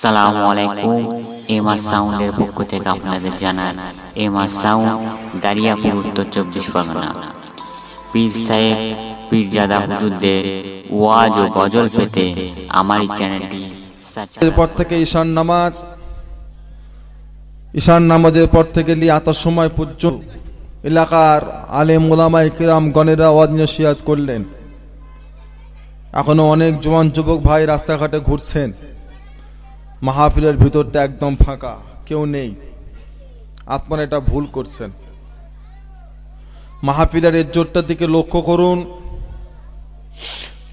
আসসালামু আলাইকুম এমআর সাউন্ডের পক্ষ থেকে আপনাদের জানান এমআর সাউন্ড দারিয়াপুর উত্তর চব্বিশ পরগনা পীর সাহেব পীরজাদা হুজুরদের ওয়াজ ও গজল পেতে আমার এই চ্যানেলটি এরপর থেকে ঈশান নামাজ ঈশান নামাজের পর থেকে লি সময় পর্যন্ত এলাকার আলেম ওলামা ইকরাম গণেরা ওয়াজ নসিয়াত করলেন এখনও অনেক জোয়ান যুবক ভাই রাস্তাঘাটে ঘুরছেন মাহফিলের ভিতরটা একদম ফাঁকা কেউ নেই আপনারা এটা ভুল করছেন মাহফিলের ইজ্জতটার দিকে লক্ষ্য করুন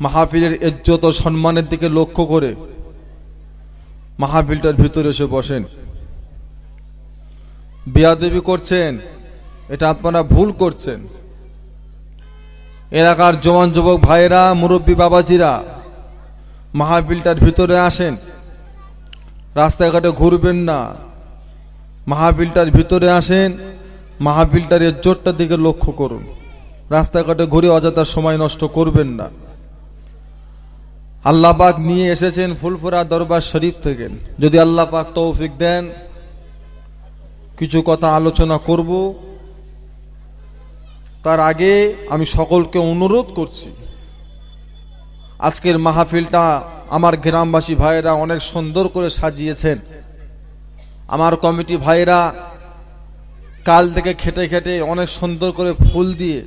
মাহফিলের ইজ্জত ও সম্মানের দিকে লক্ষ্য করে মাহফিলটার ভিতরে এসে বসেন বিয়াদেবী করছেন এটা আপনারা ভুল করছেন এলাকার জওয়ান যুবক ভাইরা মুরব্বী বাবাজিরা মাহফিলটার ভিতরে আসেন রাস্তাঘাটে ঘুরবেন না মাহাবিলটার ভিতরে আসেন মাহাবিলটার এর জোরটার দিকে লক্ষ্য করুন রাস্তাঘাটে ঘুরে অযথা সময় নষ্ট করবেন না আল্লাহ পাক নিয়ে এসেছেন ফুলফুরা দরবার শরীফ থেকে যদি আল্লাহ পাক তৌফিক দেন কিছু কথা আলোচনা করব তার আগে আমি সকলকে অনুরোধ করছি আজকের মাহফিলটা আমার গ্রামবাসী ভাইয়েরা অনেক সুন্দর করে সাজিয়েছেন আমার কমিটি ভাইয়েরা কাল থেকে খেটে খেটে অনেক সুন্দর করে ফুল দিয়ে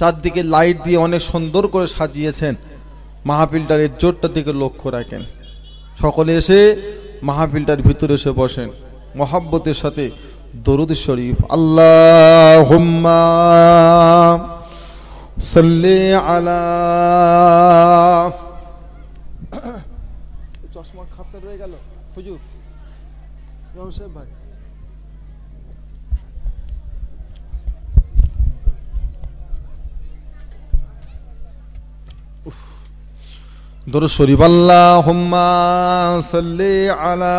চারদিকে লাইট দিয়ে অনেক সুন্দর করে সাজিয়েছেন মাহফিলটার এর জোরটার দিকে লক্ষ্য রাখেন সকলে এসে মাহফিলটার ভিতরে এসে বসেন মহাব্বতের সাথে দরুদ শরীফ আল্লাহ সল্লি আলা চশমা খাপটা রয়ে গেল হুজুর ইমাম সাহেব ভাই দরশরীব আল্লাহ সাল্লি আলা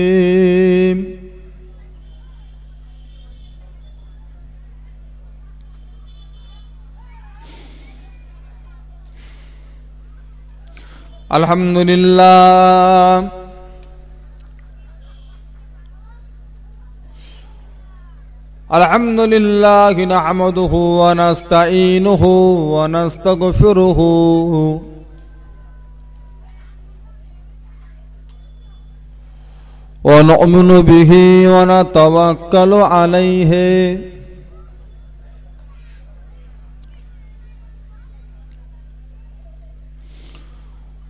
الحمد لله الحمد لله نحمده ونستعينه ونستغفره ونؤمن به ونتوكل عليه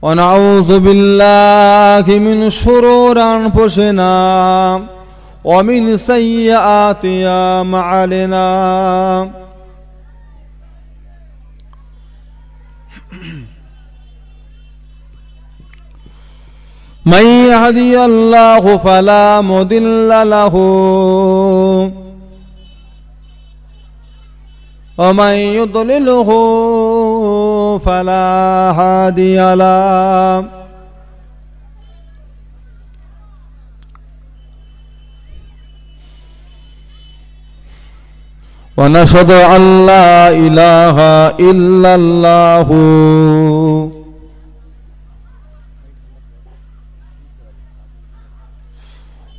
ونعوذ بالله من شرور أنفسنا ومن سيئات أعمالنا من يهدي الله فلا مضل له ومن يضلله فلا هادي له ونشهد أن لا إله إلا الله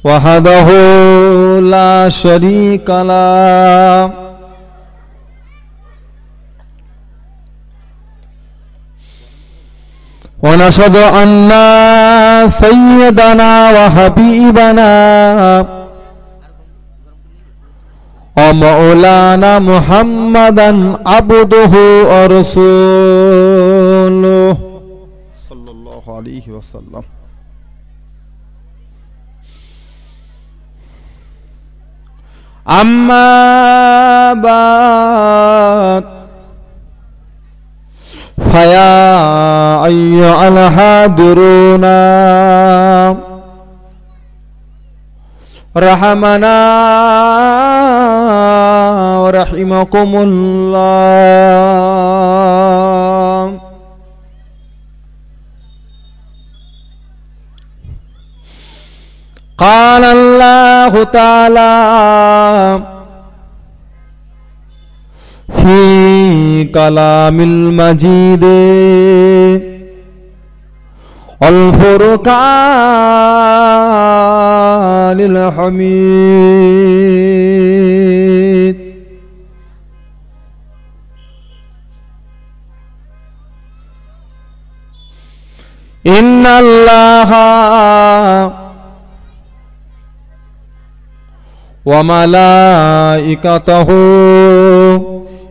وحده لا شريك له ونشهد أن سيدنا وحبيبنا ومولانا محمدا عبده ورسوله صلى الله عليه وسلم أما بعد فيا أيها الحاضرون رحمنا ورحمكم الله قال الله تعالى في كلام المجيد الفرقان الحميد إن الله وملائكته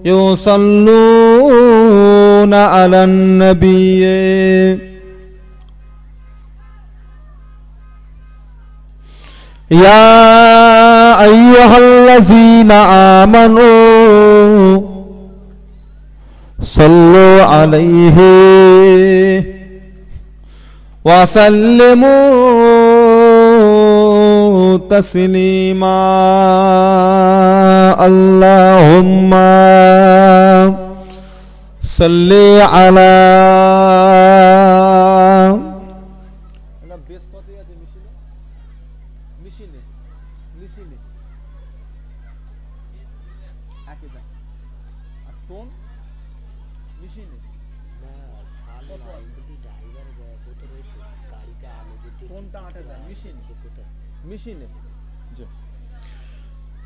يصلون على النبي يا أيها الذين آمنوا صلوا عليه وسلموا تسليما اللهم صل على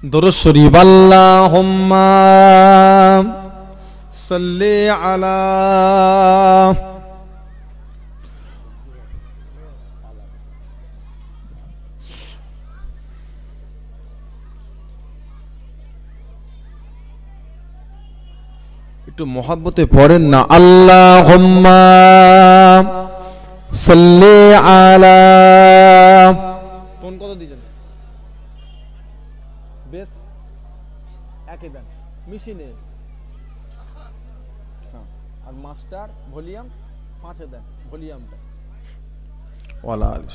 একটু মহাব্বতে পড়েন না আল্লাহ হোম্মা সাল্লে আলা কোন কথা দিয়েছে মেশিনে আর মাস্টার ভলিউম পাঁচে দেন ভলিউমটা ওয়ালা আলী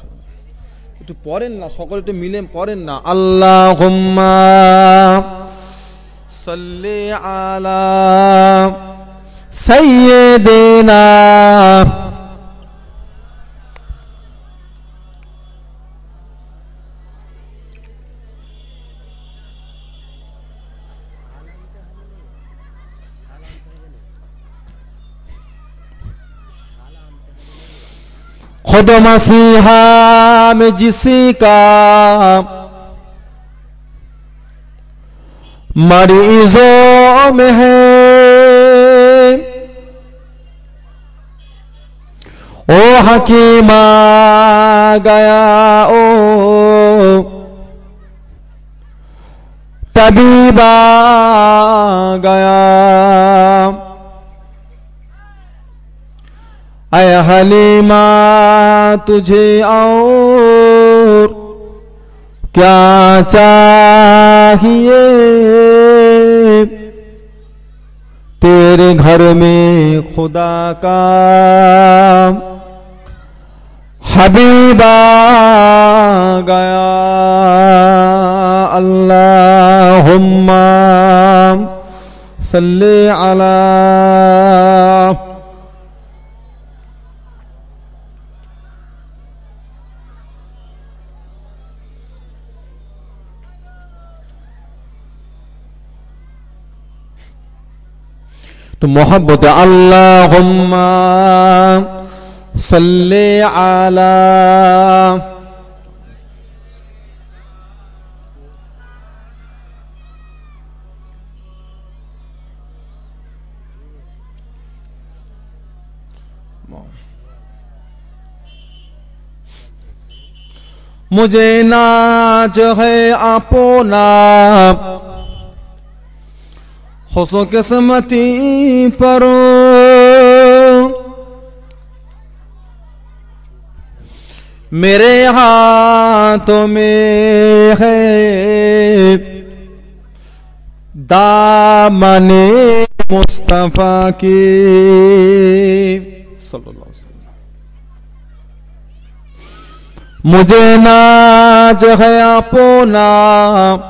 একটু পড়েন না সকলে একটু মিলেন পড়েন না আল্লাহ সাল্লি আলা সাইয়্যিদিনা خود مسیحا میں جسی کا مریضوں میں ہے او حکیم آ گیا او طبیب آ گیا اے حلیمہ تجھے اور کیا چاہیے تیرے گھر میں خدا کا حبیبار گیا اللہم صلی علیہ تو محبت اللهم صل على مجھے ناچ ہے اپنا خوصو قسمتی پرو میرے ہاتھوں میں ہے دامن مصطفیٰ کی صلی اللہ علیہ وسلم مجھے ناج ہے اپنا مجھے ناج ہے اپنا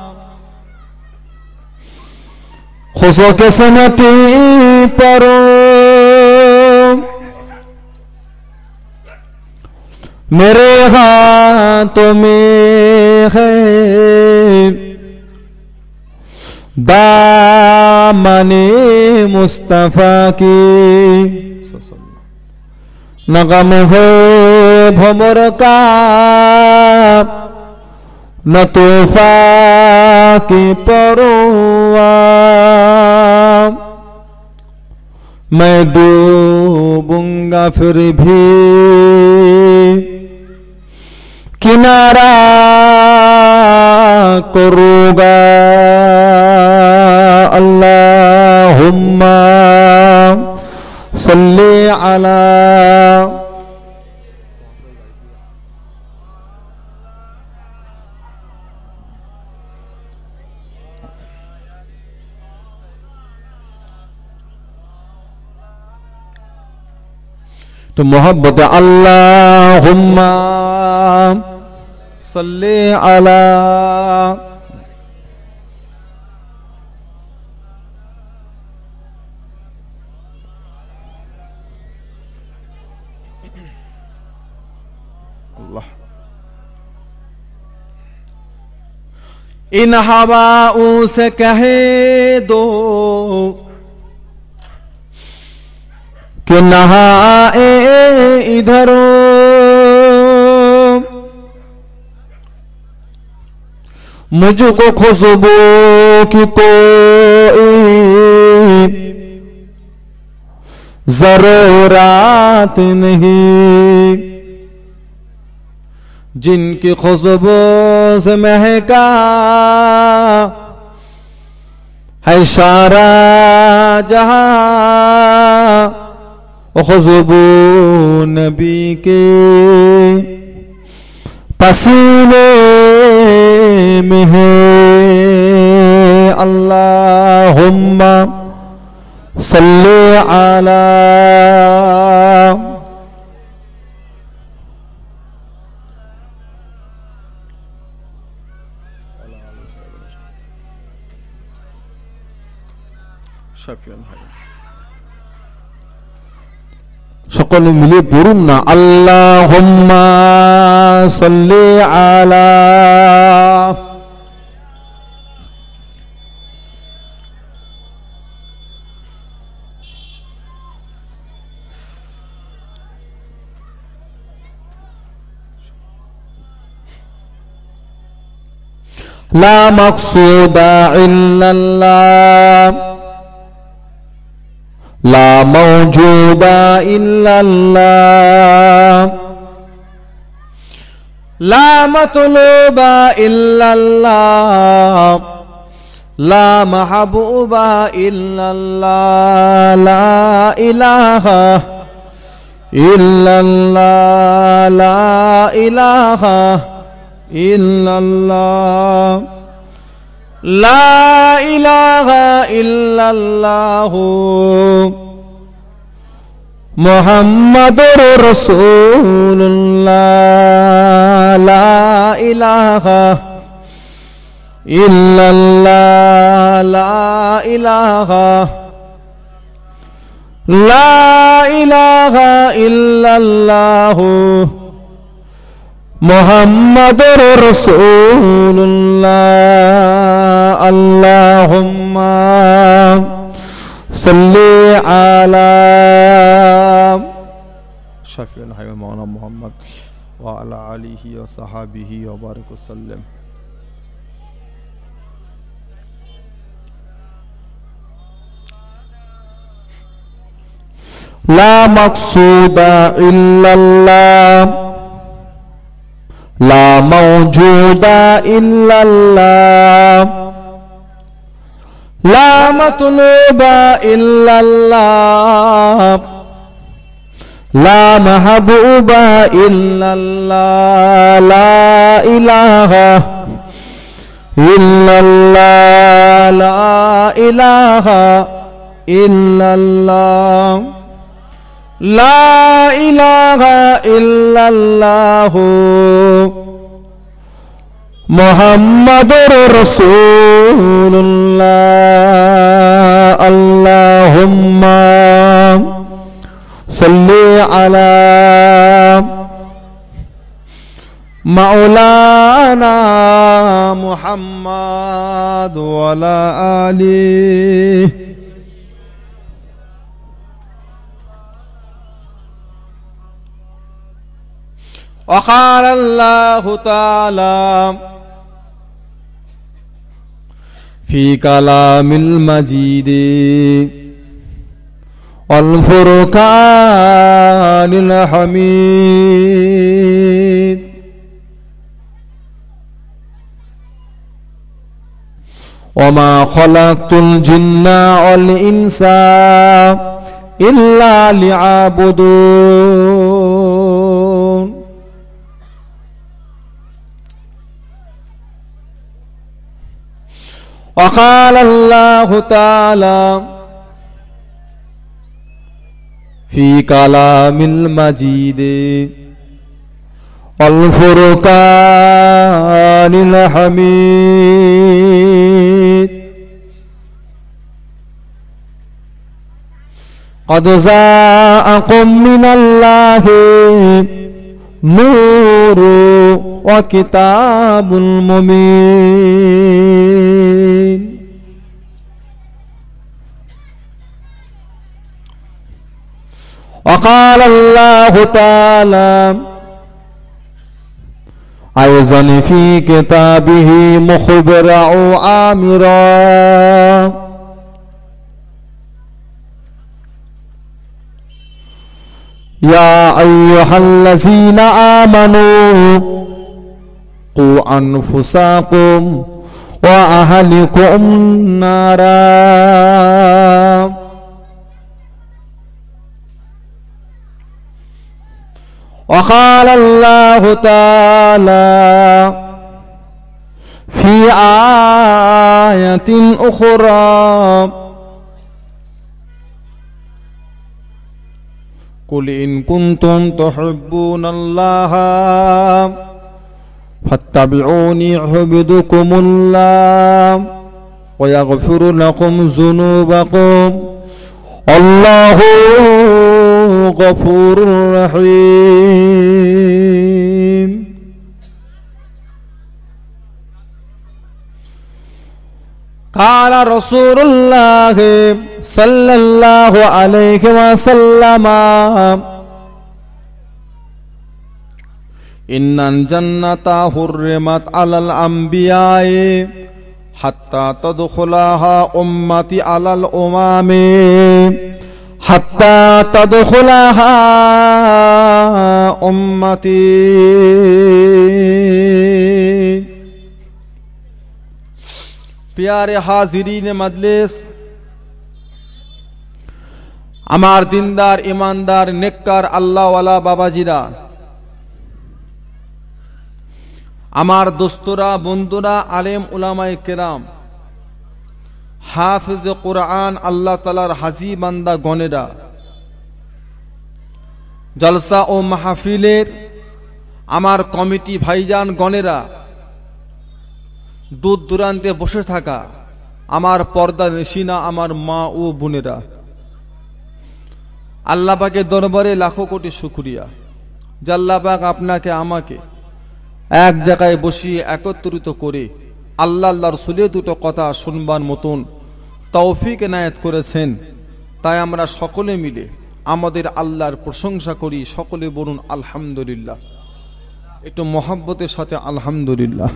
خوزو کے سنتی پر میرے ہاتھوں میں ہے دامن مصطفیٰ کی نغم ہے بھمر کا نطوفہ کی پروہ میں ڈوبوں گا پھر بھی کنارا کرو گا اللہ صلی علی تو محبت اللهم صل على الله ان هواؤ سے کہے دو کہ نہائے ادھر مجھ کو خوشبو کی کوئی ضرورات نہیں جن کی خوشبو سے مہکا ہے شارا جہاں وخذبوا نبيك بسيلة مه اللهم صل على شافيا সকলে মিলে পড়ুন না আল্লাহ সাল্লি আলা لا مقصود إلا الله لا موجود إلا الله لا مطلوب إلا الله لا محبوب إلا الله لا إله إلا الله لا إله إلا الله لا إله إلا الله محمد رسول الله لا إله إلا الله لا إله لا إله إلا الله محمد رسول الله اللهم صل على شفيع الحي مولانا محمد وعلى آله وصحبه وبارك وسلم لا مقصود إلا الله لا موجود إلا الله لا مطلوب إلا الله لا محبوب إلا الله لا إله إلا الله لا إله إلا الله لا إله إلا الله محمد رسول الله اللهم صل على مولانا محمد وعلى آله وقال الله تعالى في كلام المجيد والفرقان الحميد وما خلقت الجن والإنس إلا ليعبدون وقال الله تعالى في كلام المجيد والفرقان الحميد قد جاءكم من الله نور وكتاب مبين العالمين وقال الله تعالى أيضا في كتابه مخبرا آمرا يا أيها الذين آمنوا قوا أنفسكم وأهلكم نارا وقال الله تعالى في آية أخرى قل إن كنتم تحبون الله فاتبعوني عبدكم الله ويغفر لكم ذنوبكم الله غفور رحيم قال رسول الله صلى الله عليه وسلم ইন্নান জান্নাতা হুররিমাত আলাল আম্বিয়ায়ে হাত্তা তাদখুলাহা উম্মতি আলাল উমামে হাত্তা তাদখুলাহা উম্মাতি প্যারে হাজিরিন মজলিস আমার দিনদার ইমানদার নেককার আল্লাহওয়ালা বাবাজিরা আমার দোস্তরা বন্ধুরা আলেম উলামায় কেরাম হাফিজ কোরআন আল্লাহ তালার হাজি বান্দা গনেরা জলসা ও মাহফিলের আমার কমিটি ভাইজান গনেরা দূর দূরান্তে বসে থাকা আমার পর্দা নেশিনা আমার মা ও বোনেরা আল্লাপাকে দরবারে লাখো কোটি শুক্রিয়া জাল্লাপাক আপনাকে আমাকে এক জায়গায় বসিয়ে একত্রিত করে আল্লাহ আল্লাহর সুলে দুটো কথা শুনবার মতন তৌফিক এনায়েত করেছেন তাই আমরা সকলে মিলে আমাদের আল্লাহর প্রশংসা করি সকলে বলুন আলহামদুলিল্লাহ একটু মহাব্বতের সাথে আলহামদুলিল্লাহ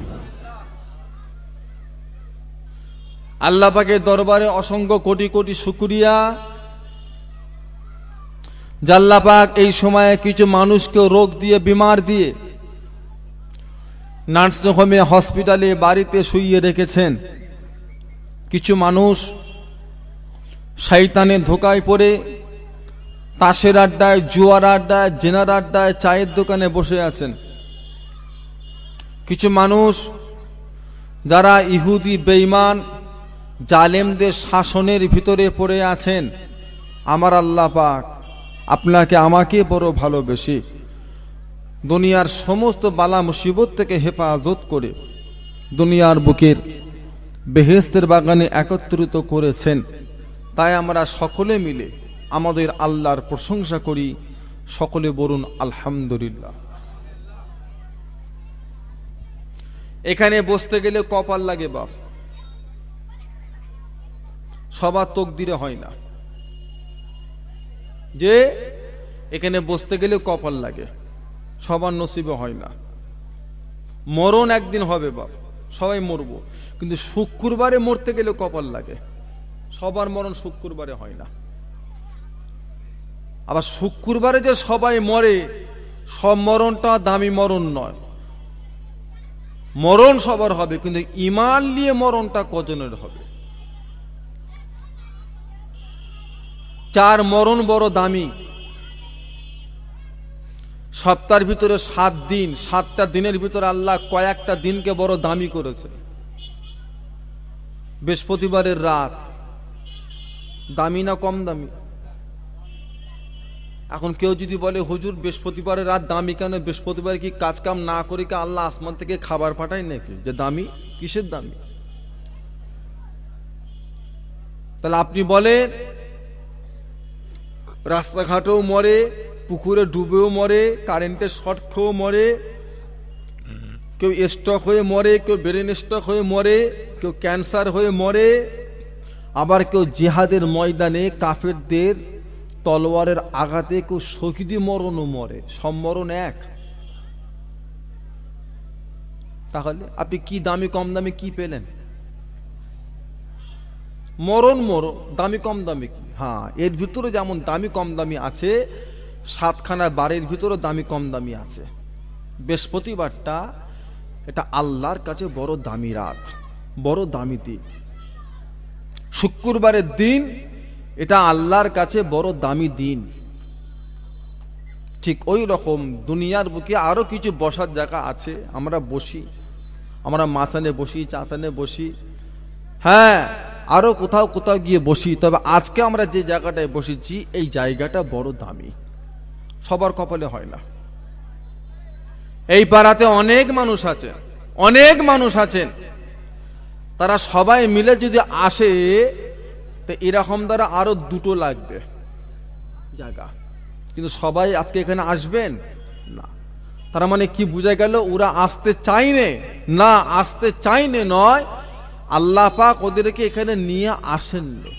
আল্লাহ দরবারে অসংখ্য কোটি কোটি শুকুরিয়া জাল্লাপাক এই সময়ে কিছু মানুষকে রোগ দিয়ে বিমার দিয়ে নার্সিংহোমে হসপিটালে বাড়িতে শুইয়ে রেখেছেন কিছু মানুষ শৈতানের ধোকায় পড়ে তাসের আড্ডায় জুয়ার আড্ডায় জেনার আড্ডায় চায়ের দোকানে বসে আছেন কিছু মানুষ যারা ইহুদি বেইমান জালেমদের শাসনের ভিতরে পড়ে আছেন আমার আল্লাহ পাক আপনাকে আমাকে বড় ভালোবেসে দুনিয়ার সমস্ত বালা মুসিবত থেকে হেফাজত করে দুনিয়ার বুকের বেহেস্তের বাগানে একত্রিত করেছেন তাই আমরা সকলে মিলে আমাদের আল্লাহর প্রশংসা করি সকলে বরুন আলহামদুলিল্লাহ এখানে বসতে গেলে কপাল লাগে বাপ সবার তকদিরে হয় না যে এখানে বসতে গেলে কপাল লাগে সবার নসিবে হয় না মরণ একদিন হবে বাপ সবাই মরব কিন্তু শুক্রবারে মরতে গেলে কপাল লাগে সবার মরণ শুক্রবারে হয় না আবার শুক্রবারে যে সবাই মরে সব মরণটা দামি মরণ নয় মরণ সবার হবে কিন্তু ইমান নিয়ে মরণটা কজনের হবে চার মরণ বড় দামি সপ্তাহের ভিতরে সাত দিন সাতটা দিনের ভিতরে আল্লাহ কয়েকটা দিনকে বড় দামি করেছে বৃহস্পতিবারের রাত দামি না কম দামি এখন কেউ যদি বলে হুজুর বৃহস্পতিবারের রাত দামি কেন বৃহস্পতিবার কি কাজ কাম না করি কে আল্লাহ আসমান থেকে খাবার পাঠায় নাকি যে দামি কিসের দামি তাহলে আপনি বলেন রাস্তাঘাটেও মরে পুকুরে ডুবেও মরে কারেন্টে শর্ট খেয়েও মরে কেউ স্ট্রক হয়ে মরে কেউ ব্রেন স্ট্রক হয়ে মরে কেউ ক্যান্সার হয়ে মরে আবার কেউ জেহাদের ময়দানে কাফেরদের তলোয়ারের আঘাতে কেউ শহীদি মরণও মরে সম্মরণ এক তাহলে আপনি কি দামি কম দামে কি পেলেন মরণ মরণ দামি কম দামি হ্যাঁ এর ভিতরে যেমন দামি কম দামি আছে সাতখানা বাড়ির ভিতরে দামি কম দামি আছে বৃহস্পতিবারটা এটা আল্লাহর কাছে বড় দামি রাত বড় দামি দিন শুক্রবারের দিন এটা আল্লাহর কাছে বড় দামি দিন ঠিক ওই রকম দুনিয়ার বুকে আরও কিছু বসার জায়গা আছে আমরা বসি আমরা মাচানে বসি চাতানে বসি হ্যাঁ আরও কোথাও কোথাও গিয়ে বসি তবে আজকে আমরা যে জায়গাটায় বসেছি এই জায়গাটা বড় দামি সবার কপালে হয় না এই পাড়াতে অনেক মানুষ আছে অনেক মানুষ আছেন তারা সবাই মিলে যদি আসে তো এরকম দ্বারা আরো দুটো লাগবে জায়গা কিন্তু সবাই আজকে এখানে আসবেন না তারা মানে কি বুঝা গেল ওরা আসতে চাইনে না আসতে চাইনে নয় আল্লাহ পাক ওদেরকে এখানে নিয়ে আসেননি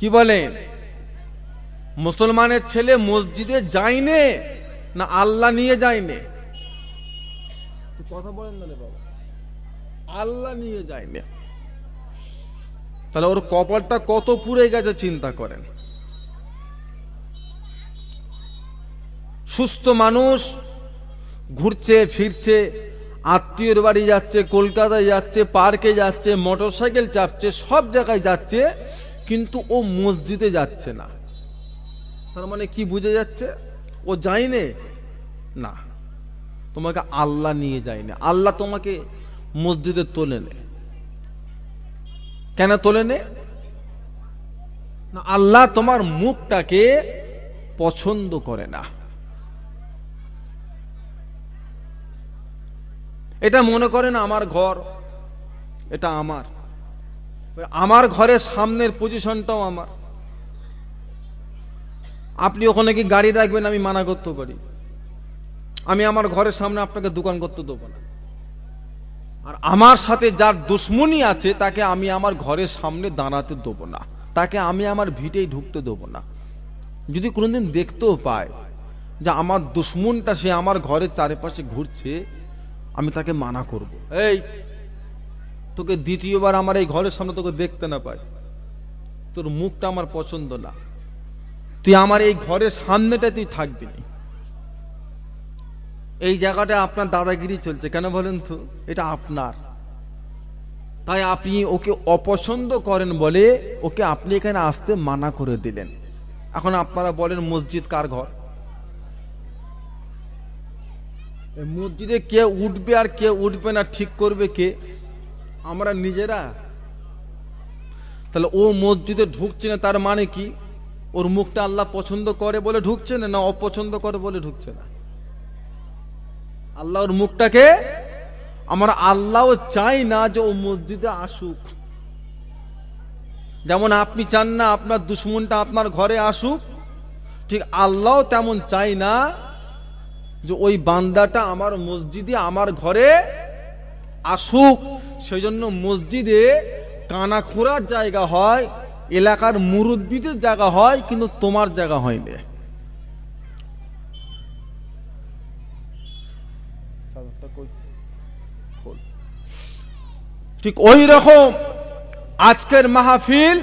কি বলে মুসলমানের ছেলে মসজিদে যায়নে না আল্লাহ নিয়ে যায়নে কথা বলেন না বাবা আল্লাহ নিয়ে যায়নে তাহলে ওর কপালটা কত পুড়ে গেছে চিন্তা করেন সুস্থ মানুষ ঘুরছে ফিরছে আত্মীয়র বাড়ি যাচ্ছে কলকাতায় যাচ্ছে পার্কে যাচ্ছে মোটর সাইকেল চাপছে সব জায়গায় যাচ্ছে কিন্তু ও মসজিদে যাচ্ছে না তার মানে কি বুঝে যাচ্ছে ও যায়নি না তোমাকে আল্লাহ নিয়ে যায়নি আল্লাহ তোমাকে মসজিদে তোলে নে কেন তোলে নে না আল্লাহ তোমার মুখটাকে পছন্দ করে না এটা মনে করেন আমার ঘর এটা আমার আমার ঘরের সামনের পজিশনটাও আমার আপনি ওখানে কি গাড়ি রাখবেন আমি মানা করতে পারি আমি আমার ঘরের সামনে আপনাকে দোকান করতে দেবো না আর আমার সাথে যার দুশ্মনী আছে তাকে আমি আমার ঘরের সামনে দাঁড়াতে দেবো না তাকে আমি আমার ভিটেই ঢুকতে দেবো না যদি কোনোদিন দেখতেও পায় যে আমার দুশ্মনটা সে আমার ঘরের চারিপাশে ঘুরছে আমি তাকে মানা করব এই তোকে দ্বিতীয়বার আমার এই ঘরের সামনে তোকে দেখতে না পাই তোর মুখটা আমার পছন্দ না তুই আমার এই ঘরের সামনেটা তুই থাকবি এই জায়গাটা আপনার দাদাগিরি চলছে কেন বলেন তো এটা আপনার তাই আপনি ওকে অপছন্দ করেন বলে ওকে আপনি এখানে আসতে মানা করে দিলেন এখন আপনারা বলেন মসজিদ কার ঘর মসজিদে কে উঠবে আর কে উঠবে না ঠিক করবে কে আমরা নিজেরা তাহলে ও মসজিদে ঢুকছে না তার মানে কি ওর মুখটা আল্লাহ পছন্দ করে বলে ঢুকছে না অপছন্দ করে বলে ঢুকছে না আল্লাহর মুখটাকে আমার আল্লাহও চাই না যে ও মসজিদে আসুক যেমন আপনি চান না আপনার দুশ্মনটা আপনার ঘরে আসুক ঠিক আল্লাহ তেমন চাই না যে ওই বান্দাটা আমার মসজিদে আমার ঘরে আসুক সেই জন্য মসজিদে কানাখোরার জায়গা হয় এলাকার মুরব্বীদের জায়গা হয় কিন্তু তোমার জায়গা হয় না ঠিক ওই রকম আজকের মাহফিল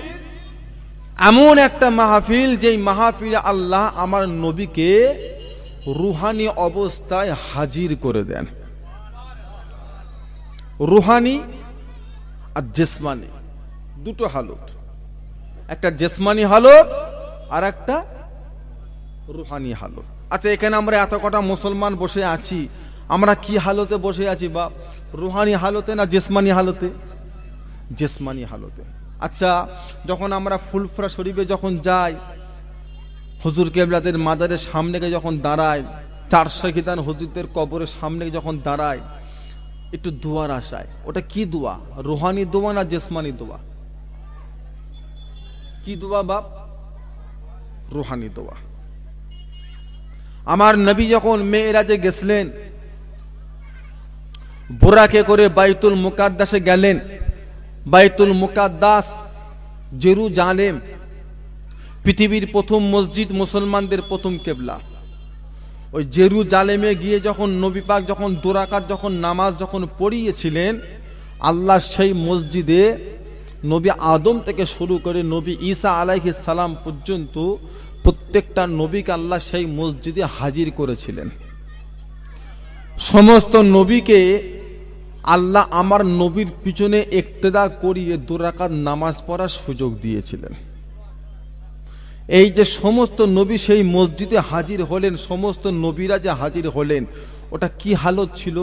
এমন একটা মাহফিল যেই মাহফিলে আল্লাহ আমার নবীকে রুহানি অবস্থায় হাজির করে দেন রুহানি আর জেসমানি দুটো হালত একটা জেসমানি হালত আর একটা রুহানি হালত আচ্ছা এখানে আমরা এত কটা মুসলমান বসে আছি আমরা কি হালতে বসে আছি বা রুহানি হালতে না জেসমানি হালতে জেসমানি হালতে আচ্ছা যখন আমরা ফুলফরা শরীফে যখন যাই হজুর কেবলাদের মাদারের সামনেকে যখন দাঁড়ায় চারশো খিদান হজুরদের কবরের সামনে যখন দাঁড়ায় একটু দোয়ার আশায় ওটা কি দোয়া রোহানি দোয়া না জেসমানি দোয়া কি দোয়া বাপ রোহানি দোয়া আমার নবী যখন মেয়েরাজে গেছিলেন বোরাকে করে বাইতুল মুকাদ্দাসে গেলেন বাইতুল মুকাদ্দাস জেরু জালেম পৃথিবীর প্রথম মসজিদ মুসলমানদের প্রথম কেবলা ওই জেরু জালেমে গিয়ে যখন নবী পাক যখন দোরাকাত যখন নামাজ যখন পড়িয়েছিলেন আল্লাহ সেই মসজিদে নবী আদম থেকে শুরু করে নবী ঈসা আলাইহ সালাম পর্যন্ত প্রত্যেকটা নবীকে আল্লাহ সেই মসজিদে হাজির করেছিলেন সমস্ত নবীকে আল্লাহ আমার নবীর পিছনে একতেদা করিয়ে দোরাকাত নামাজ পড়ার সুযোগ দিয়েছিলেন এই যে সমস্ত নবী সেই মসজিদে হাজির হলেন সমস্ত নবীরা যে হাজির হলেন ওটা কি হালত ছিল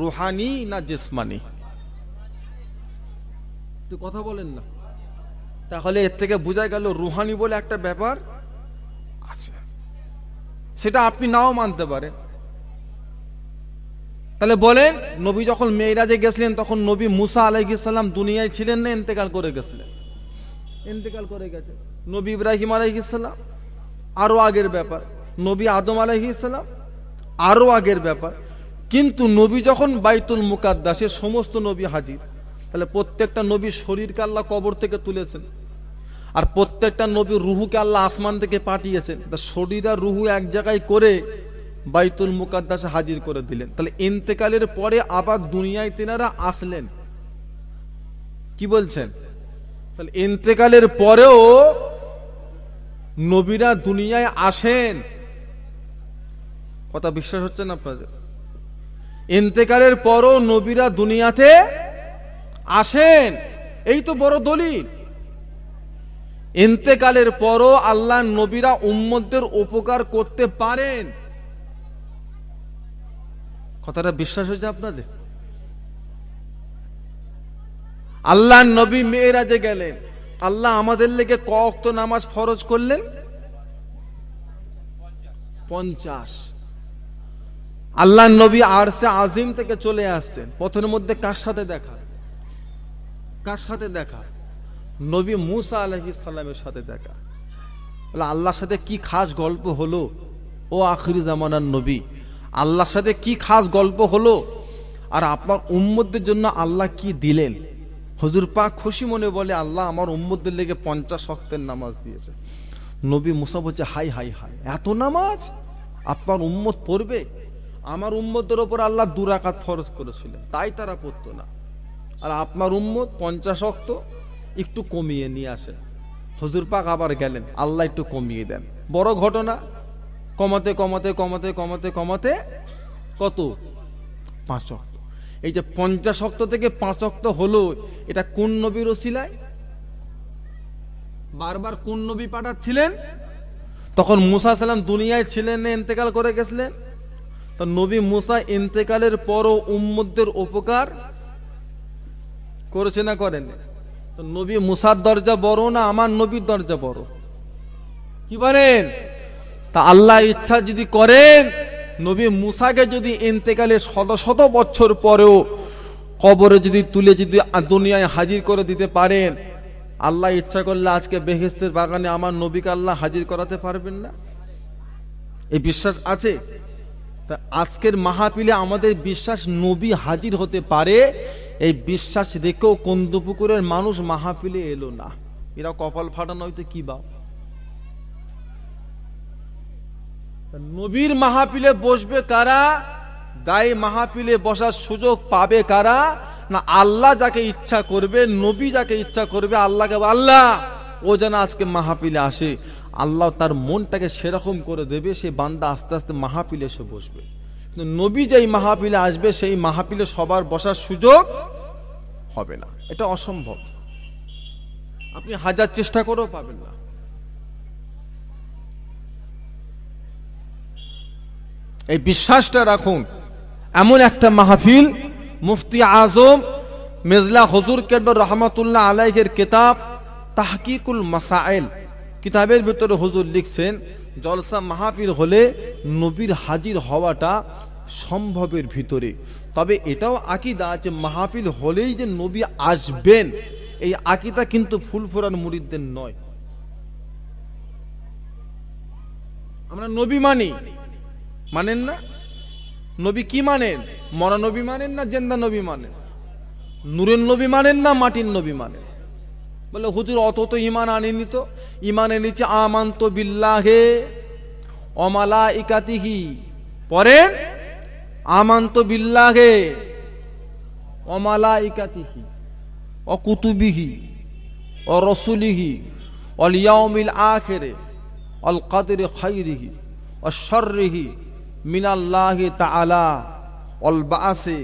রোহানি না জেসমানি কথা বলেন না তাহলে এর থেকে বোঝা গেল রুহানি বলে একটা ব্যাপার আছে সেটা আপনি নাও মানতে পারেন তাহলে বলেন নবী যখন মেয়েরাজে গেছিলেন তখন নবী মুসা আলাইসাল্লাম দুনিয়ায় ছিলেন না এন্তেকাল করে গেছিলেন এন্তেকাল করে গেছে নবী ইব্রাহিম আলহি ইসলাম আরও আগের ব্যাপার নবী আদম আলহি ইসলাম আরও আগের ব্যাপার কিন্তু নবী যখন বাইতুল সে সমস্ত নবী হাজির তাহলে প্রত্যেকটা নবী শরীরকে আল্লাহ কবর থেকে তুলেছেন আর প্রত্যেকটা নবী রুহুকে আল্লাহ আসমান থেকে পাঠিয়েছেন তা শরীর আর রুহু এক জায়গায় করে বাইতুল মুকাদ্দাসে হাজির করে দিলেন তাহলে ইন্তেকালের পরে আবার দুনিয়ায় তেনারা আসলেন কি বলছেন তাহলে ইন্তেকালের পরেও নবীরা দুনিয়ায় আসেন কথা বিশ্বাস হচ্ছে না আপনাদের এতেকালের পরও নবীরা দুনিয়াতে আসেন এই তো বড় দলিল এতেকালের পরও আল্লাহ নবীরা উম্মদের উপকার করতে পারেন কথাটা বিশ্বাস হয়েছে আপনাদের আল্লাহ নবী মেয়েরা যে গেলেন আল্লাহ আমাদের লেগে কক্ত নামাজ ফরজ করলেন পঞ্চাশ আল্লাহ নবী আরসে আজিম থেকে চলে আসছেন পথের মধ্যে কার সাথে দেখা কার সাথে দেখা নবী মুসা আলহি সাল্লামের সাথে দেখা আল্লাহর সাথে কি খাস গল্প হলো ও আখরি জামানার নবী আল্লাহর সাথে কি খাস গল্প হলো আর আপনার উম্মদের জন্য আল্লাহ কি দিলেন হজুর পাক খুশি মনে বলে আল্লাহ আমার উম্মদের লেগে পঞ্চাশ শক্তের নামাজ দিয়েছে নবী মুসা হচ্ছে হাই হাই হাই এত নামাজ আপনার উম্মত পড়বে আমার উম্মতের ওপর আল্লাহ দুরাকাত ফরজ করেছিলেন তাই তারা পড়তো না আর আপনার উম্মত পঞ্চাশ শক্ত একটু কমিয়ে নিয়ে আসে হজুর পাক আবার গেলেন আল্লাহ একটু কমিয়ে দেন বড় ঘটনা কমাতে কমাতে কমাতে কমাতে কমাতে কত পাঁচ এই যে পঞ্চাশ অক্ত থেকে পাঁচ অক্ত হলো এটা কোন নবীর ওসিলায় বারবার কোন নবী পাঠাচ্ছিলেন তখন মুসা সালাম দুনিয়ায় ছিলেন ইন্তেকাল করে গেছিলেন তো নবী মুসা ইন্তেকালের পরও উম্মদের উপকার করেছে না করেন তো নবী মুসার দরজা বড় না আমার নবীর দরজা বড় কি বলেন তা আল্লাহ ইচ্ছা যদি করেন নবী মুসাকে যদি এনতেকালে শত শত বছর পরেও কবরে যদি তুলে যদি দুনিয়ায় হাজির করে দিতে পারেন আল্লাহ ইচ্ছা করলে আজকে বেহেস্তের বাগানে আমার নবীকে আল্লাহ হাজির করাতে পারবেন না এই বিশ্বাস আছে তা আজকের মাহাপিলে আমাদের বিশ্বাস নবী হাজির হতে পারে এই বিশ্বাস রেখেও কন্দুপুকুরের মানুষ মাহাপিলে এলো না এরা কপাল ফাটানো হয়তো কী বা নবীর মাহাপিলে বসবে কারা দায়ী মাহাপিলে বসার সুযোগ পাবে কারা না আল্লাহ যাকে ইচ্ছা করবে নবী যাকে ইচ্ছা করবে আল্লাহকে আল্লাহ ও যেন আজকে মাহাপিলে আসে আল্লাহ তার মনটাকে সেরকম করে দেবে সে বান্দা আস্তে আস্তে মাহাপিলে এসে বসবে নবী যেই মাহাপিলে আসবে সেই মাহাপিলে সবার বসার সুযোগ হবে না এটা অসম্ভব আপনি হাজার চেষ্টা করেও পাবেন না এই বিশ্বাসটা রাখুন এমন একটা মাহফিল মুফতি আজম মেজলা হজুর কেন্দ্র রহমতুল্লাহ আলাইহের কিতাব তাহকিকুল মাসাইল কিতাবের ভিতরে হজুর লিখছেন জলসা মাহফিল হলে নবীর হাজির হওয়াটা সম্ভবের ভিতরে তবে এটাও আকিদা যে মাহফিল হলেই যে নবী আসবেন এই আকিদা কিন্তু ফুল মুরিদদের নয় আমরা নবী মানি মানেন না নবী কি মানেন মরা নবী মানেন না জেন্দা নবী মানেন নুরেন নবী মানেন না মাটির নবী মানেন বলে হুজুর অত তো ইমান আনেনি তো ইমান এনেছে আমান্ত বিল্লাহে অমালা ইকাতিহি পরে আমান্ত বিল্লাহে অমালা ইকাতিহি অকুতুবিহি অরসুলিহি অলিয়াউমিল আখেরে অল কাতির খৈরিহি অশ্বরিহি মিনাল্লাহ তালা অলবা আছে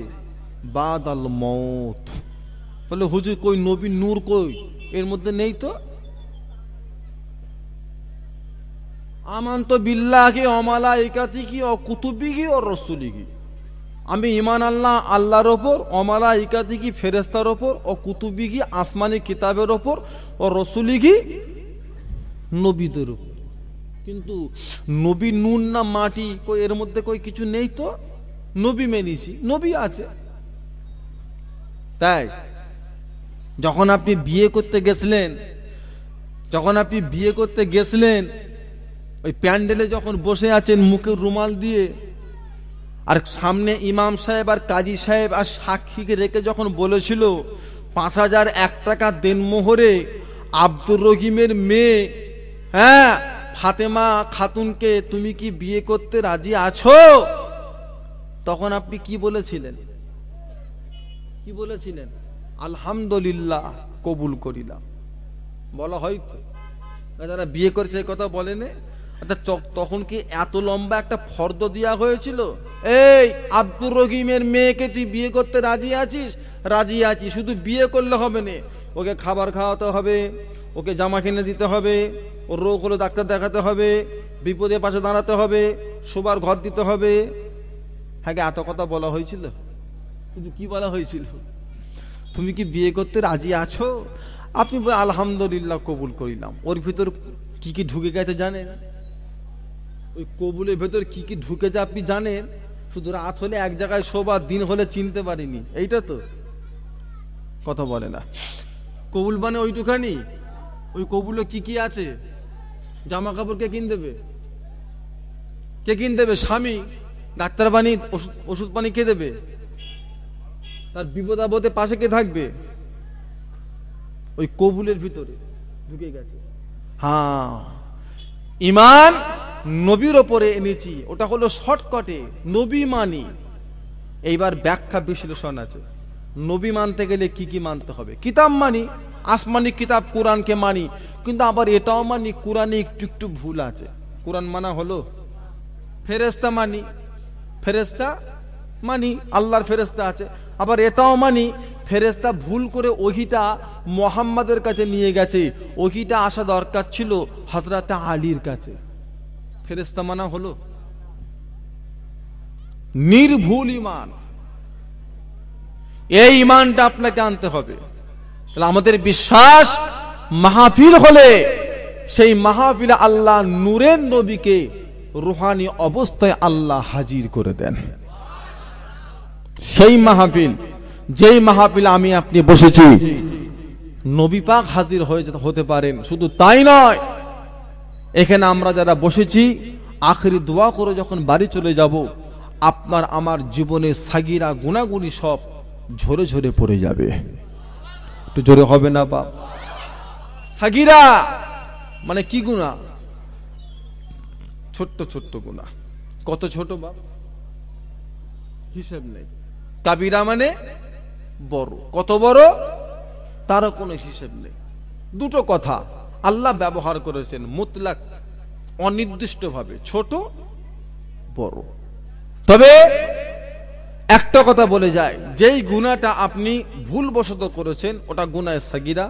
বাদ আল মত বলে হুজুর কই নবী নূর কই এর মধ্যে নেই তো আমান তো বিল্লাহি অমালা ইকাতি কি অ কুতুবি কি ও রসুলি কি আমি ইমান আল্লাহ আল্লাহর ওপর অমালা ইকাতি কি ফেরেস্তার ওপর ও কুতুবি কি আসমানি কিতাবের ওপর ও রসুলি কি নবীদের ওপর কিন্তু নবী নুন না মাটি কই এর মধ্যে কই কিছু নেই তো নবী মেনেছি নবী আছে তাই যখন আপনি বিয়ে করতে গেছিলেন যখন আপনি বিয়ে করতে গেছিলেন ওই প্যান্ডেলে যখন বসে আছেন মুখে রুমাল দিয়ে আর সামনে ইমাম সাহেব আর কাজী সাহেব আর সাক্ষীকে রেখে যখন বলেছিল পাঁচ হাজার এক টাকা দেনমোহরে আব্দুর রহিমের মেয়ে হ্যাঁ ফাতেমা খাতুনকে তুমি কি বিয়ে করতে রাজি আছো তখন আপনি কি বলেছিলেন কি বলেছিলেন আলহামদুলিল্লাহ কবুল করিলাম বলা হয় তো যারা বিয়ে করেছে এই কথা বলেনি আচ্ছা তখন কি এত লম্বা একটা ফর্দ দেওয়া হয়েছিল এই আব্দুর রহিমের মেয়েকে তুই বিয়ে করতে রাজি আছিস রাজি আছিস শুধু বিয়ে করলে হবে না ওকে খাবার খাওয়াতে হবে ওকে জামা কিনে দিতে হবে ওর রোগ হলে ডাক্তার দেখাতে হবে বিপদে পাশে দাঁড়াতে হবে শোবার ঘর দিতে হবে হ্যাঁ এত কথা বলা হয়েছিল কিন্তু কি বলা হয়েছিল তুমি কি বিয়ে করতে রাজি আছো আপনি আলহামদুলিল্লাহ কবুল করিলাম ওর ভিতর কি কি ঢুকে গেছে জানেন ওই কবুলের ভেতর কি কি ঢুকেছে আপনি জানেন শুধু রাত হলে এক জায়গায় শোবা দিন হলে চিনতে পারিনি এইটা তো কথা বলে না কবুল মানে ওইটুখানি ওই কবুলে কি কি আছে জামা কাপড় কে কিন দেবে কে কিন দেবে স্বামী ডাক্তার পানি ওষুধ পানি কে দেবে তার বিপদ আপদে পাশে কে থাকবে ওই কবুলের ভিতরে ঢুকে গেছে হ্যাঁ ইমান নবীর ওপরে এনেছি ওটা হলো শর্টকটে নবী মানি এইবার ব্যাখ্যা বিশ্লেষণ আছে নবী মানতে গেলে কি কি মানতে হবে কিতাব মানি আসমানি কিতাব কোরআনকে মানি কিন্তু আবার এটাও মানি কোরআনে একটু একটু ভুল আছে কোরআন মানা হলো ফেরেস্তা মানি ফেরেস্তা মানি আল্লাহর ফেরেস্তা আছে আবার এটাও মানি ফেরেস্তা ভুল করে ওহিটা মোহাম্মদের কাছে নিয়ে গেছে ওহিটা আসা দরকার ছিল হজরতে আলীর কাছে ফেরেস্তা মানা হলো নির্ভুল ইমান এই ইমানটা আপনাকে আনতে হবে তাহলে আমাদের বিশ্বাস মাহফিল হলে সেই মাহফিলে আল্লাহ নূরের নবীকে রুহানি অবস্থায় আল্লাহ হাজির করে দেন সেই মাহফিল যেই মাহফিল আমি আপনি বসেছি নবী পাক হাজির হয়ে হতে পারেন শুধু তাই নয় এখানে আমরা যারা বসেছি আখরি দোয়া করে যখন বাড়ি চলে যাব আপনার আমার জীবনে সাগিরা গুণাগুণি সব ঝরে ঝরে পড়ে যাবে একটু জোরে হবে না বাপ সাগিরা মানে কি গুণা ছোট্ট ছোট্ট গুণা কত ছোট বাপ হিসেব নেই কাবিরা মানে বড় কত বড় তারও কোনো হিসেব নেই দুটো কথা আল্লাহ ব্যবহার করেছেন মুতলাক অনির্দিষ্টভাবে ছোট বড় তবে একটা কথা বলে যায় যেই গুণাটা আপনি ভুলবশত করেছেন ওটা গুণায় সাগিরা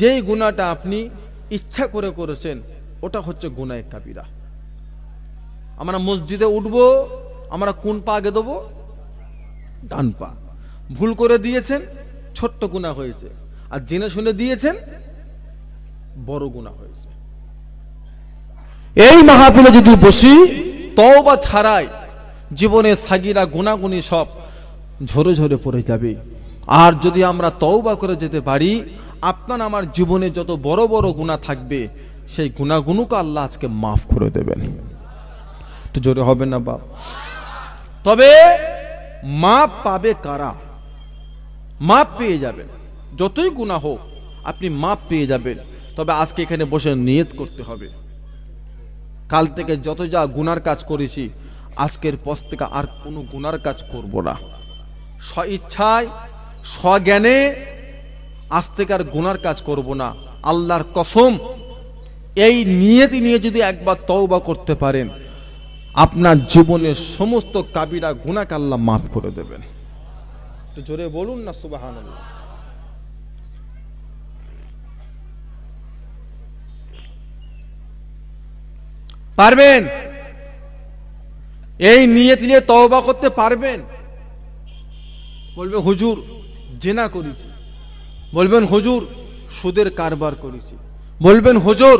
যেই গুণাটা আপনি ইচ্ছা করে করেছেন ওটা হচ্ছে গুণায় কাবিরা আমরা মসজিদে উঠবো আমরা কোন পা আগে দেবো ডান পা ভুল করে দিয়েছেন ছোট্ট গুণা হয়েছে আর জেনে শুনে দিয়েছেন বড় গুণা হয়েছে এই মাহফিলে যদি বসি বা ছাড়াই জীবনে সাগিরা গুণাগুণি সব ঝরে ঝরে পড়ে যাবে আর যদি আমরা তওবা করে যেতে পারি আপনার আমার জীবনে যত বড় বড় গুণা থাকবে সেই গুণাগুণকে আল্লাহ আজকে মাফ করে দেবেন একটু জোরে হবে না বাপ তবে মাপ পাবে কারা মাপ পেয়ে যাবেন যতই গুণা হোক আপনি মাপ পেয়ে যাবেন তবে আজকে এখানে বসে নিয়ত করতে হবে কাল থেকে যত যা গুনার কাজ করেছি আজকের পর থেকে আর কোনো গুনার কাজ করব না স্ব ইচ্ছায় স্বজ্ঞানে আজ থেকে আর গুনার কাজ করব না আল্লাহর কসম এই নিয়তি নিয়ে যদি একবার তওবা করতে পারেন আপনার জীবনের সমস্ত কাবিরা গুণাকে আল্লাহ মাফ করে দেবেন তো জোরে বলুন না সুবাহান পারবেন এই নিয়ত নিয়ে তওবা করতে পারবেন বলবে হুজুর জেনা করেছি বলবেন হুজুর সুদের কারবার করেছি বলবেন হুজুর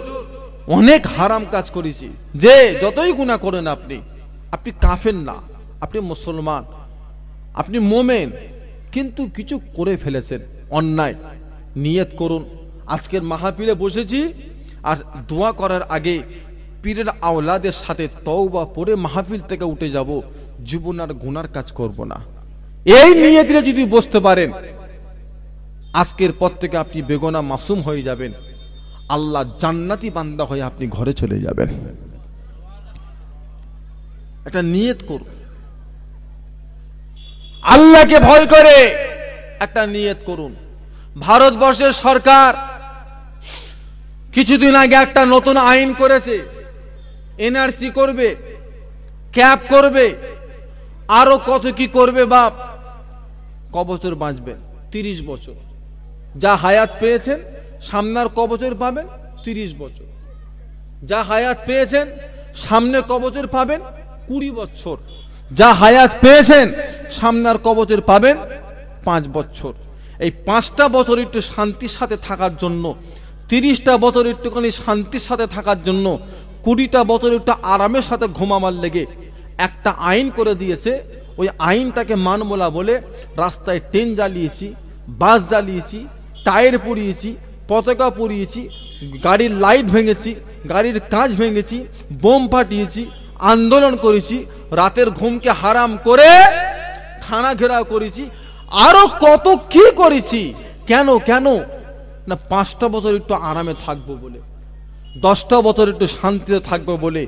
অনেক হারাম কাজ করেছি যে যতই গুণা করেন আপনি আপনি কাফের না আপনি মুসলমান আপনি মোমেন কিন্তু কিছু করে ফেলেছেন অন্যায় নিয়ত করুন আজকের মাহাপিলে বসেছি আর দোয়া করার আগে পীরের আওলাদের সাথে তওবা পরে মাহফিল থেকে উঠে যাব জীবন আর গুনার কাজ করব না এই নিয়ে যদি বসতে পারেন আজকের পর থেকে আপনি বেগনা মাসুম হয়ে যাবেন আল্লাহ জান্নাতি বান্দা হয়ে আপনি ঘরে চলে যাবেন এটা নিয়ত করুন আল্লাহকে ভয় করে একটা নিয়ত করুন ভারতবর্ষের সরকার কিছুদিন আগে একটা নতুন আইন করেছে এনআরসি করবে ক্যাপ করবে আরো কত কি করবে বাপ ক বছর বাঁচবেন তিরিশ বছর যা হায়াত পেয়েছেন সামনার ক বছর পাবেন তিরিশ বছর যা হায়াত পেয়েছেন সামনে ক বছর পাবেন কুড়ি বছর যা হায়াত পেয়েছেন সামনার ক বছর পাবেন পাঁচ বছর এই পাঁচটা বছর একটু শান্তির সাথে থাকার জন্য তিরিশটা বছর একটুখানি শান্তির সাথে থাকার জন্য কুড়িটা বছর একটা আরামের সাথে ঘুমামার লেগে একটা আইন করে দিয়েছে ওই আইনটাকে মানমোলা বলে রাস্তায় ট্রেন জ্বালিয়েছি বাস জ্বালিয়েছি টায়ার পুড়িয়েছি পতাকা পুড়িয়েছি গাড়ির লাইট ভেঙেছি গাড়ির কাজ ভেঙেছি বোম ফাটিয়েছি আন্দোলন করেছি রাতের ঘুমকে হারাম করে থানা ঘেরাও করেছি আরো কত কি করেছি কেন কেন না পাঁচটা বছর একটু আরামে থাকবো বলে দশটা বছর একটু শান্তিতে থাকবো বলে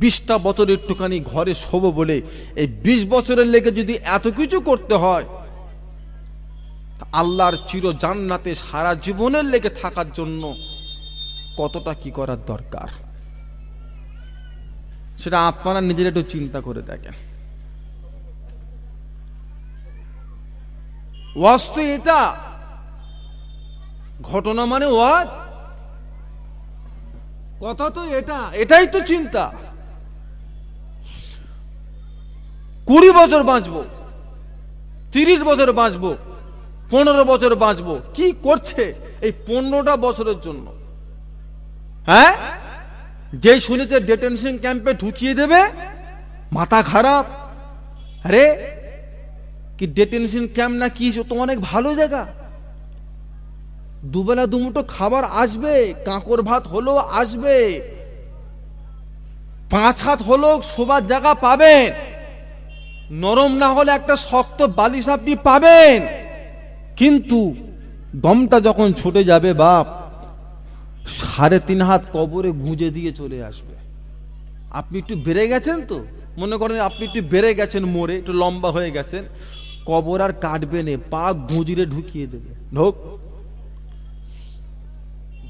বিশটা বছর একটুখানি ঘরে শোব বলে এই বিশ বছরের লেগে যদি এত কিছু করতে হয় আল্লাহর চির জান্নাতে সারা জীবনের লেগে থাকার জন্য কতটা কি করার দরকার সেটা আপনারা নিজের একটু চিন্তা করে দেখেন ওয়াজ তো এটা ঘটনা মানে ওয়াজ কথা তো এটা এটাই তো চিন্তা কুড়ি বছর বাঁচব তিরিশ বছর বাঁচব পনেরো বছর বাঁচব কি করছে এই পনেরোটা বছরের জন্য হ্যাঁ যে শুনেছে ডেটেনশন ক্যাম্পে ঢুকিয়ে দেবে মাথা খারাপ আরে কি ডিটেনশন ক্যাম্প না কি তো অনেক ভালো জায়গা দুবেলা দুমুটো খাবার আসবে কাঁকর ভাত হলেও আসবে পাঁচ হাত হলেও শোবার জায়গা পাবেন নরম না হলে একটা শক্ত বালিশ আপনি পাবেন কিন্তু দমটা যখন ছুটে যাবে বাপ সাড়ে তিন হাত কবরে গুঁজে দিয়ে চলে আসবে আপনি একটু বেড়ে গেছেন তো মনে করেন আপনি একটু বেড়ে গেছেন মোড়ে একটু লম্বা হয়ে গেছেন কবর আর কাটবে না পা গুঁজরে ঢুকিয়ে দেবে ঢোক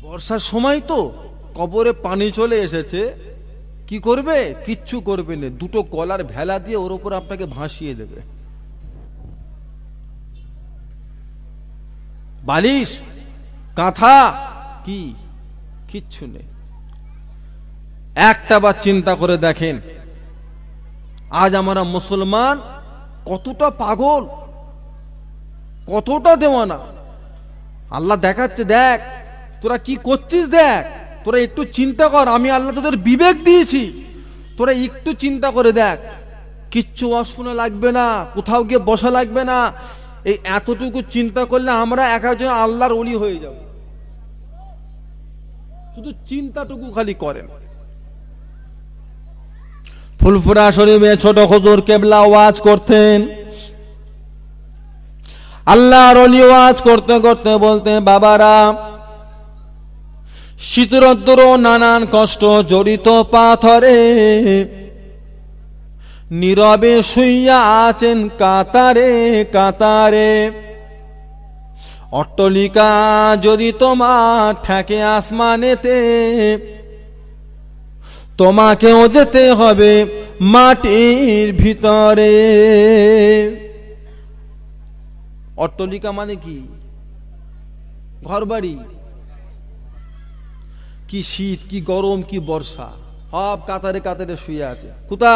বর্ষার সময় তো কবরে পানি চলে এসেছে কি করবে কিচ্ছু করবে না দুটো কলার ভেলা দিয়ে ওর উপর আপনাকে ভাসিয়ে দেবে বালিশ কাঁথা কি কিচ্ছু নেই একটা বার চিন্তা করে দেখেন আজ আমরা মুসলমান কতটা পাগল কতটা দেওয়ানা আল্লাহ দেখাচ্ছে দেখ তোরা কি করছিস দেখ তোরা একটু চিন্তা কর আমি আল্লাহ তোদের বিবেক দিয়েছি তোরা একটু চিন্তা করে দেখ কিচ্ছু অশোনা লাগবে না কোথাও গিয়ে বসা লাগবে না এই এতটুকু চিন্তা করলে আমরা এক একজন আল্লাহর অলি হয়ে যাব শুধু চিন্তাটুকু খালি করেন ফুলফুরা শরীফে ছোট খজুর কেবলা ওয়াজ করতেন আল্লাহর অলি ওয়াজ করতে করতে বলতে বাবারা শীতরদ্র নানান কষ্ট জড়িত পাথরে নীরবে শুইয়া আছেন কাতারে কাতারে অট্টলিকা যদি তোমার ঠেকে আসমানেতে তোমাকেও যেতে হবে মাটির ভিতরে অট্টলিকা মানে কি ঘর বাড়ি কি শীত কি গরম কি বর্ষা সব কাতারে কাতারে শুয়ে আছে কোথা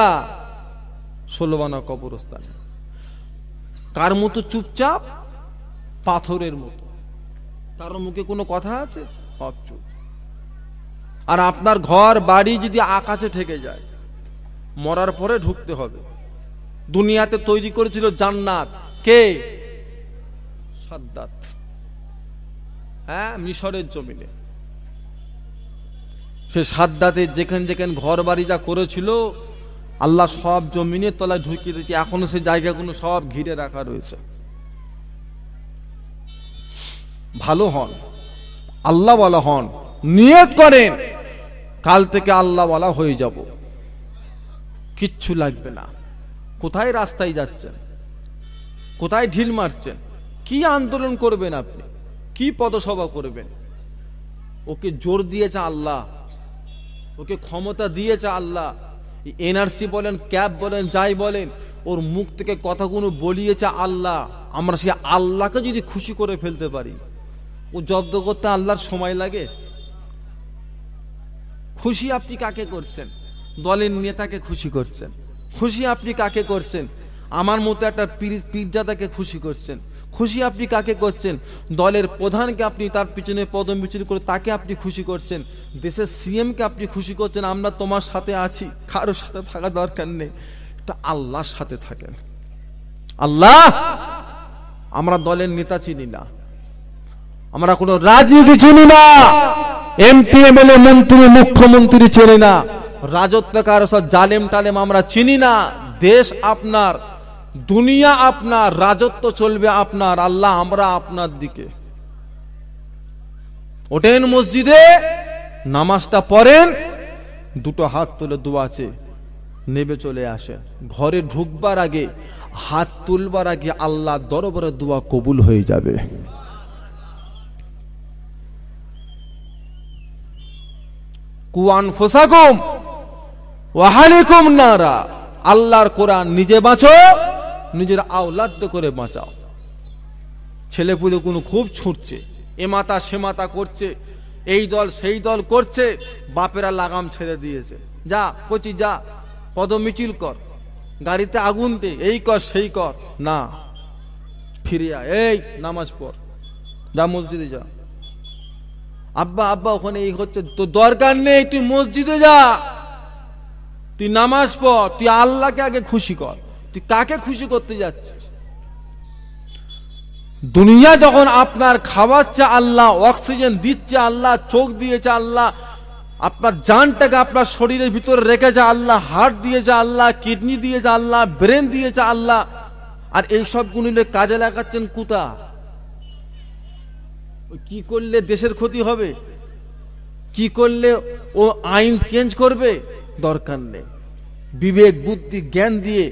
ষোলবানা কবরস্থানে কার মতো চুপচাপ পাথরের মতো কারোর মুখে কোনো কথা আছে সব চুপ আর আপনার ঘর বাড়ি যদি আকাশে ঠেকে যায় মরার পরে ঢুকতে হবে দুনিয়াতে তৈরি করেছিল জান্নাত কে সাদ্দাত হ্যাঁ মিশরের জমিনে সে সাদ্দাতে যেখানে যেখানে ঘর বাড়ি যা করেছিল আল্লাহ সব জমিনের তলায় ঢুকিয়ে দিয়েছে এখনো সে জায়গাগুলো সব ঘিরে রাখা রয়েছে ভালো হন আল্লাহ বলা হন নিয়ত করেন কাল থেকে আল্লাহ বলা হয়ে যাব কিচ্ছু লাগবে না কোথায় রাস্তায় যাচ্ছেন কোথায় ঢিল মারছেন কি আন্দোলন করবেন আপনি কি পদসভা করবেন ওকে জোর দিয়েছে আল্লাহ ওকে ক্ষমতা দিয়েছে আল্লাহ এনআরসি বলেন ক্যাব বলেন যাই বলেন ওর মুখ থেকে কথাগুলো বলিয়েছে আল্লাহ আমরা সে আল্লাহকে যদি খুশি করে ফেলতে পারি ও জব্দ করতে আল্লাহর সময় লাগে খুশি আপনি কাকে করছেন দলের নেতাকে খুশি করছেন খুশি আপনি কাকে করছেন আমার মতো একটা পীরজাদাকে খুশি করছেন খুশি আপনি কাকে করছেন দলের প্রধানকে আপনি তার পিছনে পদম বিচুরি করে তাকে আপনি খুশি করছেন দেশের সিএমকে আপনি খুশি করছেন আমরা তোমার সাথে আছি কারোর সাথে থাকা দরকার নেই এটা আল্লাহর সাথে থাকেন আল্লাহ আমরা দলের নেতা চিনি না আমরা কোনো রাজনীতি চিনি না এমপি এমএলএ মন্ত্রী মুখ্যমন্ত্রী চিনি না রাজত্ব কারো সব জালেম টালেম আমরা চিনি না দেশ আপনার দুনিয়া আপনার রাজত্ব চলবে আপনার আল্লাহ আমরা আপনার দিকে ওঠেন মসজিদে নামাজটা পড়েন দুটো হাত তুলে আছে নেবে চলে আসে ঘরে ঢুকবার আগে হাত তুলবার আগে আল্লাহ দরবারে দোয়া কবুল হয়ে যাবে কুয়ান ফোসাকুম ওয়াহালিকুম নারা আল্লাহর কোরআন নিজে বাঁচো নিজের আওলাদ্য করে বাঁচাও ছেলেপুলে কোনো খুব ছুটছে এ মাতা সে মাতা করছে এই দল সেই দল করছে বাপেরা লাগাম ছেড়ে দিয়েছে যা কচি যা পদ মিছিল কর গাড়িতে আগুন দে এই কর সেই কর না ফিরিয়া এই নামাজ পড় যা মসজিদে যা আব্বা আব্বা ওখানে এই হচ্ছে তো দরকার নেই তুই মসজিদে যা তুই নামাজ পড় তুই আল্লাহকে আগে খুশি কর তুই কাকে খুশি করতে যাচ্ছিস দুনিয়া যখন আপনার খাওয়াচ্ছে আল্লাহ অক্সিজেন দিচ্ছে আল্লাহ চোখ দিয়েছে আল্লাহ আপনার জানটাকে আপনার শরীরের ভিতরে রেখেছে আল্লাহ হার্ট দিয়েছে আল্লাহ কিডনি দিয়েছে আল্লাহ ব্রেন দিয়েছে আল্লাহ আর এই সব সবগুলো কাজে লাগাচ্ছেন কুতা কি করলে দেশের ক্ষতি হবে কি করলে ও আইন চেঞ্জ করবে দরকার নেই বিবেক বুদ্ধি জ্ঞান দিয়ে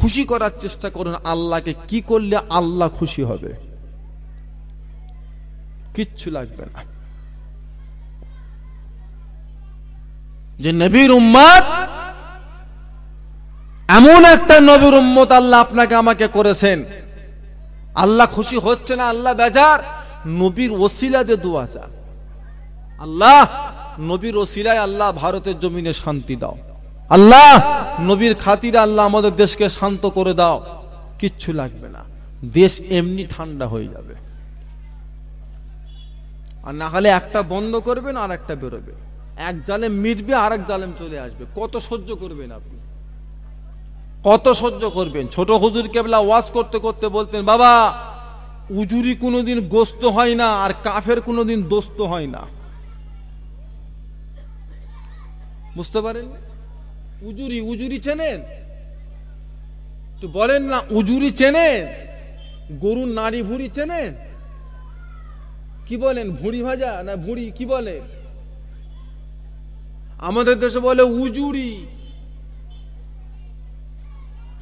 খুশি করার চেষ্টা করুন আল্লাহকে কি করলে আল্লাহ খুশি হবে কিচ্ছু লাগবে না যে নবীর উম্মাদ এমন একটা নবীর উম্মত আল্লাহ আপনাকে আমাকে করেছেন আল্লাহ খুশি হচ্ছে না আল্লাহ বেজার নবীর ওসিলা দিয়ে দোয়া চান আল্লাহ নবীর ওসিলায় আল্লাহ ভারতের জমিনে শান্তি দাও আল্লাহ নবীর খাতিরে আল্লাহ আমাদের দেশকে শান্ত করে দাও কিচ্ছু লাগবে না দেশ এমনি ঠান্ডা হয়ে যাবে আর না হলে একটা বন্ধ করবেন আর একটা বেরোবে এক জালেম মিটবে আর এক জালেম চলে আসবে কত সহ্য করবেন আপনি কত সহ্য করবেন ছোট হুজুর কেবলা ওয়াশ করতে করতে বলতেন বাবা উজুরি কোনোদিন গোস্ত হয় না আর কাফের কোনোদিন দোস্ত হয় না বুঝতে পারেন উজুরি উজুরি চেনেন তো বলেন না উজুরি চেনেন গরু নারী ভুড়ি চেনেন কি বলেন ভুড়ি ভাজা না ভুড়ি কি বলে আমাদের দেশে বলে উজুরি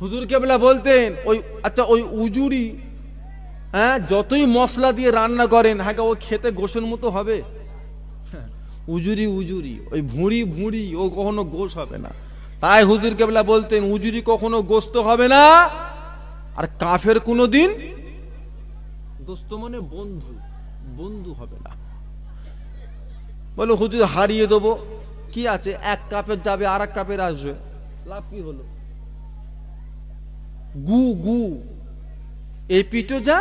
হুজুর কেবলা বলতেন ওই আচ্ছা ওই উজুরি হ্যাঁ যতই মশলা দিয়ে রান্না করেন হ্যাঁ ও খেতে গোসের মতো হবে হ্যাঁ, উজুরি উজুরি ওই ভুঁড়ি ভুঁড়ি ও কখনো গোস হবে না তাই হুজুর কেবলা বলতেন উজুরি কখনো গোস্ত হবে না আর কাফের কোনো দিন দোস্ত মানে বন্ধু বন্ধু হবে না বলো হুজুর হারিয়ে দেবো কি আছে এক কাপের যাবে আর এক কাপের আসবে লাভ কি হলো গু গু এ পিঠো যা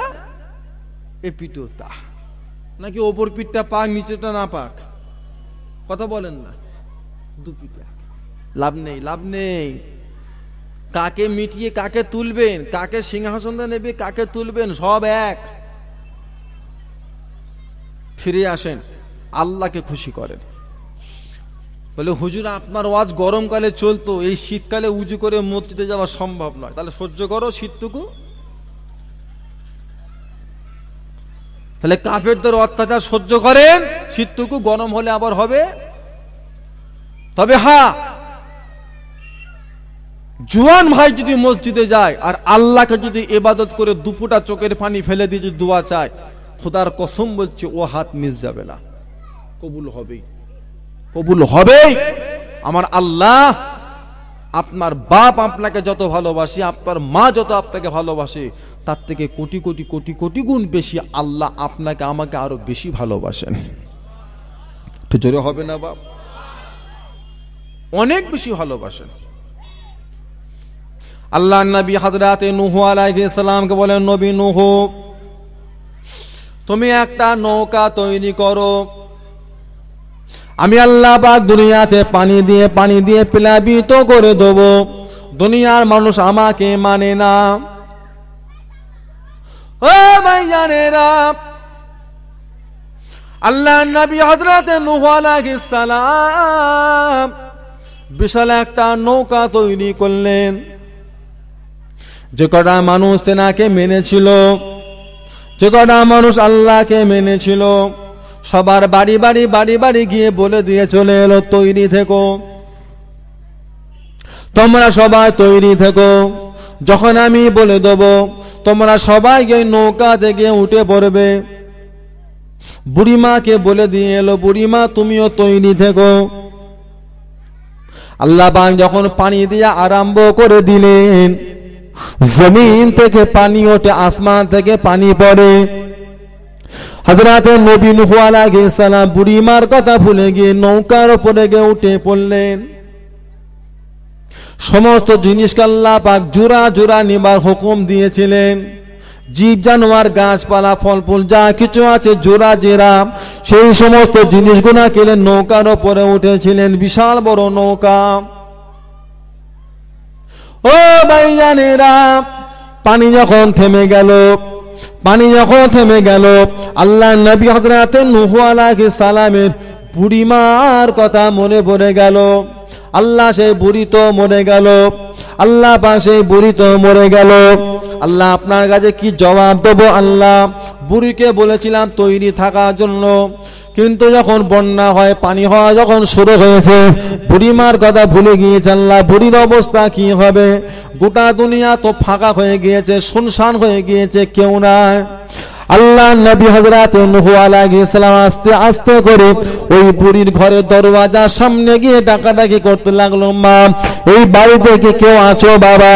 এ পিঠো তা নাকি ওপর পিঠটা পাক নিচেটা না পাক কথা বলেন না দু লাভ নেই লাভ নেই কাকে মিটিয়ে কাকে তুলবেন কাকে সিংহাসনটা নেবে কাকে তুলবেন সব এক ফিরে আসেন আল্লাহকে খুশি করেন বলে হুজুর আপনার ওয়াজ গরমকালে চলতো এই শীতকালে উজু করে মসজিদে যাওয়া সম্ভব নয় তাহলে সহ্য করো শীতটুকু তাহলে কাফেরদের অত্যাচার সহ্য করেন শীতটুকু গরম হলে আবার হবে তবে হা হ্যাঁ, জোয়ান ভাই যদি মসজিদে যায় আর আল্লাহকে যদি এবাদত করে দুপুটা চোখের পানি ফেলে দিয়ে যদি দোয়া চায় খোদার কসম বলছে ও হাত মিস যাবে না কবুল হবেই কবুল হবেই আমার আল্লাহ আপনার বাপ আপনাকে যত ভালোবাসে আপনার মা যত আপনাকে ভালোবাসে তার থেকে কোটি কোটি কোটি কোটি গুণ বেশি আল্লাহ আপনাকে আমাকে আরো বেশি ভালোবাসেন জোরে হবে না বাপ অনেক বেশি ভালোবাসেন আল্লাহ নবী হাজরাত নুহু আলাইসালামকে বলেন নবী নুহু তুমি একটা নৌকা তৈরি করো আমি আল্লাহ বা দুনিয়াতে পানি দিয়ে পানি দিয়ে প্লাবিত করে দেব দুনিয়ার মানুষ আমাকে মানে না ও ভাইজানেরা আল্লাহ নবী হজরত সালাম বিশাল একটা নৌকা তৈরি করলেন যে কটা মানুষ তেনাকে মেনেছিল যে কটা মানুষ আল্লাহকে মেনেছিল সবার বাড়ি বাড়ি বাড়ি বাড়ি গিয়ে বলে দিয়ে চলে এলো তৈরি থেকো তোমরা সবাই তৈরি থেকো যখন আমি বলে দেব তোমরা সবাই গিয়ে নৌকা থেকে উঠে পড়বে বুড়িমাকে বলে দিয়ে এলো বুড়িমা তুমিও তৈরি থেকো আল্লাহ যখন পানি দিয়ে আরম্ভ করে দিলেন জমিন থেকে পানি ওঠে আসমান থেকে পানি পড়ে হাজরাতে নবী নুহু আলাইহিস সালাম বুড়িমার কথা ভুলে গিয়ে নৌকার উপরে গিয়ে উঠে পড়লেন সমস্ত জিনিসকে আল্লাহ পাক জোড়া জোড়া নিবার হুকুম দিয়েছিলেন জীব জানোয়ার গাছপালা ফল ফুল যা কিছু আছে জোড়া জেরা সেই সমস্ত জিনিসগুলা কেলেন নৌকার ওপরে উঠেছিলেন বিশাল বড় নৌকা ও ভাইজানেরা পানি যখন থেমে গেল পানি যখন থেমে গেল আল্লাহ নবী হজরাতে নুহু সালামের সালামের বুড়িমার কথা মনে পড়ে গেল আল্লাহ সেই বুড়ি তো মরে গেল আল্লাহ পা সেই বুড়ি তো মরে গেল আল্লাহ আপনার কাছে কি জবাব দেবো আল্লাহ বুড়িকে বলেছিলাম তৈরি থাকার জন্য কিন্তু যখন বন্যা হয় পানি হওয়া যখন শুরু হয়েছে বুড়িমার কথা ভুলে গিয়েছেন বুড়ির অবস্থা কি হবে গোটা দুনিয়া তো ফাঁকা হয়ে গিয়েছে শুনশান হয়ে গিয়েছে কেউ না আল্লাহ নবী হজরত নুহ আলাইহিস সালাম আস্তে আস্তে করে ওই বুড়ির ঘরের দরওয়াজার সামনে গিয়ে ডাকাডাকি করতে লাগলো মা এই বাড়িতে কি কেউ আছো বাবা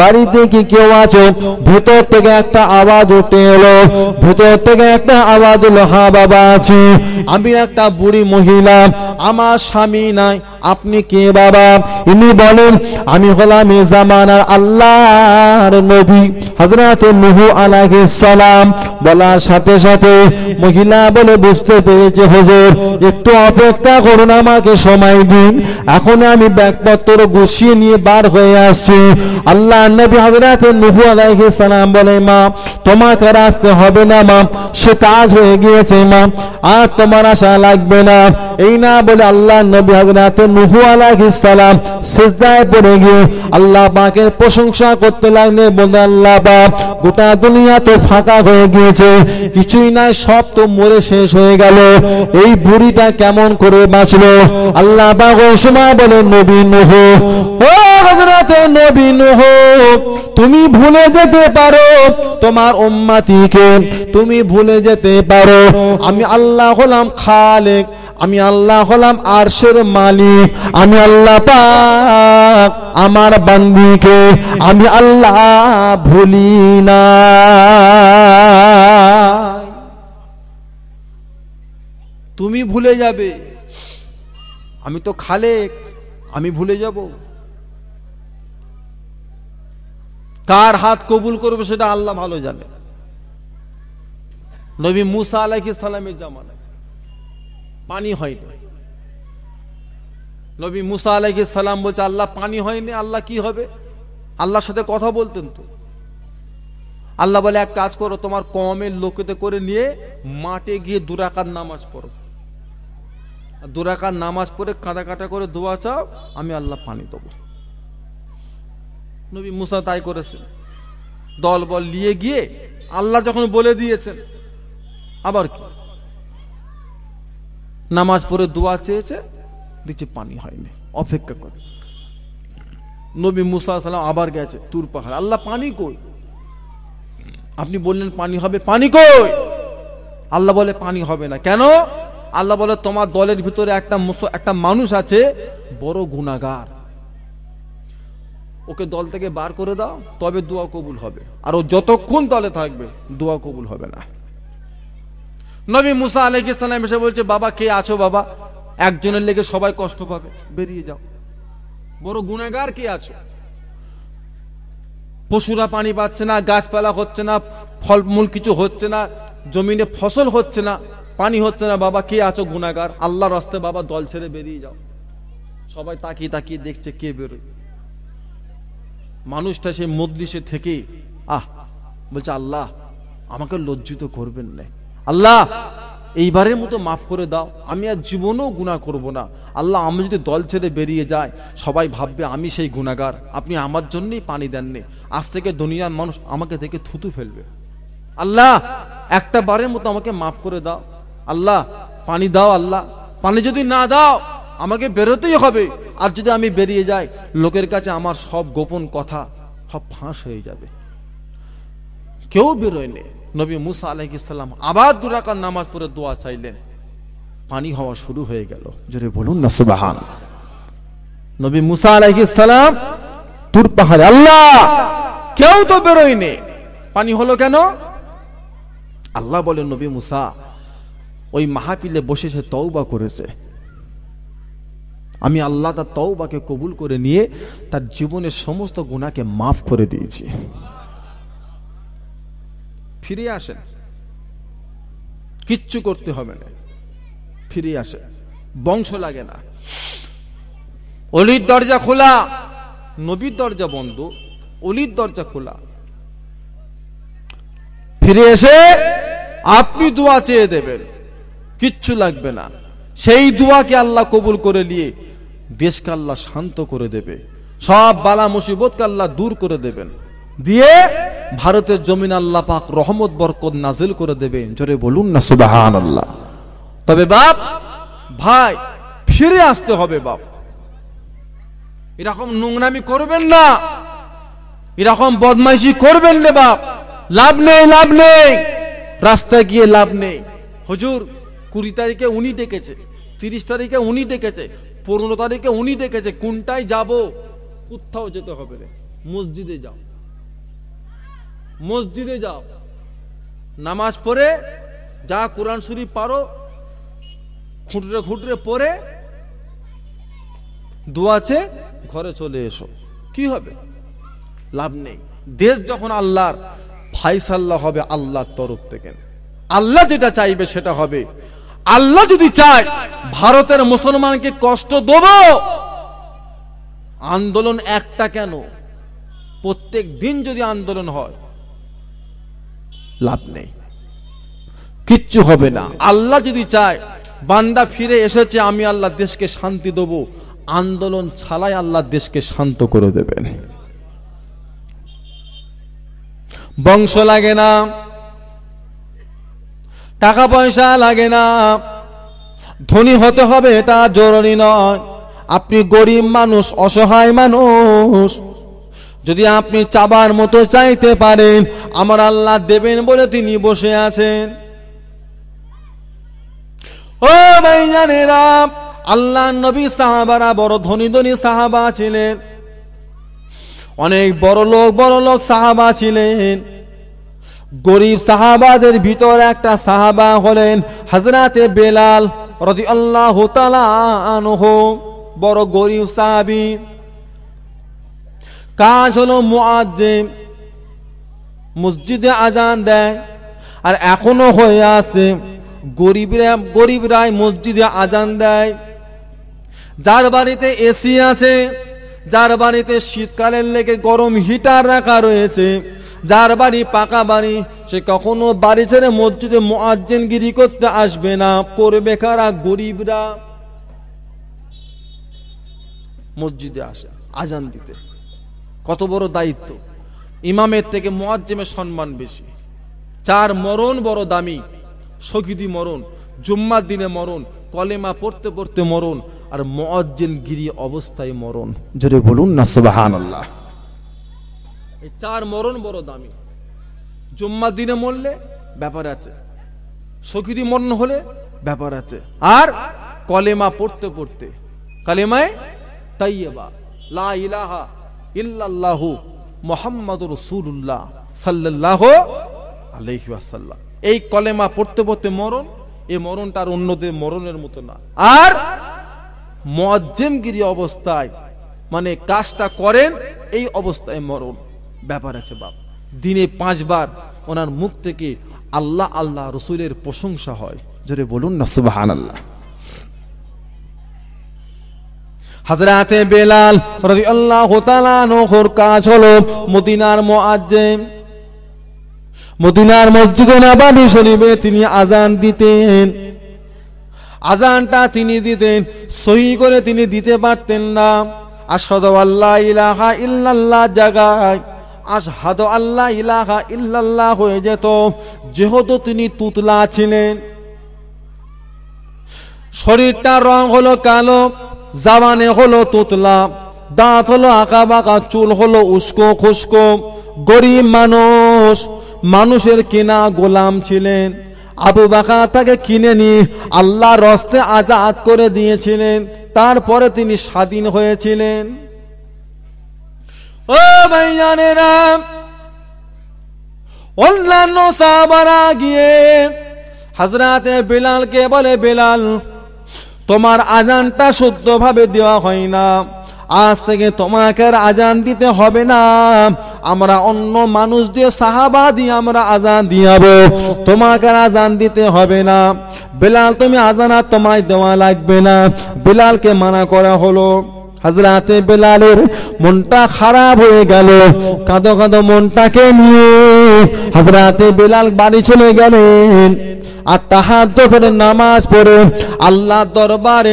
বাড়িতে কি কেউ আছো ভেতর থেকে একটা আওয়াজ উঠে এলো ভেতর থেকে একটা আওয়াজ হলো হ্যাঁ বাবা আছি আমি একটা বুড়ি মহিলা আমার স্বামী নাই আপনি কে বাবা ইনি বলেন আমি হলাম এ জামানার আল্লাহর নবী হজরত নুহু আলাইহিস সালাম বলার সাথে সাথে মহিলা বলে বুঝতে পেরেছে হুজুর একটু অপেক্ষা করুন আমাকে সময় দিন এখন আমি ব্যাগপত্র গুছিয়ে নিয়ে বার হয়ে আসছি আল্লাহ নবী হজরত নুহু আলাইহিস সালাম বলে মা তোমাকে আসতে হবে না মা সে কাজ হয়ে গিয়েছে মা আর তোমার আশা লাগবে না এই না বলে আল্লাহ নবী হজরত নুহু আলাহ ইসলাম সিজদায় পড়ে গিয়ে আল্লাহ পাকের প্রশংসা করতে লাগলে বলে আল্লাহ পাক গোটা দুনিয়া তো ফাঁকা হয়ে গিয়েছে কিছুই নাই সব তো মরে শেষ হয়ে গেল এই বুড়িটা কেমন করে বাঁচলো আল্লাহ বা ঘোষণা বলে নবী নুহু ও হযরতে নবী নুহু তুমি ভুলে যেতে পারো তোমার উম্মাতিকে তুমি ভুলে যেতে পারো আমি আল্লাহ হলাম খালেক আমি আল্লাহ হলাম আরশের মালিক আমি আল্লাহ পাক আমার বান্দিকে আমি আল্লাহ ভুলি না তুমি ভুলে যাবে আমি তো খালেক আমি ভুলে যাব কার হাত কবুল করবে সেটা আল্লাহ ভালো জানে নবী মুসা আলাইহিস সালামের জামানায় পানি হয়নি নবী মুসা আলাইকে সালাম বলছে আল্লাহ পানি হয়নি আল্লাহ কি হবে আল্লাহর সাথে কথা বলতেন তো আল্লাহ বলে এক কাজ করো তোমার কমের লোকেতে করে নিয়ে মাঠে গিয়ে দুরাকার নামাজ পড়ো দুরাকার নামাজ পড়ে কাঁদা কাটা করে দোয়া চাও আমি আল্লাহ পানি দেবো নবী মুসা তাই করেছেন দল বল নিয়ে গিয়ে আল্লাহ যখন বলে দিয়েছেন আবার কি নামাজ পড়ে দোয়া চেয়েছে দিচ্ছে পানি হয়নি অপেক্ষা করে নবী মুসা সালাম আবার গেছে তুর পাহাড় আল্লাহ পানি কই আপনি বললেন পানি হবে পানি কই আল্লাহ বলে পানি হবে না কেন আল্লাহ বলে তোমার দলের ভিতরে একটা একটা মানুষ আছে বড় গুণাগার ওকে দল থেকে বার করে দাও তবে দোয়া কবুল হবে আর ও যতক্ষণ দলে থাকবে দোয়া কবুল হবে না নবী মুসা ইসলাম এসে বলছে বাবা কে আছো বাবা একজনের লেগে সবাই কষ্ট পাবে বেরিয়ে যাও বড় গুণাগার কে আছো পশুরা পানি পাচ্ছে না গাছপালা হচ্ছে না ফলমূল কিছু হচ্ছে না জমিনে ফসল হচ্ছে না পানি হচ্ছে না বাবা কে আছো গুণাগার আল্লাহর রাস্তে বাবা দল ছেড়ে বেরিয়ে যাও সবাই তাকিয়ে তাকিয়ে দেখছে কে বেরোয় মানুষটা সেই মদলিসে থেকে আহ বলছে আল্লাহ আমাকে লজ্জিত করবেন না আল্লাহ এইবারের মতো মাফ করে দাও আমি আর জীবনেও গুণা করব না আল্লাহ আমি যদি দল ছেড়ে বেরিয়ে যায় সবাই ভাববে আমি সেই গুণাগার আপনি আমার জন্যই পানি দেননি আজ থেকে দুনিয়ার মানুষ আমাকে দেখে থুতু ফেলবে আল্লাহ একটা বারের মতো আমাকে মাফ করে দাও আল্লাহ পানি দাও আল্লাহ পানি যদি না দাও আমাকে বেরোতেই হবে আর যদি আমি বেরিয়ে যাই লোকের কাছে আমার সব গোপন কথা সব ফাঁস হয়ে যাবে কেউ বেরোয়নি নবী মুসা ইসলাম আবার দুরাকার নামাজ পড়ে দোয়া চাইলেন পানি হওয়া শুরু হয়ে গেল জোরে বলুন না সুবাহান নবী মুসা ইসলাম তুর পাহাড়ে আল্লাহ কেউ তো বেরোয়নি পানি হলো কেন আল্লাহ বলে নবী মুসা ওই মাহাপিলে বসে সে তওবা করেছে আমি আল্লাহ তার তওবাকে কবুল করে নিয়ে তার জীবনের সমস্ত গুণাকে মাফ করে দিয়েছি ফিরে আসেন কিচ্ছু করতে হবে না ফিরে আসেন বংশ লাগে না অলির দরজা খোলা নবীর দরজা বন্ধ অলির দরজা খোলা ফিরে এসে আপনি দোয়া চেয়ে দেবেন কিচ্ছু লাগবে না সেই দোয়াকে আল্লাহ কবুল করে নিয়ে দেশকে আল্লাহ শান্ত করে দেবে সব বালা মুসিবতকে আল্লাহ দূর করে দেবেন দিয়ে ভারতের জমিন আল্লাহ পাক রহমত বরকত নাজিল করে দেবেন জোরে বলুন না সুবাহান আল্লাহ তবে বাপ ভাই ফিরে আসতে হবে বাপ এরকম নোংরামি করবেন না এরকম বদমাইশি করবেন না বাপ লাভ নেই লাভ নেই রাস্তায় গিয়ে লাভ নেই হজুর কুড়ি তারিখে উনি ডেকেছে তিরিশ তারিখে উনি ডেকেছে পনেরো তারিখে উনি ডেকেছে কোনটাই যাব কোথাও যেতে হবে রে মসজিদে যাও মসজিদে যাও নামাজ পড়ে যা কোরআন শরীফ পারো খুঁটরে খুঁটরে পড়ে দুয়াছে ঘরে চলে এসো কি হবে লাভ নেই দেশ যখন আল্লাহর ফাইসাল্লা হবে আল্লাহর তরফ থেকে আল্লাহ যেটা চাইবে সেটা হবে আল্লাহ যদি চায় ভারতের মুসলমানকে কষ্ট দেব আন্দোলন একটা কেন প্রত্যেক দিন যদি আন্দোলন হয় লাভ নেই কিচ্ছু হবে না আল্লাহ যদি চায় বান্দা ফিরে এসেছে আমি আল্লাহ দেশকে শান্তি দেবো আন্দোলন ছাড়াই আল্লাহ দেশকে শান্ত করে দেবেন বংশ লাগে না টাকা পয়সা লাগে না ধনী হতে হবে এটা জরুরি নয় আপনি গরিব মানুষ অসহায় মানুষ যদি আপনি চাবার মতো চাইতে পারেন আমার আল্লাহ দেবেন বলে তিনি বসে আছেন ও ভাই ভাইজানেরা আল্লাহ নবী সাহাবারা বড় ধনী ধনী সাহাবা ছিলেন অনেক বড় লোক বড় লোক সাহাবা ছিলেন গরিব সাহাবাদের ভিতর একটা সাহাবা হলেন হাজরাতে বেলাল রতি আল্লাহ বড় গরিব সাহাবি কাজ হলো মুআজ্জিম মসজিদে আজান দেয় আর এখনো হয়ে আছে গরিবরা গরিবরাই মসজিদে আজান দেয় যার বাড়িতে এসি আছে যার বাড়িতে শীতকালের লেগে গরম হিটার রাখা রয়েছে যার বাড়ি পাকা বাড়ি সে কখনো বাড়ি ছেড়ে মসজিদে গিরি করতে আসবে না করবে কারা গরিবরা মসজিদে আসে আজান দিতে কত বড় দায়িত্ব ইমামের থেকে মোয়াজ্জেমের সম্মান বেশি চার মরণ বড় দামি সখিদি মরণ জুম্মার দিনে মরণ কলেমা পড়তে পড়তে মরণ আর মোয়াজ্জেন গিরি অবস্থায় মরণ জোরে বলুন না সুবাহান আল্লাহ এই চার মরণ বড় দামি জুম্মার দিনে মরলে ব্যাপার আছে সখিদি মরণ হলে ব্যাপার আছে আর কলেমা পড়তে পড়তে কালেমায় তাইয়েবা লা ইলাহা ইল্লাল্লাহু মোহাম্মদ রসুল্লাহ সাল্লাহ আলহিসাল্লাম এই কলেমা পড়তে পড়তে মরণ এই মরণটা আর অন্যদের মরণের মতো না আর মজ্জেমগিরি অবস্থায় মানে কাজটা করেন এই অবস্থায় মরণ ব্যাপার আছে বাপ দিনে পাঁচবার ওনার মুখ থেকে আল্লাহ আল্লাহ রসুলের প্রশংসা হয় জোরে বলুন না সুবাহান আল্লাহ হাজরাতে বেলাল রবি আল্লাহ হোতালানোর কাজ হলো মদিনার মোয়াজ্জেম মদিনার মসজিদে নাবাবি শরীফে তিনি আজান দিতেন আজানটা তিনি দিতেন সহি করে তিনি দিতে পারতেন না আসাদ আল্লাহ ইলাহা ইল্লাল্লাহ জাগায় আশহাদ আল্লাহ ইলাহা ইল্লাল্লাহ হয়ে যেত যেহেতু তিনি তুতলা ছিলেন শরীরটা রং হলো কালো জাবানে হলো তোতলা দাঁত হলো আঁকা বাঁকা চুল হলো উস্কো খুস্কো গরিব মানুষ মানুষের কিনা গোলাম ছিলেন আবু বাকা তাকে কিনে নিয়ে আল্লাহ রস্তে আজাদ করে দিয়েছিলেন তারপরে তিনি স্বাধীন হয়েছিলেন ও ভাই অন্যান্য সাবারা গিয়ে হাজরাতে বিলালকে বলে বিলাল তোমার আজানটা শুদ্ধভাবে দেওয়া হয় না আজ থেকে তোমাকে আর আজান দিতে হবে না আমরা অন্য মানুষ দিয়ে সাহাবা দিয়ে আমরা আজান দিয়াব তোমাকে আর আজান দিতে হবে না বেলাল তুমি আজান আর তোমায় দেওয়া লাগবে না বেলালকে মানা করা হলো হাজরাতে বেলালের মনটা খারাপ হয়ে গেল কাঁদো কাঁদো মনটাকে নিয়ে হাজরাতে বেলাল বাড়ি চলে গেলেন আর তাহার নামাজ পড়ে আল্লাহ দরবারে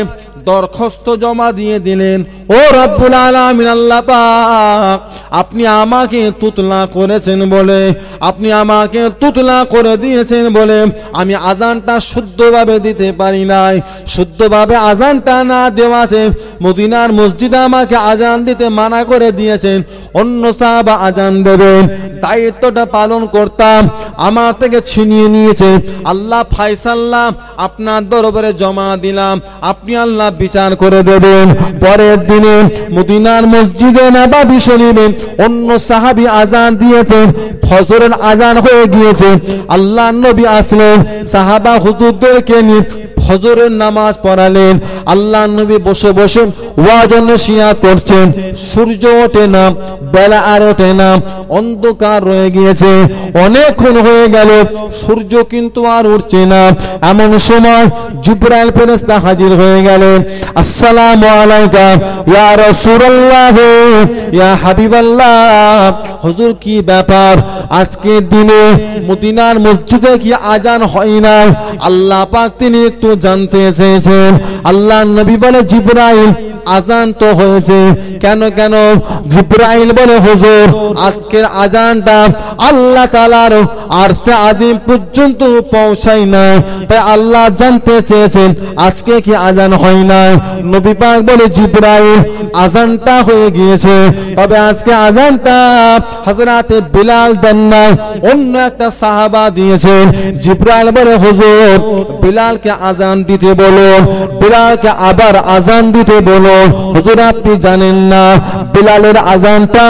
দরখাস্ত জমা দিয়ে দিলেন ও রব্বুল আলামিন আল্লাহ পাক আপনি আমাকে তুতলা করেছেন বলে আপনি আমাকে তুতলা করে দিয়েছেন বলে আমি আজানটা শুদ্ধভাবে দিতে পারি নাই শুদ্ধভাবে আজানটা না দেওয়াতে মদিনার মসজিদ আমাকে আজান দিতে মানা করে দিয়েছেন অন্য সাহাবা আজান দেবেন দায়িত্বটা পালন করতাম আমার থেকে ছিনিয়ে নিয়েছে আল্লাহ ফাইসাল্লাহ আপনার দরবারে জমা দিলাম আপনি আল্লাহ বিচার করে দেবেন পরের দিনে মদিনার মসজিদে নাবাবি শরীফে অন্য সাহাবি আজান দিয়েছেন ফজরের আজান হয়ে গিয়েছে আল্লাহ নবী আসলেন সাহাবা হুজুরদেরকে নিয়ে ফজরের নামাজ পড়ালেন আল্লাহ নবী বসে বসে ওয়াজনে শিয়া করছেন সূর্য ওঠে না বেলা আর ওঠে না অন্ধকার রয়ে গিয়েছে অনেকক্ষণ হয়ে গেল সূর্য কিন্তু আর উঠছে না এমন সময় জুবরাইল ফেরেশতা হাজির হয়ে গেলেন আসসালামু আলাইকা ইয়া রাসূলুল্লাহ ইয়া হাবিবাল্লাহ হুজুর কি ব্যাপার আজকে দিনে মদিনার মসজিদে কি আজান হয় না আল্লাহ পাক তিনি একটু জানতে চেয়েছেন আল্লাহর নবী বলে জিবরাইল আজান তো হয়েছে কেন কেন জিব্রাইল বলে হুজুর আজকের আজানটা আল্লাহ তালার আর সে আজিম পর্যন্ত পৌঁছায় নাই তাই আল্লাহ জানতে চেয়েছেন আজকে কি আজান হয় নাই নবী পাক বলে জিব্রাইল আজানটা হয়ে গিয়েছে তবে আজকে আজানটা হাজরাতে বিলাল দেন নাই অন্য একটা সাহাবা দিয়েছেন জিব্রাইল বলে হুজুর বিলালকে আজান দিতে বলো বিলালকে আবার আজান দিতে বলো হুজুর আপনি জানেন না বিলালের আজানটা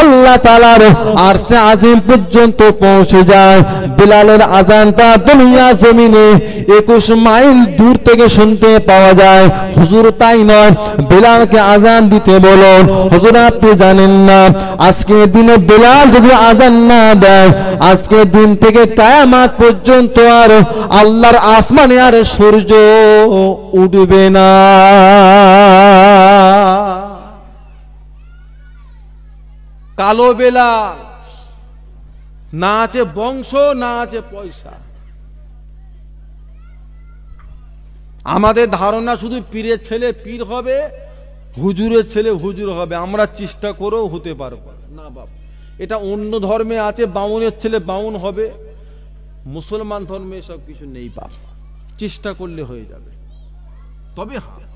আল্লাহ তালার আর সে আজিম পর্যন্ত পৌঁছে যায় বিলালের আজানটা দুনিয়া জমিনে একুশ মাইল দূর থেকে শুনতে পাওয়া যায় হুজুর তাই নয় বিলালকে আজান দিতে বলুন হুজুর আপনি জানেন না আজকে দিনে বিলাল যদি আজান না দেয় আজকে দিন থেকে কায়ামাত পর্যন্ত আর আল্লাহর আসমানে আর সূর্য উঠবে না কালো বেলা না আছে বংশ না আছে পয়সা আমাদের ধারণা শুধু পীরের ছেলে পীর হবে হুজুরের ছেলে হুজুর হবে আমরা চেষ্টা করেও হতে পারবো না বাবা এটা অন্য ধর্মে আছে বামুনের ছেলে বামুন হবে মুসলমান ধর্মে সব কিছু নেই বাবা চেষ্টা করলে হয়ে যাবে তবে হ্যাঁ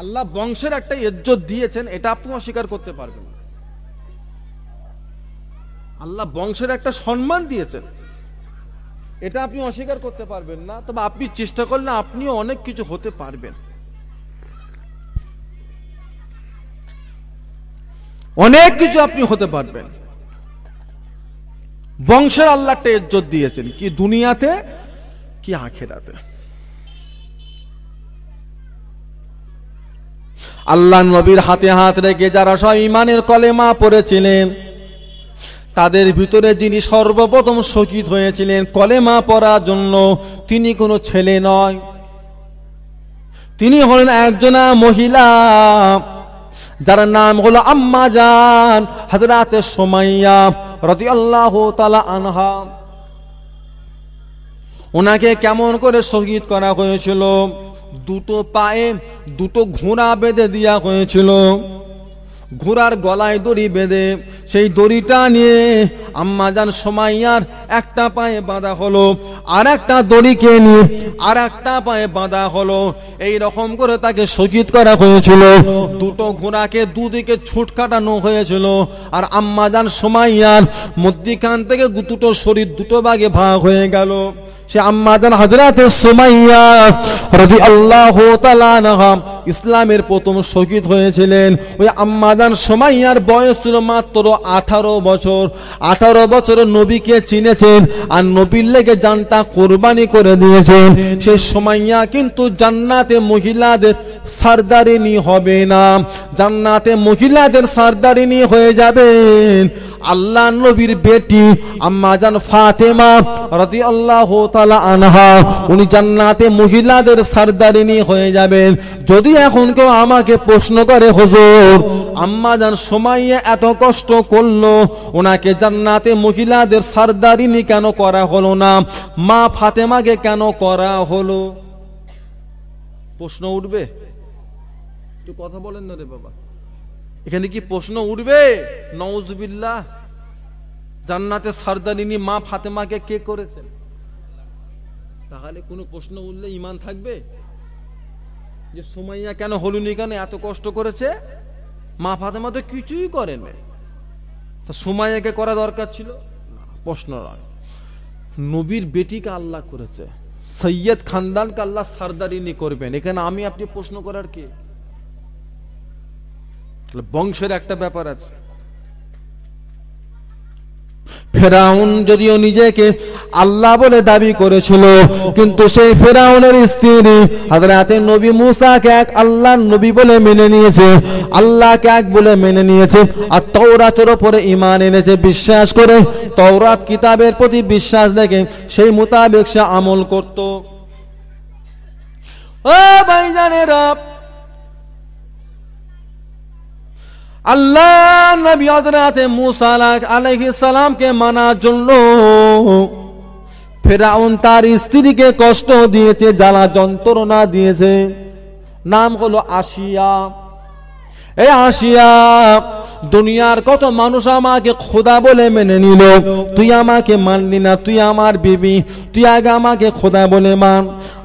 আল্লাহ বংশের একটা ইজ্জত দিয়েছেন এটা আপনি অস্বীকার করতে পারবেন আল্লাহ বংশের একটা সম্মান দিয়েছেন এটা আপনি অস্বীকার করতে পারবেন না তবে আপনি চেষ্টা করলে আপনিও অনেক কিছু হতে পারবেন অনেক কিছু আপনি হতে পারবেন বংশের আল্লাহটা ইজ্জত দিয়েছেন কি দুনিয়াতে কি আখেরাতে আল্লাহ নবীর হাতে হাত রেখে যারা সব ইমানের কলেমা পড়েছিলেন তাদের ভিতরে যিনি সর্বপ্রথম শহীদ হয়েছিলেন কলেমা পড়ার জন্য তিনি কোনো ছেলে নয় তিনি হলেন একজনা মহিলা যার নাম হলো আম্মা জান হাজরাতে সোমাইয়া রতি আল্লাহ তালা আনহা ওনাকে কেমন করে শহীদ করা হয়েছিল দুটো পায়ে দুটো ঘোড়া বেঁধে দেওয়া হয়েছিল ঘোড়ার গলায় দড়ি বেঁধে সেই দড়িটা নিয়ে আম্মাজান সোমাইয়ার একটা পায়ে বাঁধা হলো আর একটা দড়িকে নিয়ে আর একটা পায়ে বাঁধা হলো এই রকম করে তাকে সজিত করা হয়েছিল দুটো ঘোড়াকে দুদিকে ছুট কাটানো হয়েছিল আর আম্মাজান সোমাইয়ার মধ্যিখান থেকে দুটো শরীর দুটো ভাগে ভাগ হয়ে গেল সে আম্মাদান হজরাতে সুমাইয়া রবি আল্লাহ ইসলামের প্রথম শহীদ হয়েছিলেন ওই আম্মাদান সোমাইয়ার বয়স ছিল মাত্র আঠারো বছর আঠারো বছরে নবীকে চিনেছেন আর নবীর লেগে জানটা কোরবানি করে দিয়েছেন সে সময়া কিন্তু জান্নাতে মহিলাদের সারদারিনী হবে না জান্নাতে মহিলাদের সারদারিনী হয়ে যাবেন আল্লাহ নবীর বেটি আম্মাজান ফাতেমা রতি আল্লাহ তালা আনহা উনি জান্নাতে মহিলাদের সারদারিনী হয়ে যাবেন যদি এখন কেউ আমাকে প্রশ্ন করে হজুর আম্মাজান সময়ে এত কষ্ট করলো ওনাকে জান্নাতে মহিলাদের সারদারিনী কেন করা হলো না মা ফাতেমাকে কেন করা হলো প্রশ্ন উঠবে একটু কথা বলেন না রে বাবা এখানে কি প্রশ্ন উঠবে নওজবিল্লাহ জান্নাতে সারদানিনি মা ফাতেমাকে কে করেছেন তাহলে কোনো প্রশ্ন উঠলে ইমান থাকবে যে সোমাইয়া কেন হলুনি কেন এত কষ্ট করেছে মা ফাতেমা তো কিছুই করেন তা সোমাইয়াকে করা দরকার ছিল প্রশ্ন নয় নবীর বেটিকে আল্লাহ করেছে সৈয়দ খানদানকে আল্লাহ সারদারিনী করবেন এখানে আমি আপনি প্রশ্ন করার কে বংশের একটা ব্যাপার আছে ফেরাউন যদিও নিজেকে আল্লাহ বলে দাবি করেছিল কিন্তু সেই ফেরাউনের স্ত্রী হাজরাতে নবী মুসাকে এক আল্লাহ নবী বলে মেনে নিয়েছে আল্লাহকে এক বলে মেনে নিয়েছে আর তৌরাতের ওপরে ইমান এনেছে বিশ্বাস করে তৌরাত কিতাবের প্রতি বিশ্বাস রেখে সেই মোতাবেক সে আমল করত ও ভাইজানেরা আল্লাহ নবী হজরাতে মুসা আলাইহিস সালামকে মানার জন্য ফেরাউন তার স্ত্রীকে কষ্ট দিয়েছে জ্বালা যন্ত্রণা দিয়েছে নাম হলো আশিয়া এ আসিয়া দুনিয়ার কত মানুষ আমাকে খোদা বলে মেনে নিল তুই আমাকে মানলি না তুই আমার বিবি তুই আগে আমাকে খোদা বলে মান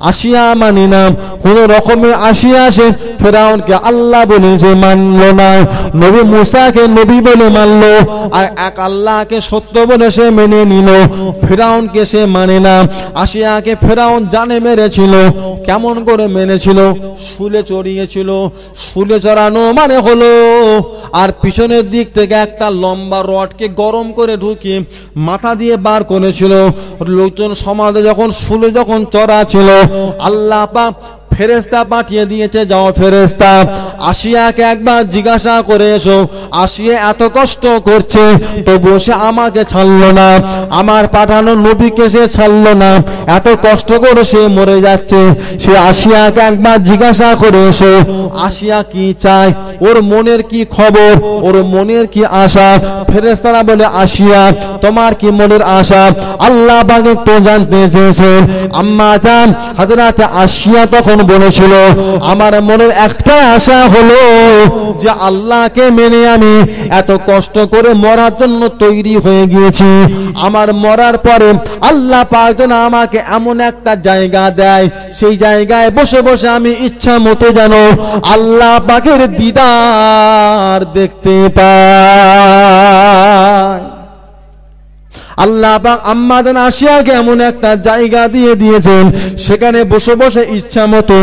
আসিয়া মানি না কোন রকমে আসিয়া সে ফেরাউনকে আল্লাহ বলে যে মানলো না নবী মুসাকে নবী বলে মানলো আর এক আল্লাহকে সত্য বলে সে মেনে নিল ফেরাউনকে সে মানে না আসিয়াকে ফেরাউন জানে মেরেছিল কেমন করে মেনেছিল শুলে চড়িয়েছিল শুলে চড়ানো মানে হলো আর পিছনের দিক থেকে একটা লম্বা রডকে গরম করে ঢুকি মাথা দিয়ে বার করেছিল লোকজন সমাজে যখন ফুলে যখন চড়া ছিল আল্লাহ ফেরেস্তা পাঠিয়ে দিয়েছে যাও ফেরেস্তা আসিয়াকে একবার জিজ্ঞাসা করে এসো আসিয়া এত কষ্ট করছে তবুও সে আমাকে ছাড়লো না আমার পাঠানো নবীকে সে ছাড়লো না এত কষ্ট করে সে মরে যাচ্ছে সে আসিয়াকে একবার জিজ্ঞাসা করে এসো আসিয়া কি চায় ওর মনের কি খবর ওর মনের কি আশা ফেরেস্তারা বলে আসিয়া তোমার কি মনের আশা আল্লাহ বাগে তো জানতে চেয়েছেন আম্মা যান হাজরাতে আসিয়া তখন বলেছিল আমার মনের একটা আশা হলো যে আল্লাহকে মেনে আমি এত কষ্ট করে মরার জন্য তৈরি হয়ে গিয়েছি আমার মরার পরে আল্লাহ পাঁচজন আমাকে এমন একটা জায়গা দেয় সেই জায়গায় বসে বসে আমি ইচ্ছা মতো যেন আল্লাহ পাখের দিদার দেখতে পায় আল্লাহ বা আম্মাদান আসিয়াকে এমন একটা জায়গা দিয়ে দিয়েছেন সেখানে বসে বসে ইচ্ছা মতো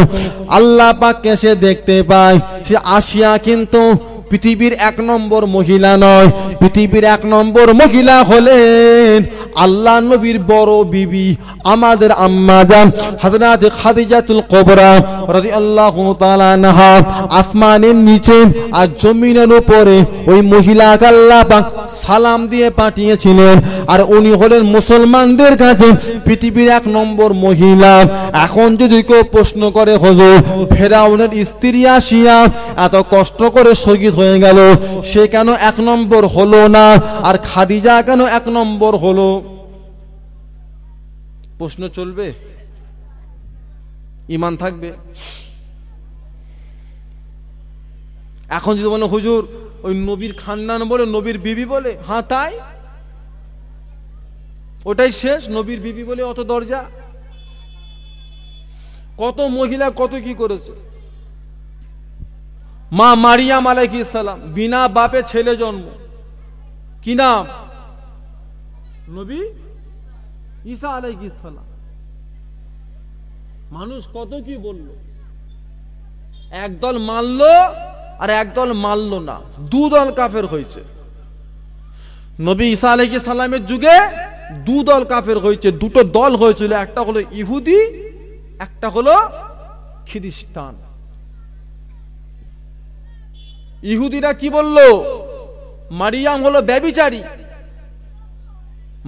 আল্লাহ পাককে সে দেখতে পায় সে আসিয়া কিন্তু পৃথিবীর এক নম্বর মহিলা নয় পৃথিবীর এক নম্বর মহিলা হলেন আল্লাহ নবীর বড় বিবি আমাদের আম্মা যান হাজরাত খাদিজাতুল কবরা রাজি আল্লাহ নাহা আসমানের নিচে আর জমিনের উপরে ওই মহিলা আল্লাহ সালাম দিয়ে পাঠিয়েছিলেন আর উনি হলেন মুসলমানদের কাছে পৃথিবীর এক নম্বর মহিলা এখন যদি কেউ প্রশ্ন করে হজর ফেরাউনের স্ত্রী আসিয়া এত কষ্ট করে শহীদ হয়ে গেল সে কেন এক নম্বর হলো না আর খাদিজা কেন এক নম্বর হলো প্রশ্ন চলবে ইমান থাকবে এখন যদি বলো হুজুর ওই নবীর খানদান বলে নবীর বিবি বলে হ্যাঁ তাই ওটাই শেষ নবীর বিবি বলে অত দরজা কত মহিলা কত কি করেছে মা মারিয়াম আলাইকি ইসালাম বিনা বাপে ছেলে জন্ম কি নাম নবী ঈসা আলাইকি ইসালাম মানুষ কত কি বলল একদল মানল আর একদল মানল না দুদল কাফের হয়েছে নবী ঈসা আলাইকি ইসালামের যুগে দুদল কাফের হয়েছে দুটো দল হয়েছিল একটা হলো ইহুদি একটা হলো খ্রিস্টান ইহুদিরা কি বলল মারিয়াম হলো ব্যবিচারী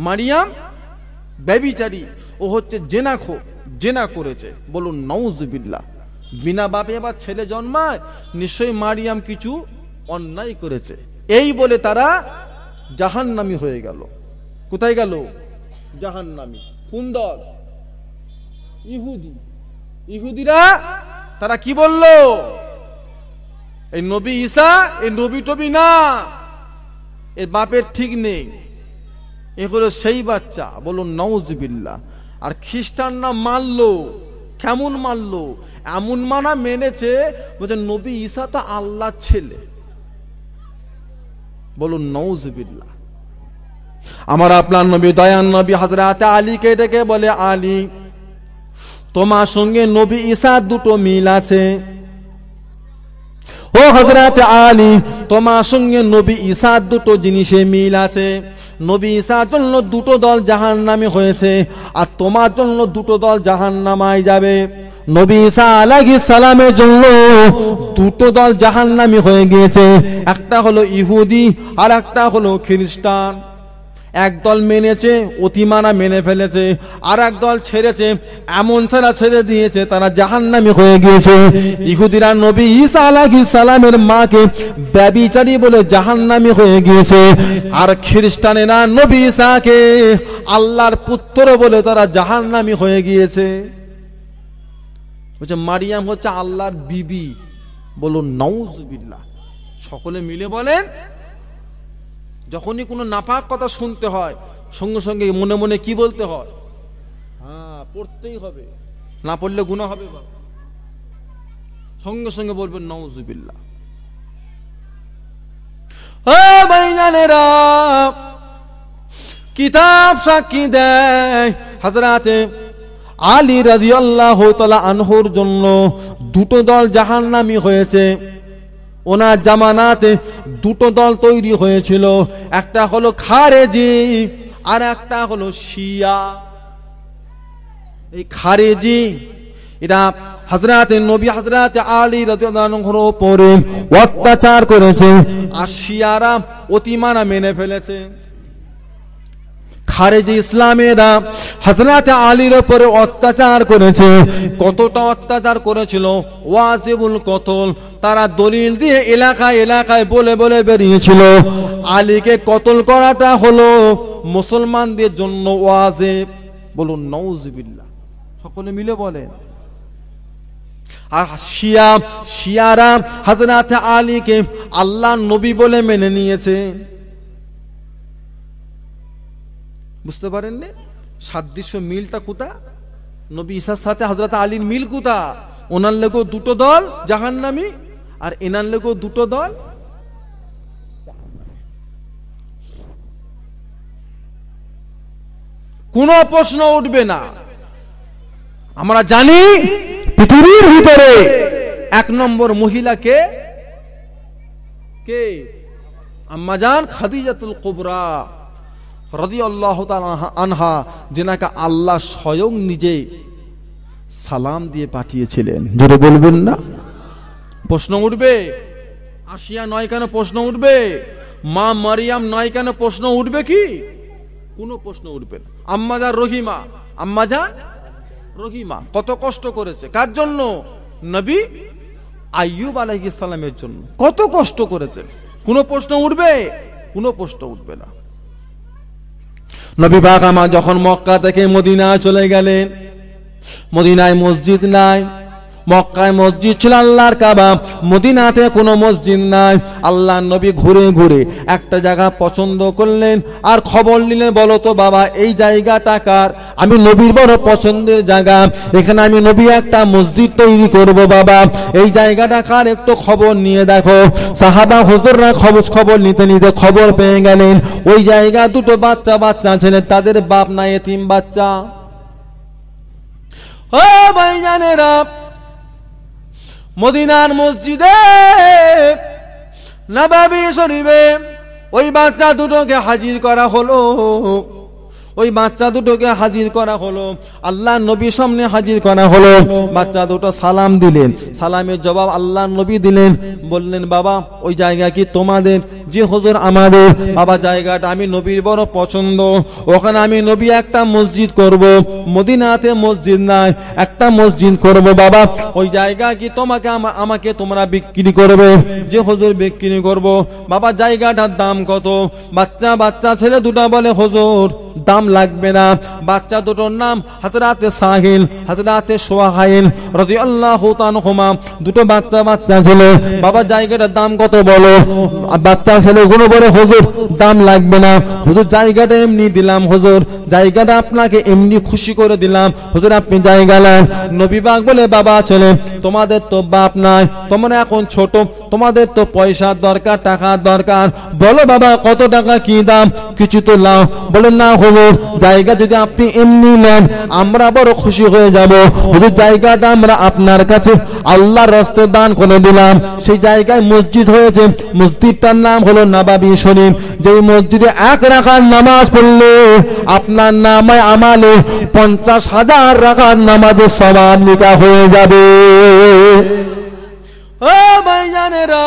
মারিয়াম ব্যবিচারী ও হচ্ছে জেনাখো জেনা করেছে বলুন নৌজবিল্লা বিনা বাপে বা ছেলে জন্মায় নিশ্চয়ই মারিয়াম কিছু অন্যায় করেছে এই বলে তারা জাহান্নামি হয়ে গেল কোথায় গেল জাহান্নামি নামি দল ইহুদি ইহুদিরা তারা কি বললো এই নবী ঈসা এই নবী টবি না এর বাপের ঠিক নেই এ হলো সেই বাচ্চা বলুন নওজবিল্লা আর খ্রিস্টান না মানলো কেমন মানলো এমন মানা মেনেছে বলছে নবী ঈসা তা আল্লাহ ছেলে বলুন নওজবিল্লা আমার আপনার নবী দয়ান নবী হাজরাতে আলীকে ডেকে বলে আলী তোমার সঙ্গে নবী ঈসা দুটো মিল আছে ও হজরত আলী তোমার সঙ্গে নবী ঈসা দুটো জিনিসে মিল আছে নবী ঈসার জন্য দুটো দল জাহান নামে হয়েছে আর তোমার জন্য দুটো দল জাহান নামায় যাবে নবী ঈসা আলাহি সালামের জন্য দুটো দল জাহান নামে হয়ে গিয়েছে একটা হলো ইহুদি আর একটা হলো খ্রিস্টান একদল মেনেছে অতিমানা মেনে ফেলেছে আর একদল ছেড়েছে এমন ছাড়া ছেড়ে দিয়েছে তারা জাহান্নামি হয়ে গিয়েছে ইহুদিরা নবী ইসা আলাহ ইসালামের মাকে ব্যবিচারী বলে জাহান্নামি হয়ে গিয়েছে আর খ্রিস্টানেরা নবী ইসাকে আল্লাহর পুত্র বলে তারা জাহান্নামি হয়ে গিয়েছে বলছে মারিয়াম হচ্ছে আল্লাহর বিবি বলুন নৌজুবিল্লা সকলে মিলে বলেন যখনই কোনো নাপাক কথা শুনতে হয় সঙ্গে সঙ্গে মনে মনে কি বলতে হয় হ্যাঁ পড়তেই হবে না পড়লে গুণা হবে সঙ্গে সঙ্গে বলবেন নওজুবিল্লা কিতাব সাক্ষী দেয় হাজরাতে আলী রাজি আল্লাহ আনহোর জন্য দুটো দল জাহান্নামি হয়েছে ওনার জামানাতে দুটো দল তৈরি হয়েছিল একটা হলো খারেজি আর একটা হলো শিয়া এই খারেজি এটা হাজরাতে নবী হাজরাতে আলী অত্যাচার করেছে আর শিয়ারা অতিমানা মেনে ফেলেছে খারেজি ইসলামেরা হজরত আলীর ওপরে অত্যাচার করেছে কতটা অত্যাচার করেছিল ওয়াজিবুল কতল তারা দলিল দিয়ে এলাকায় এলাকায় বলে বলে বেরিয়েছিল আলীকে কতল করাটা হলো মুসলমানদের জন্য ওয়াজেব বলুন নৌজবিল্লা সকলে মিলে বলেন আর শিয়া শিয়ারা হাজরাত আলীকে আল্লাহ নবী বলে মেনে নিয়েছে বুঝতে পারেননি সাদৃশ্য মিলটা কোথা নবী ঈশার সাথে হজরত আলীর মিল কোথা ওনার লেগো দুটো দল জাহান্নামি আর এনার লেগো দুটো দল কোন প্রশ্ন উঠবে না আমরা জানি পৃথিবীর ভিতরে এক নম্বর মহিলাকে কে আম্মাজান খাদিজাতুল কুবরা রদি আল্লাহ আনহা যেনাকে আল্লাহ স্বয়ং নিজে সালাম দিয়ে পাঠিয়েছিলেন জোরে বলবেন না প্রশ্ন উঠবে আসিয়া নয় কেন প্রশ্ন উঠবে মা মারিয়াম নয় কেন প্রশ্ন উঠবে কি কোনো প্রশ্ন উঠবে না আম্মাজা রহিমা আম্মাজা রহিমা কত কষ্ট করেছে কার জন্য নবী আইয়ুব আলাইসালামের জন্য কত কষ্ট করেছে কোনো প্রশ্ন উঠবে কোনো প্রশ্ন উঠবে না নবী পাক আমার যখন মক্কা থেকে মদিনায় চলে গেলেন মদিনায় মসজিদ নাই মক্কায় মসজিদ ছিল আল্লাহর কাবা মদিনাতে কোনো মসজিদ নাই আল্লাহ নবী ঘুরে ঘুরে একটা জায়গা পছন্দ করলেন আর খবর নিলেন বলো তো বাবা এই জায়গাটা কার আমি নবীর বড় পছন্দের জায়গা এখানে আমি নবী একটা মসজিদ তৈরি করব বাবা এই জায়গাটা কার একটু খবর নিয়ে দেখো সাহাবা হুজুররা খবর খবর নিতে নিতে খবর পেয়ে গেলেন ওই জায়গা দুটো বাচ্চা বাচ্চা ছেলে তাদের বাপ না এতিম বাচ্চা ও ভাই জানেরা মদিনার মসজিদে নবাবি শরীফে ওই বাচ্চা দুটোকে হাজির করা হলো ওই বাচ্চা দুটোকে হাজির করা হলো আল্লাহ নবী সামনে হাজির করা হলো বাচ্চা দুটো সালাম দিলেন সালামের জবাব আল্লাহ নবী দিলেন বললেন বাবা ওই জায়গা কি তোমাদের যে হজুর আমাদের বাবা জায়গাটা আমি নবীর বড় পছন্দ ওখানে আমি নবী একটা মসজিদ করব মদিনাতে মসজিদ নাই একটা মসজিদ করব বাবা ওই জায়গা কি তোমাকে আমাকে তোমরা বিক্রি করবে যে হজুর বিক্রি করব বাবা জায়গাটার দাম কত বাচ্চা বাচ্চা ছেলে দুটা বলে হজুর দাম নাম লাগবে না বাচ্চা দুটোর নাম হাজরাতে সাহিল হাজরাতে সোহাইল রতি আল্লাহ হোমা দুটো বাচ্চা বাচ্চা ছিল বাবা জায়গাটার দাম কত বলো বাচ্চা ছেলেগুলো বলে হুজুর দাম লাগবে না হুজুর জায়গাটা এমনি দিলাম হুজুর জায়গাটা আপনাকে এমনি খুশি করে দিলাম হুজুর আপনি জায়গা নেন নবীবাগ বলে বাবা ছেলে তোমাদের তো বাপ নাই তোমরা এখন ছোট তোমাদের তো পয়সার দরকার টাকার দরকার বলো বাবা কত টাকা কি দাম কিছু তো লাও বলে না হুজুর জায়গা যদি আপনি এমনি নেন আমরা বড় খুশি হয়ে যাব হুজুর জায়গাটা আমরা আপনার কাছে আল্লাহর রাস্তে দান করে দিলাম সেই জায়গায় মসজিদ হয়েছে মসজিদটার নাম হলো নাবাবি শরীফ যেই মসজিদে এক রাখার নামাজ পড়লে আপনার নামে আমালে পঞ্চাশ হাজার রাখার নামাজের সবার নিকা হয়ে যাবে ও ভাইজানেরা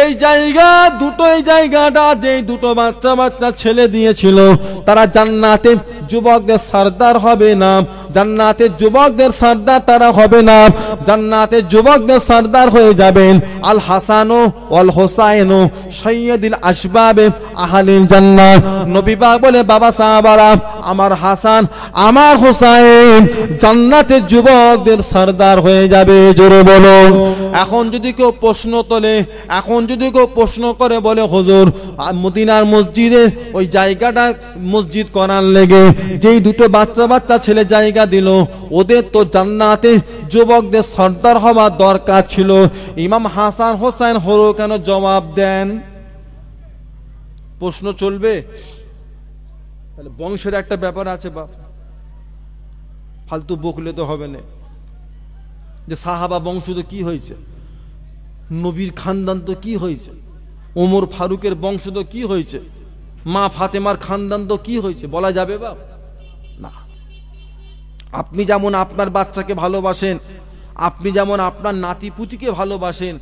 এই জায়গা দুটোই জায়গাটা যেই দুটো বাচ্চা বাচ্চা ছেলে দিয়েছিল তারা জান্নাতে যুবকদের সর্দার হবে না জান্নাতের যুবকদের সর্দার তারা হবে না জান্নাতের যুবকদের সর্দার হয়ে যাবেন আল হাসানো অল হোসাইনো সৈয়দিল আসবাবে আহালিল জান্না নবীবা বলে বাবা সাহাবারা আমার হাসান আমার হোসাইন জান্নাতের যুবকদের সর্দার হয়ে যাবে জোরে বলো এখন যদি কেউ প্রশ্ন তোলে এখন এমন যদি কেউ প্রশ্ন করে বলে হজুর মদিনার মসজিদে ওই জায়গাটা মসজিদ করার লেগে যেই দুটো বাচ্চা বাচ্চা ছেলে জায়গা দিল ওদের তো জান্নাতে যুবকদের সর্দার হওয়ার দরকার ছিল ইমাম হাসান হোসেন হরো কেন জবাব দেন প্রশ্ন চলবে তাহলে বংশের একটা ব্যাপার আছে বাপ ফালতু বকলে তো হবে না যে সাহাবা বংশ তো কি হয়েছে নবীর খানদান তো কি হয়েছে ওমর ফারুকের বংশ তো কি হয়েছে মা ফাতেমার খানদান তো কি হয়েছে বলা যাবে বা না আপনি যেমন আপনার বাচ্চাকে ভালোবাসেন আপনি যেমন আপনার নাতিপুতিকে ভালোবাসেন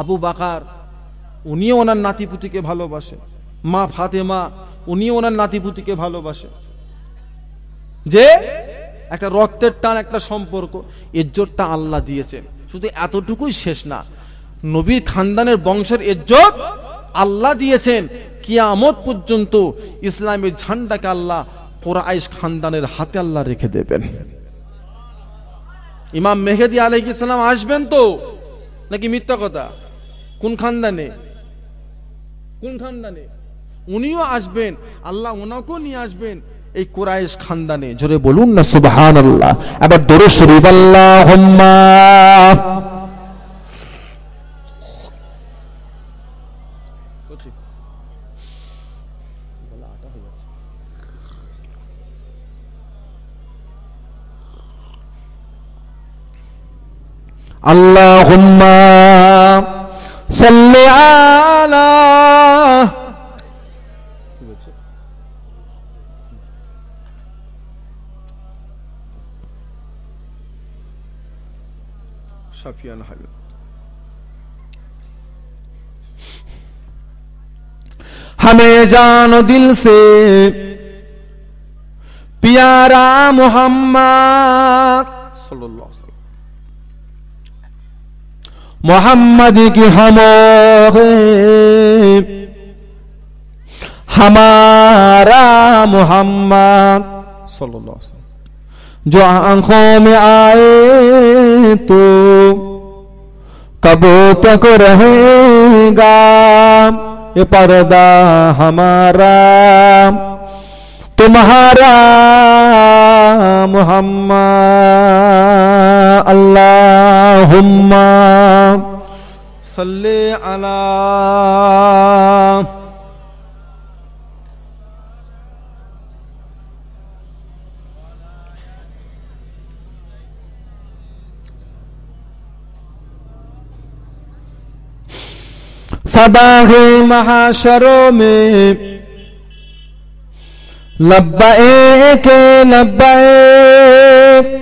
আবু বাকার উনিও ওনার নাতিপুতিকে ভালোবাসেন মা ফাতেমা উনিও ওনার নাতিপুতিকে ভালোবাসেন যে একটা রক্তের টান একটা সম্পর্ক এজ্জোরটা আল্লাহ দিয়েছেন শুধু এতটুকুই শেষ না নবীর খানদানের বংশের ইজ্জত আল্লাহ দিয়েছেন কিয়ামত পর্যন্ত ইসলামের ঝান্ডাকে আল্লাহ কোরআশ খানদানের হাতে আল্লাহ রেখে দেবেন ইমাম মেহেদি আলহ ইসলাম আসবেন তো নাকি মিথ্যা কথা কোন খানদানে কোন খানদানে উনিও আসবেন আল্লাহ ওনাকেও নিয়ে আসবেন এই কোরআশ খানদানে জোরে বলুন না সুবাহ আল্লাহ আবার দোরে শরীফ আল্লাহ اللهم صل على সাফিয়ান হাবিব हमें जानो दिल से प्यारा मोहम्मद सल्लल्लाहु محمد کی ہمو ہمارا محمد صلی اللہ علیہ وسلم جو آنکھوں میں آئے تو کبو تک رہے گا یہ پردہ ہمارا تمہارا محمد اللہ ہم صلي على صباح المحاشر من لبئك لبئك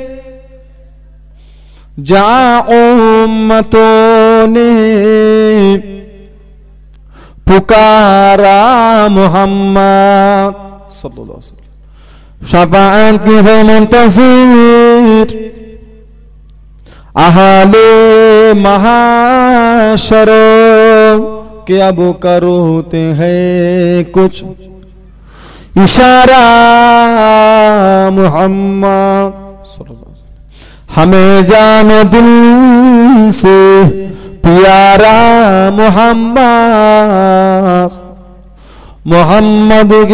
جاء أمتك نے پکارا محمد صلی اللہ علیہ وسلم شفاعت کی ہے منتظر اہل محاشر کیا اب کروتے ہیں کچھ اشارہ محمد صلی اللہ علیہ وسلم ہمیں جان دل سے پیارا محمد محمد گ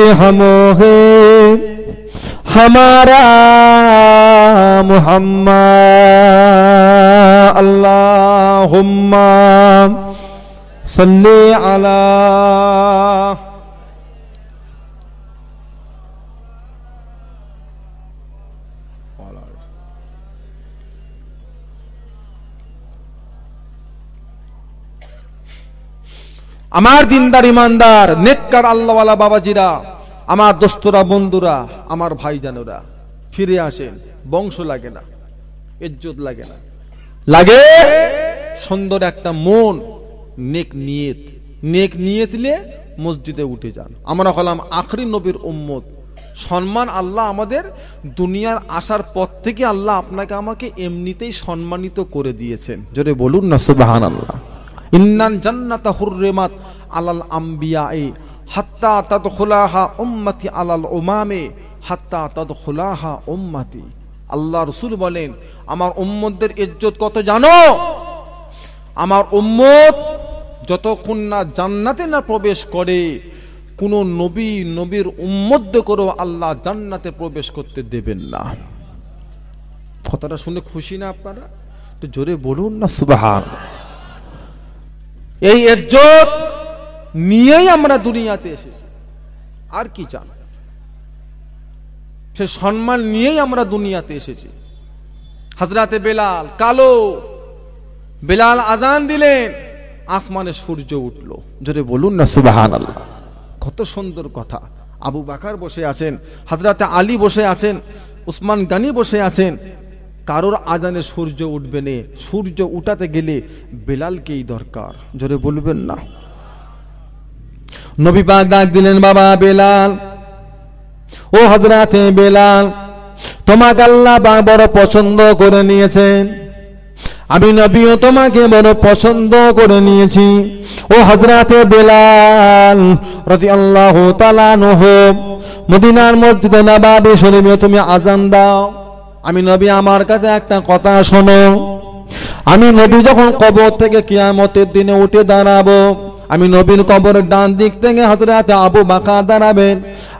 ہے ہمارا محمد اللہم صلی علیہ আমার দিনদার ইমানদার নেককার আল্লাহওয়ালা বাবাজিরা আমার দোস্তরা বন্ধুরা আমার জানুরা ফিরে আসেন বংশ লাগে না ইজ্জত লাগে না লাগে সুন্দর একটা মন নেক নিয়েত নেক নিয়েতলে মসজিদে উঠে যান আমরা হলাম আখরি নবীর উম্মত সম্মান আল্লাহ আমাদের দুনিয়ার আসার পর থেকে আল্লাহ আপনাকে আমাকে এমনিতেই সম্মানিত করে দিয়েছেন জোরে বলুন না সুবাহান আল্লাহ ইন্নান জান্নাতা হুররেমাত আলাল আম্বিয়া এ হাত্তা তদ খোলাহা উম্মাতি আলাল উমামে হাত্তা তদ খোলাহা উম্মাতি আল্লাহ রসুল বলেন আমার উম্মতদের ইজ্জত কত জানো আমার উম্মত যতক্ষণ না জান্নাতে না প্রবেশ করে কোনো নবী নবীর উম্মদ্য করেও আল্লাহ জান্নাতে প্রবেশ করতে দেবেন না কথাটা শুনে খুশি না আপনারা তো জোরে বলুন না সুবাহান এই এজ্জত নিয়েই আমরা দুনিয়াতে এসেছি আর কি চান সে সম্মান নিয়েই আমরা দুনিয়াতে এসেছি হাজরাতে বেলাল কালো বেলাল আজান দিলেন আসমানে সূর্য উঠল জোরে বলুন না সুবাহান আল্লাহ কত সুন্দর কথা আবু বাকার বসে আছেন হাজরাতে আলী বসে আছেন উসমান গানি বসে আছেন কারোর আজানে সূর্য উঠবে না সূর্য উঠাতে গেলে বেলালকেই দরকার জোরে বলবেন না নবী পাক ডাক দিলেন বাবা বেলাল ও হজরাতে বেলাল তোমাকে আল্লাহ বা বড় পছন্দ করে নিয়েছেন আমি নবীও তোমাকে বড় পছন্দ করে নিয়েছি ও হজরাতে বেলাল রতি আল্লাহ হোক মদিনার মসজিদে নবাবে শরীফে তুমি আজান দাও আমি নবী আমার কাছে একটা কথা শোনো আমি নবী যখন কবর থেকে কিয়ামতের দিনে উঠে দাঁড়াবো আমি নবীর কবরের ডান দিক থেকে হাজরাতে আবু বাকা দাঁড়াবেন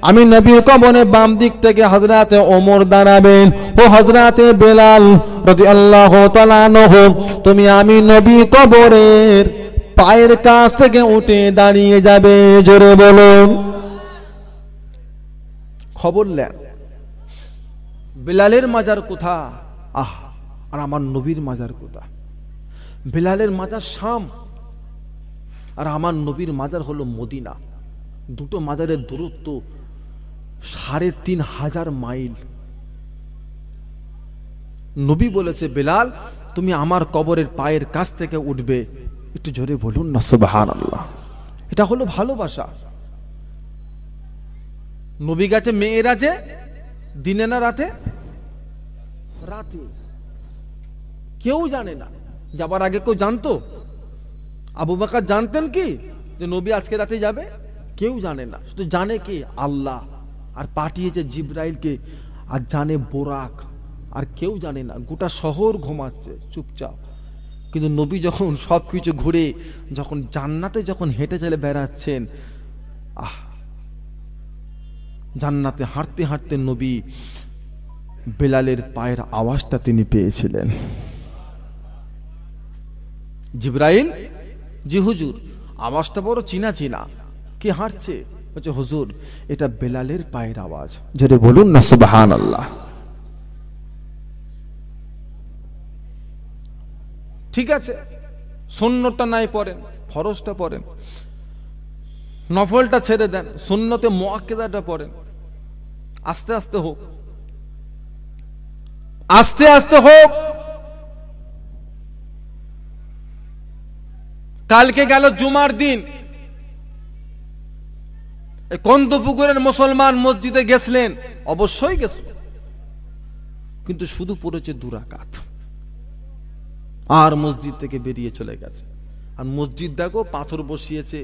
আমি নবীর কবরে বাম দিক থেকে হাজরাতে ওমর দাঁড়াবেন ও হাজরাতে বেলাল রতি আল্লাহ তালানহ তুমি আমি নবী কবরের পায়ের কাছ থেকে উঠে দাঁড়িয়ে যাবে জোরে বলুন খবর লেন বেলালের মাজার কোথা আহ আর আমার নবীর মাজার কোথা বেলালের মাজার শাম আর আমার নবীর মাজার হলো মদিনা দুটো মাজারের দূরত্ব সাড়ে তিন হাজার মাইল নবী বলেছে বেলাল তুমি আমার কবরের পায়ের কাছ থেকে উঠবে একটু জোরে বলুন না সুবাহান আল্লাহ এটা হলো ভালোবাসা নবী গাছে মেয়েরা যে দিনে না রাতে রাতে কেউ জানে না যাবার আগে কেউ জানতো আবু বাকা জানতেন কি যে নবী আজকে রাতে যাবে কেউ জানে না শুধু জানে কি আল্লাহ আর পাঠিয়েছে জিব্রাইলকে আর জানে বোরাক আর কেউ জানে না গোটা শহর ঘুমাচ্ছে চুপচাপ কিন্তু নবী যখন সব কিছু ঘুরে যখন জান্নাতে যখন হেঁটে চলে বেড়াচ্ছেন আহ জান্নাতে হাঁটতে হাঁটতে নবী বেলালের পায়ের আওয়াজটা তিনি পেয়েছিলেন জিব্রাইল জি হুজুর আওয়াজটা বড় চিনা চিনা কে হাঁটছে বলছে হুজুর এটা বেলালের পায়ের আওয়াজ জোরে বলুন না সুবাহান আল্লাহ ঠিক আছে সৈন্যটা নাই পড়েন ফরজটা পড়েন নফলটা ছেড়ে দেন সুন্নতে মোয়াক্কেদাটা পড়েন আস্তে আস্তে হোক আস্তে আস্তে হোক কালকে গেল জুমার দিন কন্দ পুকুরের মুসলমান মসজিদে গেছলেন অবশ্যই গেছল কিন্তু শুধু পড়েছে দুরাকাত আর মসজিদ থেকে বেরিয়ে চলে গেছে আর মসজিদ দেখো পাথর বসিয়েছে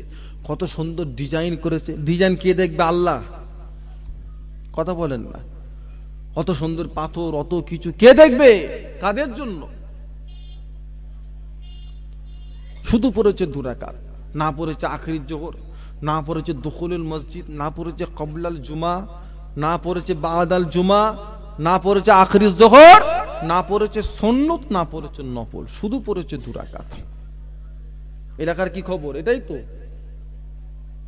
কত সুন্দর ডিজাইন করেছে ডিজাইন কে দেখবে আল্লাহ কথা বলেন না অত সুন্দর পাথর অত কিছু কে দেখবে কাদের জন্য শুধু পড়েছে দুরাকার না পড়েছে আখরির জোহর না পড়েছে দখলুল মসজিদ না পড়েছে কবলাল জুমা না পড়েছে বাদাল জুমা না পড়েছে আখরির জোহর না পড়েছে সন্ন্যত না পড়েছে নপল শুধু পড়েছে দুরাকাত এলাকার কি খবর এটাই তো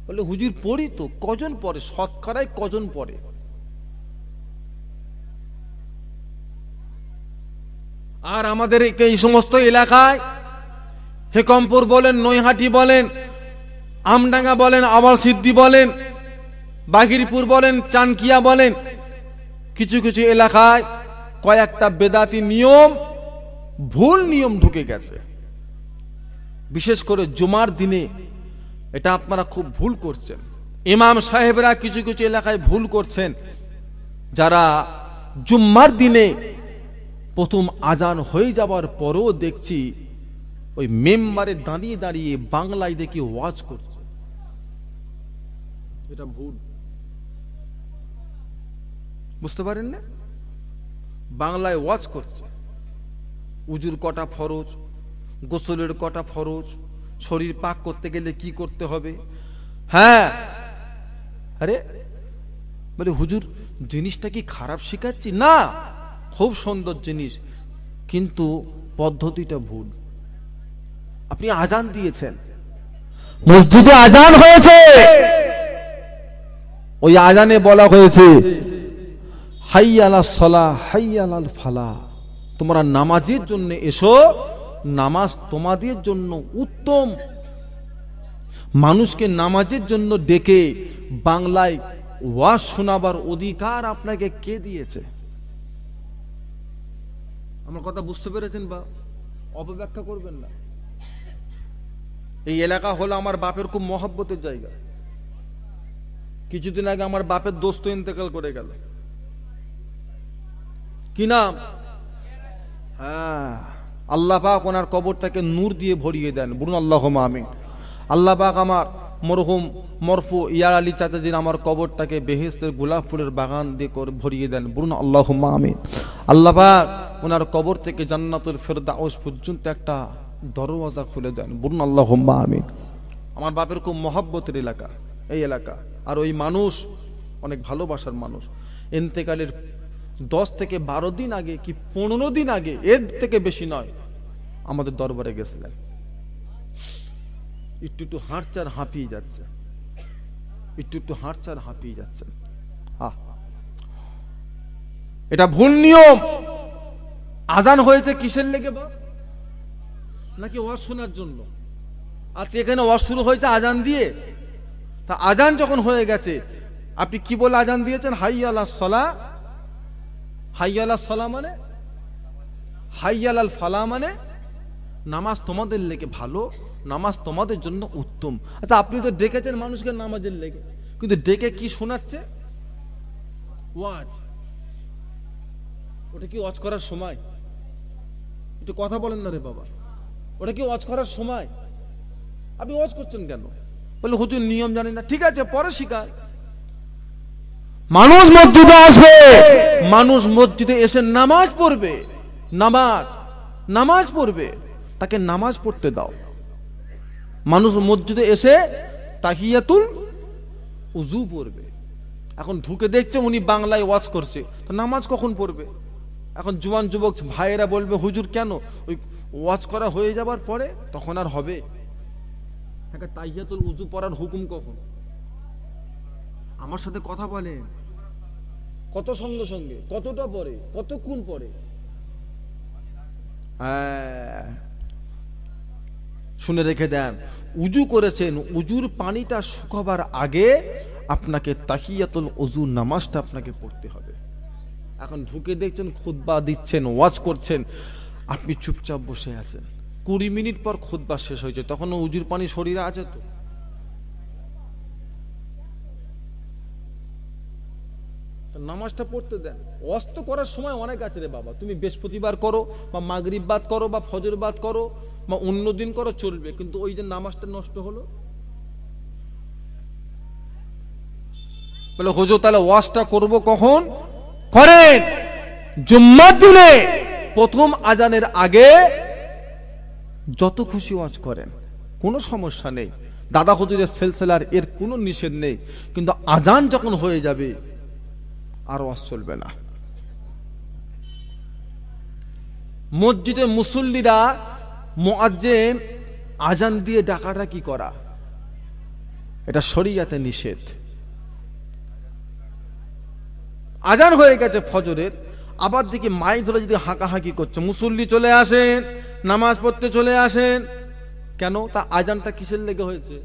বলে হুজুর পড়ি তো কজন পরে সৎকারাই কজন পরে আর আমাদের এই সমস্ত এলাকায় হেকমপুর বলেন নৈহাটি বলেন আমডাঙ্গা বলেন আবার সিদ্ধি বলেন বাঘিরপুর বলেন চানকিয়া বলেন কিছু কিছু এলাকায় কয়েকটা বেদাতি নিয়ম ভুল নিয়ম ঢুকে গেছে বিশেষ করে জুমার দিনে এটা আপনারা খুব ভুল করছেন ইমাম সাহেবরা কিছু কিছু এলাকায় ভুল করছেন যারা জুম্মার দিনে প্রথম আজান হয়ে যাওয়ার পরও দেখছি ওই মেম্বারে দাঁড়িয়ে দাঁড়িয়ে বাংলায় দেখি ওয়াজ করছে এটা ভুল বুঝতে পারেন না বাংলায় ওয়াজ করছে উজুর কটা ফরজ গোসলের কটা ফরজ শরীর পাক করতে গেলে কি করতে হবে হ্যাঁ আরে বলে হুজুর জিনিসটা কি খারাপ শেখাচ্ছি না খুব সুন্দর জিনিস কিন্তু পদ্ধতিটা ভুল আপনি আজান দিয়েছেন মসজিদে আজান হয়েছে ওই আজানে বলা হয়েছে হাই আলা সলা হাই আলাল ফালা তোমরা নামাজের জন্য এসো নামাজ তোমাদের জন্য উত্তম মানুষকে নামাজের জন্য ডেকে বাংলায় ওয়াজ শোনাবার অধিকার আপনাকে কে দিয়েছে আমার কথা বুঝতে পেরেছেন বা অপব্যাখ্যা করবেন না এই এলাকা হলো আমার বাপের খুব মহব্বতের জায়গা কিছুদিন আগে আমার বাপের দোস্ত ইন্তেকাল করে গেল কি নাম হ্যাঁ আল্লাহ পাক ওনার কবরটাকে নূর দিয়ে ভরিয়ে দেন বরুন আল্লাহ মামিন আল্লাহ পাক আমার মরহুম মরফু ইয়ার আলী চাচাজির আমার কবরটাকে বেহেস্তের গোলাপ ফুলের বাগান দিয়ে করে ভরিয়ে দেন বরুন আল্লাহ আমিন আল্লাহ পাক ওনার কবর থেকে জান্নাতুল ওস পর্যন্ত একটা দরওয়াজা খুলে দেন বরুন আল্লাহ মামিন আমার বাপের খুব মহাব্বতের এলাকা এই এলাকা আর ওই মানুষ অনেক ভালোবাসার মানুষ এনতেকালের দশ থেকে বারো দিন আগে কি পনেরো দিন আগে এর থেকে বেশি নয় আমাদের দরবারে গেছিলেন একটু একটু হাঁটচার হাঁপিয়ে যাচ্ছে একটু একটু হাঁটচার হাঁপিয়ে যাচ্ছে আহ এটা ভুল নিয়ম আজান হয়েছে কিসের লেগে বা নাকি ওয়াজ শোনার জন্য আজকে এখানে ওয়াজ শুরু হয়েছে আজান দিয়ে তা আজান যখন হয়ে গেছে আপনি কি বলে আজান দিয়েছেন হাইয়ালা সলা হাইয়ালা সলা মানে হাইয়ালাল ফালা মানে নামাজ তোমাদের লেগে ভালো নামাজ তোমাদের জন্য উত্তম আচ্ছা আপনি তো ডেকেছেন মানুষকে নামাজের লেগে কিন্তু ডেকে কি শোনাচ্ছে ওয়াজ ওটা কি ওয়াজ করার সময় একটু কথা বলেন না রে বাবা ওটা কি ওয়াজ করার সময় আপনি ওয়াজ করছেন কেন বলে হুজুর নিয়ম জানি না ঠিক আছে পরে শিকার মানুষ মসজিদে আসবে মানুষ মসজিদে এসে নামাজ পড়বে নামাজ নামাজ পড়বে তাকে নামাজ পড়তে দাও মানুষ মসজিদে এসে তাহিয়াতুল উজু পড়বে এখন ঢুকে দেখছে উনি বাংলায় ওয়াজ করছে তো নামাজ কখন পড়বে এখন জুয়ান যুবক ভাইয়েরা বলবে হুজুর কেন ওই ওয়াজ করা হয়ে যাবার পরে তখন আর হবে তাহিয়াতুল উজু পড়ার হুকুম কখন আমার সাথে কথা বলেন কত সঙ্গে সঙ্গে কতটা পরে কতক্ষণ পরে হ্যাঁ শুনে রেখে দেন উজু করেছেন উজুর পানিটা শুকাবার আগে আপনাকে তাকিয়াতুল উজু নামাজটা আপনাকে পড়তে হবে এখন ঢুকে দেখছেন খুদ্া দিচ্ছেন ওয়াজ করছেন আপনি চুপচাপ বসে আছেন কুড়ি মিনিট পর খুদ্া শেষ হয়েছে তখন উজুর পানি শরীরে আছে তো নামাজটা পড়তে দেন অস্ত করার সময় অনেক আছে রে বাবা তুমি বৃহস্পতিবার করো বা মাগরিব বাদ করো বা ফজর বাদ করো বা অন্য দিন করো চলবে কিন্তু ওই যে নামাজটা নষ্ট হলো বলে হজর তাহলে ওয়াশটা করব কখন করেন জুম্মার দিনে প্রথম আজানের আগে যত খুশি ওয়াজ করেন কোনো সমস্যা নেই দাদা হজুরের সেলসেলার এর কোনো নিষেধ নেই কিন্তু আজান যখন হয়ে যাবে আর ওয়াজ চলবে না মসজিদে মুসল্লিরা মোয়াজ্জেম আজান দিয়ে ডাকাটা কি করা এটা শরীয়তে নিষেধ আজান হয়ে গেছে ফজরের আবার দেখি মাই ধরে যদি হাঁকাহাঁকি করছে মুসল্লি চলে আসেন নামাজ পড়তে চলে আসেন কেন তা আজানটা কিসের লেগে হয়েছে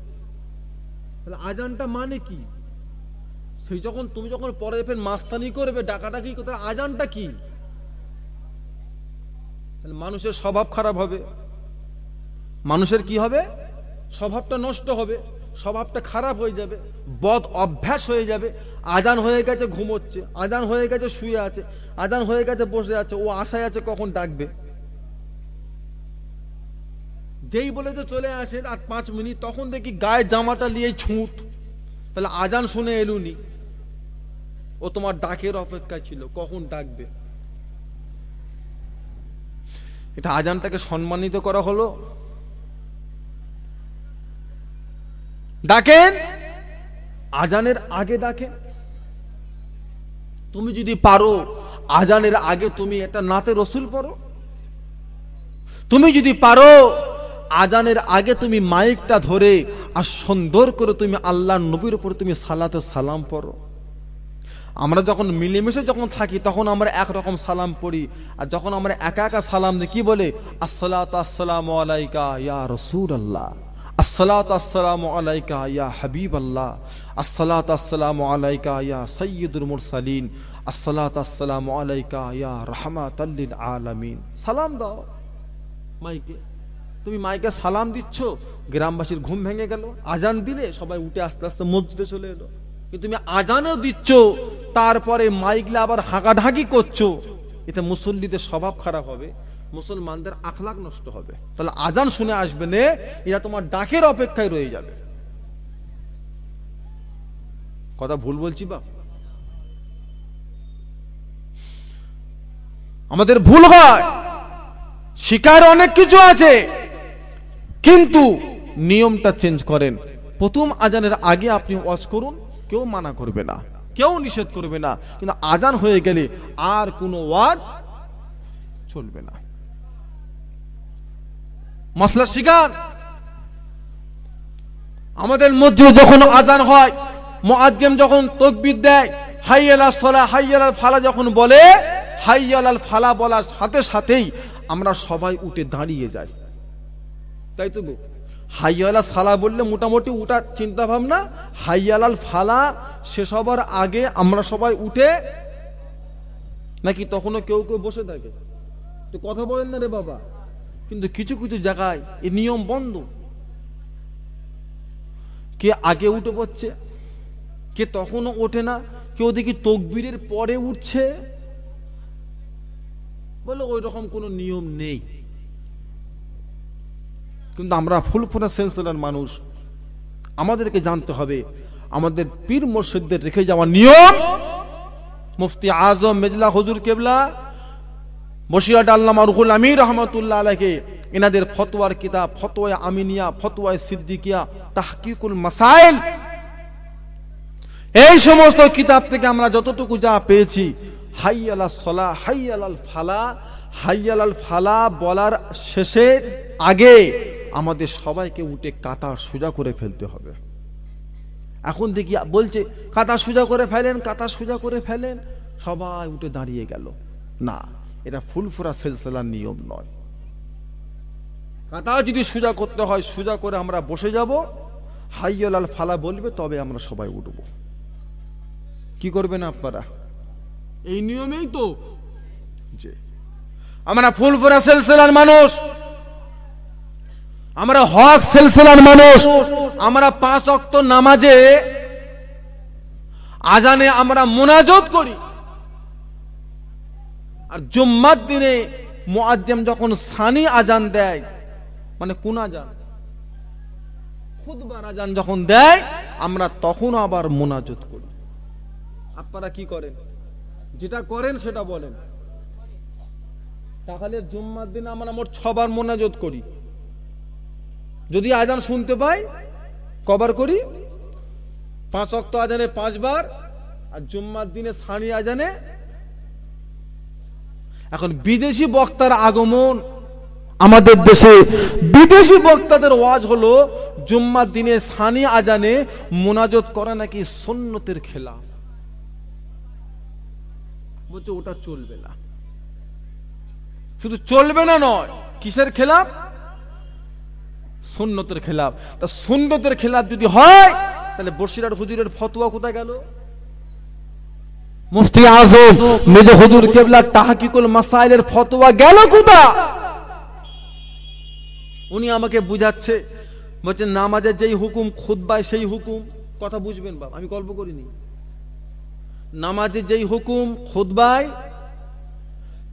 তাহলে আজানটা মানে কি সেই যখন তুমি যখন পরে ফের মাস্তানি করবে ডাকাটা কি আজানটা কি মানুষের স্বভাব খারাপ হবে মানুষের কি হবে স্বভাবটা নষ্ট হবে স্বভাবটা খারাপ হয়ে যাবে বদ অভ্যাস হয়ে যাবে আজান হয়ে গেছে ঘুমোচ্ছে আজান হয়ে গেছে শুয়ে আছে আজান হয়ে গেছে বসে আছে ও আশায় আছে কখন ডাকবে যেই বলে তো চলে আসেন আর পাঁচ মিনিট তখন দেখি গায়ে জামাটা নিয়ে ছুট তাহলে আজান শুনে এলুনি ও তোমার ডাকের অপেক্ষা ছিল কখন ডাকবে এটা আজানটাকে সম্মানিত করা হলো ডাকেন আজানের আগে ডাকেন তুমি যদি পারো আজানের আগে তুমি একটা নাতে রসুল পড়ো তুমি যদি পারো আজানের আগে তুমি মাইকটা ধরে আর সুন্দর করে তুমি আল্লাহ নবীর উপর তুমি সালাতে সালাম পড়ো আমরা যখন মিলেমিশে যখন থাকি তখন আমরা একরকম সালাম পড়ি আর যখন আমরা একা একা সালাম দিই কি বলে আসসালাত আসসালাম আলাইকা ইয়া রসুল আল্লাহ আসসালাত আসসালাম আলাইকা ইয়া হাবিব আল্লাহ আসসালাত আসসালাম আলাইকা ইয়া সৈয়দুল মুরসালিন আসসালাত আসসালাম আলাইকা ইয়া রহমাত আলামিন সালাম দাও মাইকে তুমি মাইকে সালাম দিচ্ছ গ্রামবাসীর ঘুম ভেঙে গেল আজান দিলে সবাই উঠে আস্তে আস্তে মসজিদে চলে এলো কিন্তু তুমি আজানও দিচ্ছ তারপরে মাইকলে আবার হাঁকাঢাকি করছো এতে মুসল্লিদের স্বভাব খারাপ হবে মুসলমানদের আখলাক নষ্ট হবে তাহলে আজান শুনে আসবে নে এরা তোমার ডাকের অপেক্ষায় রয়ে যাবে কথা ভুল বলছি বা আমাদের ভুল হয় শিকার অনেক কিছু আছে কিন্তু নিয়মটা চেঞ্জ করেন প্রথম আজানের আগে আপনি ওয়াজ করুন কেউ মানা করবে না কেউ নিষেধ করবে না কিন্তু আজান হয়ে গেলে আর কোনো ওয়াজ চলবে না মশলার শিকার আমাদের মধ্যে যখন আজান হয় মোয়াজ্জেম যখন তকবির দেয় হাইয়ালা সলা হাইয়ালাল ফালা যখন বলে হাইয়ালাল ফালা বলার সাথে সাথেই আমরা সবাই উঠে দাঁড়িয়ে যাই তাই তো হাইয়ালা সালা বললে মোটামুটি উঠার চিন্তা ভাবনা হাইয়ালাল ফালা সে সবার আগে আমরা সবাই উঠে নাকি তখনও কেউ কেউ বসে থাকে তো কথা বলেন না রে বাবা কিন্তু কিছু কিছু জায়গায় এই নিয়ম বন্ধ কে আগে উঠে পড়ছে কে তখনও ওঠে না কেউ দেখি তকবিরের পরে উঠছে বলে ওই রকম কোনো নিয়ম নেই কিন্তু আমরা ফুলফোনা সেন্সেলার মানুষ আমাদেরকে জানতে হবে আমাদের পীর মসজিদদের রেখে যাওয়া নিয়ম মুফতি আজম মেজলা হজুর কেবলা বসিয়াট আল্লামা রুহুল আমির রহমতুল্লাহ আলহকে এনাদের ফতোয়ার কিতাব ফতোয়া আমিনিয়া ফতোয়া সিদ্দিকিয়া তাহকিকুল মাসাইল এই সমস্ত কিতাব থেকে আমরা যতটুকু যা পেয়েছি হাই আলা সলা হাই আলাল ফালা হাই আলাল ফালা বলার শেষের আগে আমাদের সবাইকে উঠে কাতার সোজা করে ফেলতে হবে এখন দেখি বলছে কাতা সোজা করে ফেলেন কাতা সোজা করে ফেলেন সবাই উঠে দাঁড়িয়ে গেল না এটা ফুলফুরা সেলসেলার নিয়ম নয় কাঁটা যদি সোজা করতে হয় সোজা করে আমরা বসে যাব হাইয়লাল ফালা বলবে তবে আমরা সবাই উঠব কি করবেন আপনারা এই নিয়মেই তো যে আমরা ফুলফুরা সেলসেলার মানুষ আমরা হক সেলসেলার মানুষ আমরা পাঁচ অক্ত নামাজে আজানে আমরা মোনাজত করি আর জুম্মার দিনে মোয়াজ্জেম যখন সানি আজান দেয় মানে কোন আজান খুদবার আজান যখন দেয় আমরা তখন আবার মোনাজত করি আপনারা কি করেন যেটা করেন সেটা বলেন তাহলে জুম্মার দিনে আমরা মোট ছবার মোনাজত করি যদি আজান শুনতে পাই কবার করি পাঁচ অক্ত আজানে পাঁচবার আর জুম্মার দিনে সানি আজানে এখন বিদেশি বক্তার আগমন আমাদের দেশে বিদেশি বক্তাদের ওয়াজ হলো জুম্মার দিনে সানি আজানে মোনাজত করা নাকি সন্ন্যতের খেলা বলছে ওটা চলবে না শুধু চলবে না নয় কিসের খেলাফ সুন্নতের খেলাফ তা সুন্নতের খেলাফ যদি হয় তাহলে বর্ষিরার হুজুরের ফতোয়া কোথায় গেল মুফতি আজম মেজ হুজুর কেবলা তাহাকিকুল মাসাইলের ফতোয়া গেল কোথা উনি আমাকে বুঝাচ্ছে বলছেন নামাজের যেই হুকুম খুদ্বায় সেই হুকুম কথা বুঝবেন বাবা আমি গল্প করিনি নামাজে যেই হুকুম খুদ্বায়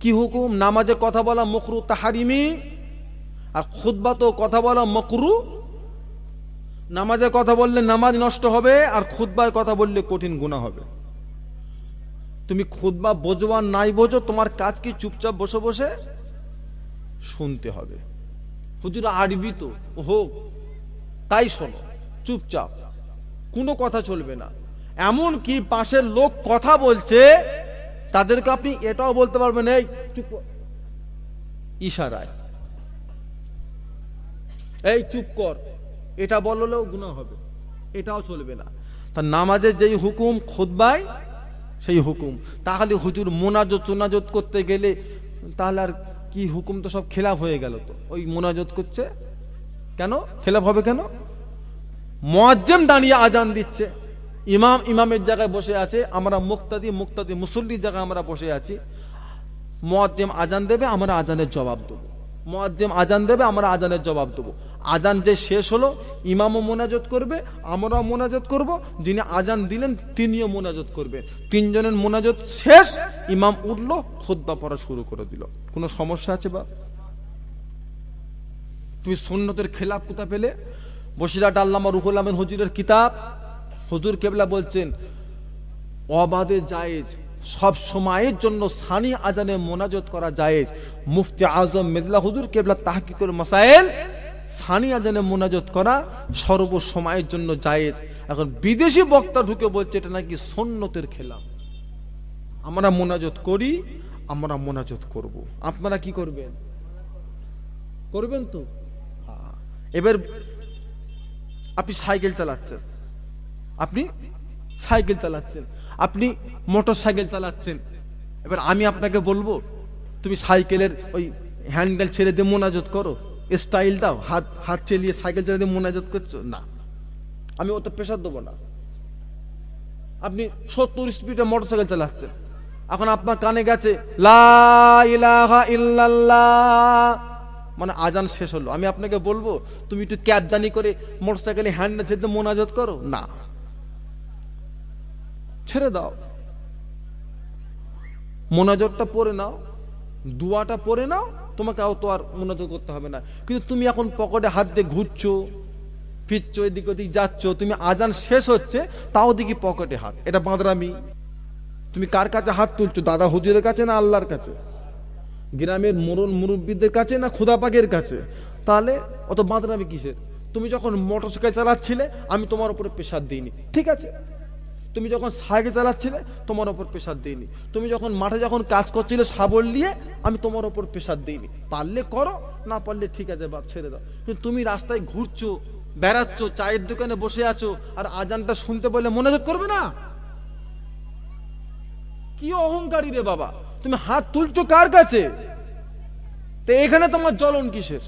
কি হুকুম নামাজে কথা বলা মকরু তাহারিমি আর খুদ্া তো কথা বলা মকরু নামাজে কথা বললে নামাজ নষ্ট হবে আর খুদ্বায় কথা বললে কঠিন গুণা হবে তুমি খুদবা বোঝো আর নাই বোঝো তোমার কাজ কি চুপচাপ বসে বসে শুনতে হবে হুজুর আরবি তো হোক তাই শোনো চুপচাপ কোনো কথা চলবে না এমন কি পাশের লোক কথা বলছে তাদেরকে আপনি এটাও বলতে পারবেন এই চুপ ইশারায় এই চুপ কর এটা বললেও গুণা হবে এটাও চলবে না তার নামাজের যেই হুকুম খোদবায় সেই হুকুম তাহলে হুজুর মোনাজত সোনাজত করতে গেলে তাহলে আর কি হুকুম তো সব খেলাফ হয়ে গেল তো ওই মোনাজত করছে কেন খেলাফ হবে কেন মোয়াজ্জেম দাঁড়িয়ে আজান দিচ্ছে ইমাম ইমামের জায়গায় বসে আছে আমরা মুক্তাদি মুক্তাদি মুসল্লির জায়গায় আমরা বসে আছি মোয়াজ্জেম আজান দেবে আমরা আজানের জবাব দেবো মোয়াজ্জেম আজান দেবে আমরা আজানের জবাব দেবো আজান যে শেষ হলো ইমামও মোনাজত করবে আমরাও মোনাজত করব যিনি আজান দিলেন তিনিও মোনাজত করবেন তিনজনের মোনাজত শেষ ইমাম উঠল খোদ্া পড়া শুরু করে দিল কোনো সমস্যা আছে বা তুমি সুন্নতের খেলাফ কোথা পেলে বসিরাট আল্লামা রুহুল আহমেদ হজুরের কিতাব হজুর কেবলা বলছেন অবাধে জায়েজ সব সময়ের জন্য সানি আজানে মোনাজত করা যায় মুফতি আজম মেদলা হুজুর কেবলা করে মাসাইল সানিয়া জানে মোনাজত করা সর্বসময়ের জন্য জায়েজ এখন বিদেশি বক্তা ঢুকে বলছে এটা নাকি সন্ন্যতের খেলা আমরা মোনাজত করি আমরা মোনাজত করব। আপনারা কি করবেন করবেন তো হ্যাঁ। এবার আপনি সাইকেল চালাচ্ছেন আপনি সাইকেল চালাচ্ছেন আপনি মোটর সাইকেল চালাচ্ছেন এবার আমি আপনাকে বলবো তুমি সাইকেলের ওই হ্যান্ডেল ছেড়ে দিয়ে মোনাজত করো স্টাইল দাও হাত হাত চেলিয়ে সাইকেল চালাতে মোনাজাত করছো না আমি অত প্রেশার দেবো না আপনি সত্তর স্পিডে মোটর সাইকেল চালাচ্ছেন এখন আপনার কানে গেছে মানে আজান শেষ হলো আমি আপনাকে বলবো তুমি একটু ক্যাদদানি করে মোটর সাইকেলে হ্যান্ডে ছেড়ে মোনাজাত করো না ছেড়ে দাও মোনাজতটা পরে নাও দুয়াটা পরে নাও তোমাকে তো আর মনোযোগ করতে হবে না কিন্তু তুমি এখন পকেটে হাত দিয়ে ঘুরছো ফিরছো এদিক ওদিক যাচ্ছ তুমি আজান শেষ হচ্ছে তাও দেখি পকেটে হাত এটা বাঁদরামি তুমি কার কাছে হাত তুলছো দাদা হুজুরের কাছে না আল্লাহর কাছে গ্রামের মরণ মুরব্বীদের কাছে না খুদা কাছে তাহলে অত বাঁদরামি কিসের তুমি যখন মোটরসাইকেল চালাচ্ছিলে আমি তোমার উপরে প্রেশার দিইনি ঠিক আছে তুমি যখন সাইকেল চালাচ্ছিলে তোমার ওপর প্রেশার দিইনি তুমি যখন মাঠে যখন কাজ করছিলে সাবল দিয়ে আমি তোমার ওপর প্রেশার দিইনি পারলে করো না পারলে ঠিক আছে বাপ ছেড়ে দাও কিন্তু তুমি রাস্তায় ঘুরছো বেড়াচ্ছ চায়ের দোকানে বসে আছো আর আজানটা শুনতে বলে মনোযোগ করবে না কি অহংকারী রে বাবা তুমি হাত তুলছো কার কাছে তো এখানে তোমার জ্বলন কিসের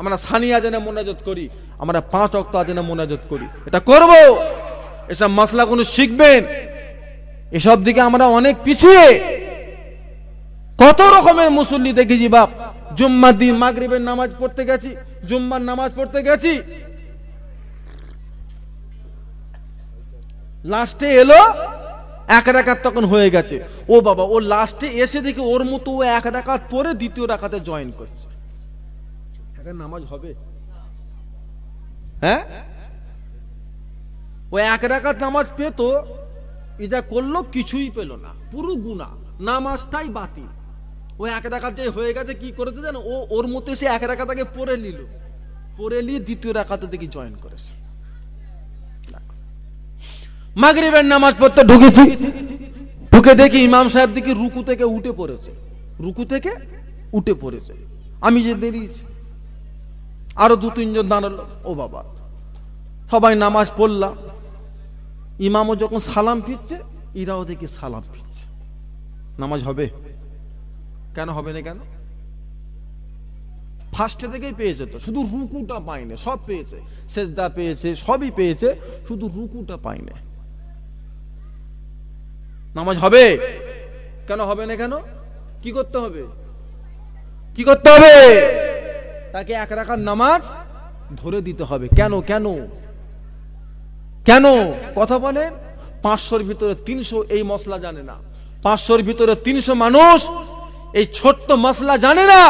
আমরা সানিয়া জেনে মোনাজত করি আমরা পাঁচ অক্ত আজেনে মোনাজত করি এটা করব এসব মশলা কোনো শিখবেন এসব দিকে আমরা অনেক পিছিয়ে কত রকমের মুসল্লি দেখেছি বাপ জুম্মার দিন মাগরীবের নামাজ পড়তে গেছি জুম্মার নামাজ পড়তে গেছি লাস্টে এলো এক রাকাত তখন হয়ে গেছে ও বাবা ও লাস্টে এসে দেখে ওর মতো ও এক রাকাত পরে দ্বিতীয় রাকাতে জয়েন করছে হ্যাঁ? নামাজটাই বাতিল ও এক যে হয়ে গেছে কি করেছে জানো ও ওর মতো সে এক নিল নিয়ে দ্বিতীয় দেখি জয়েন করেছে মাগরিবের নামাজ পড়তে ঢুকেছি ঢুকে দেখি ইমাম সাহেব দেখি রুকু থেকে উঠে পড়েছে রুকু থেকে উঠে পড়েছে আমি যে দেরিয়েছি আরো দু তিনজন দাঁড়ালো ও বাবা সবাই নামাজ পড়লাম ইমামও যখন সালাম ফিরছে ইরাও দেখি সালাম ফিরছে নামাজ হবে কেন হবে না কেন ফার্স্টে থেকেই পেয়েছে তো শুধু রুকুটা পাইনে সব পেয়েছে সেজদা পেয়েছে সবই পেয়েছে শুধু রুকুটা পাইনে নামাজ হবে কেন হবে না কেন কি করতে হবে কি করতে হবে তাকে এক রাখার নামাজ ধরে দিতে হবে কেন কেন কেন কথা বলেন পাঁচশোর ভিতরে তিনশো এই মশলা জানে না পাঁচশোর ভিতরে তিনশো মানুষ এই ছোট্ট মশলা জানে না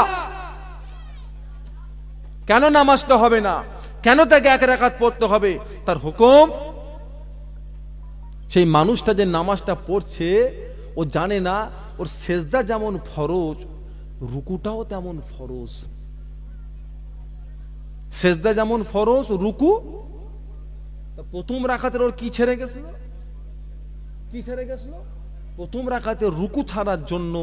কেন নামাজটা হবে না কেন তাকে এক রাখাত পড়তে হবে তার হুকুম সেই মানুষটা যে নামাজটা পড়ছে ও জানে না ওর সেজদা যেমন ফরজ রুকুটাও তেমন ফরজ সেজদা যেমন ফরজ রুকু প্রথম রাখাতে ওর কি ছেড়ে গেছিল কি ছেড়ে গেছিল প্রথম রাখাতে রুকু ছাড়ার জন্য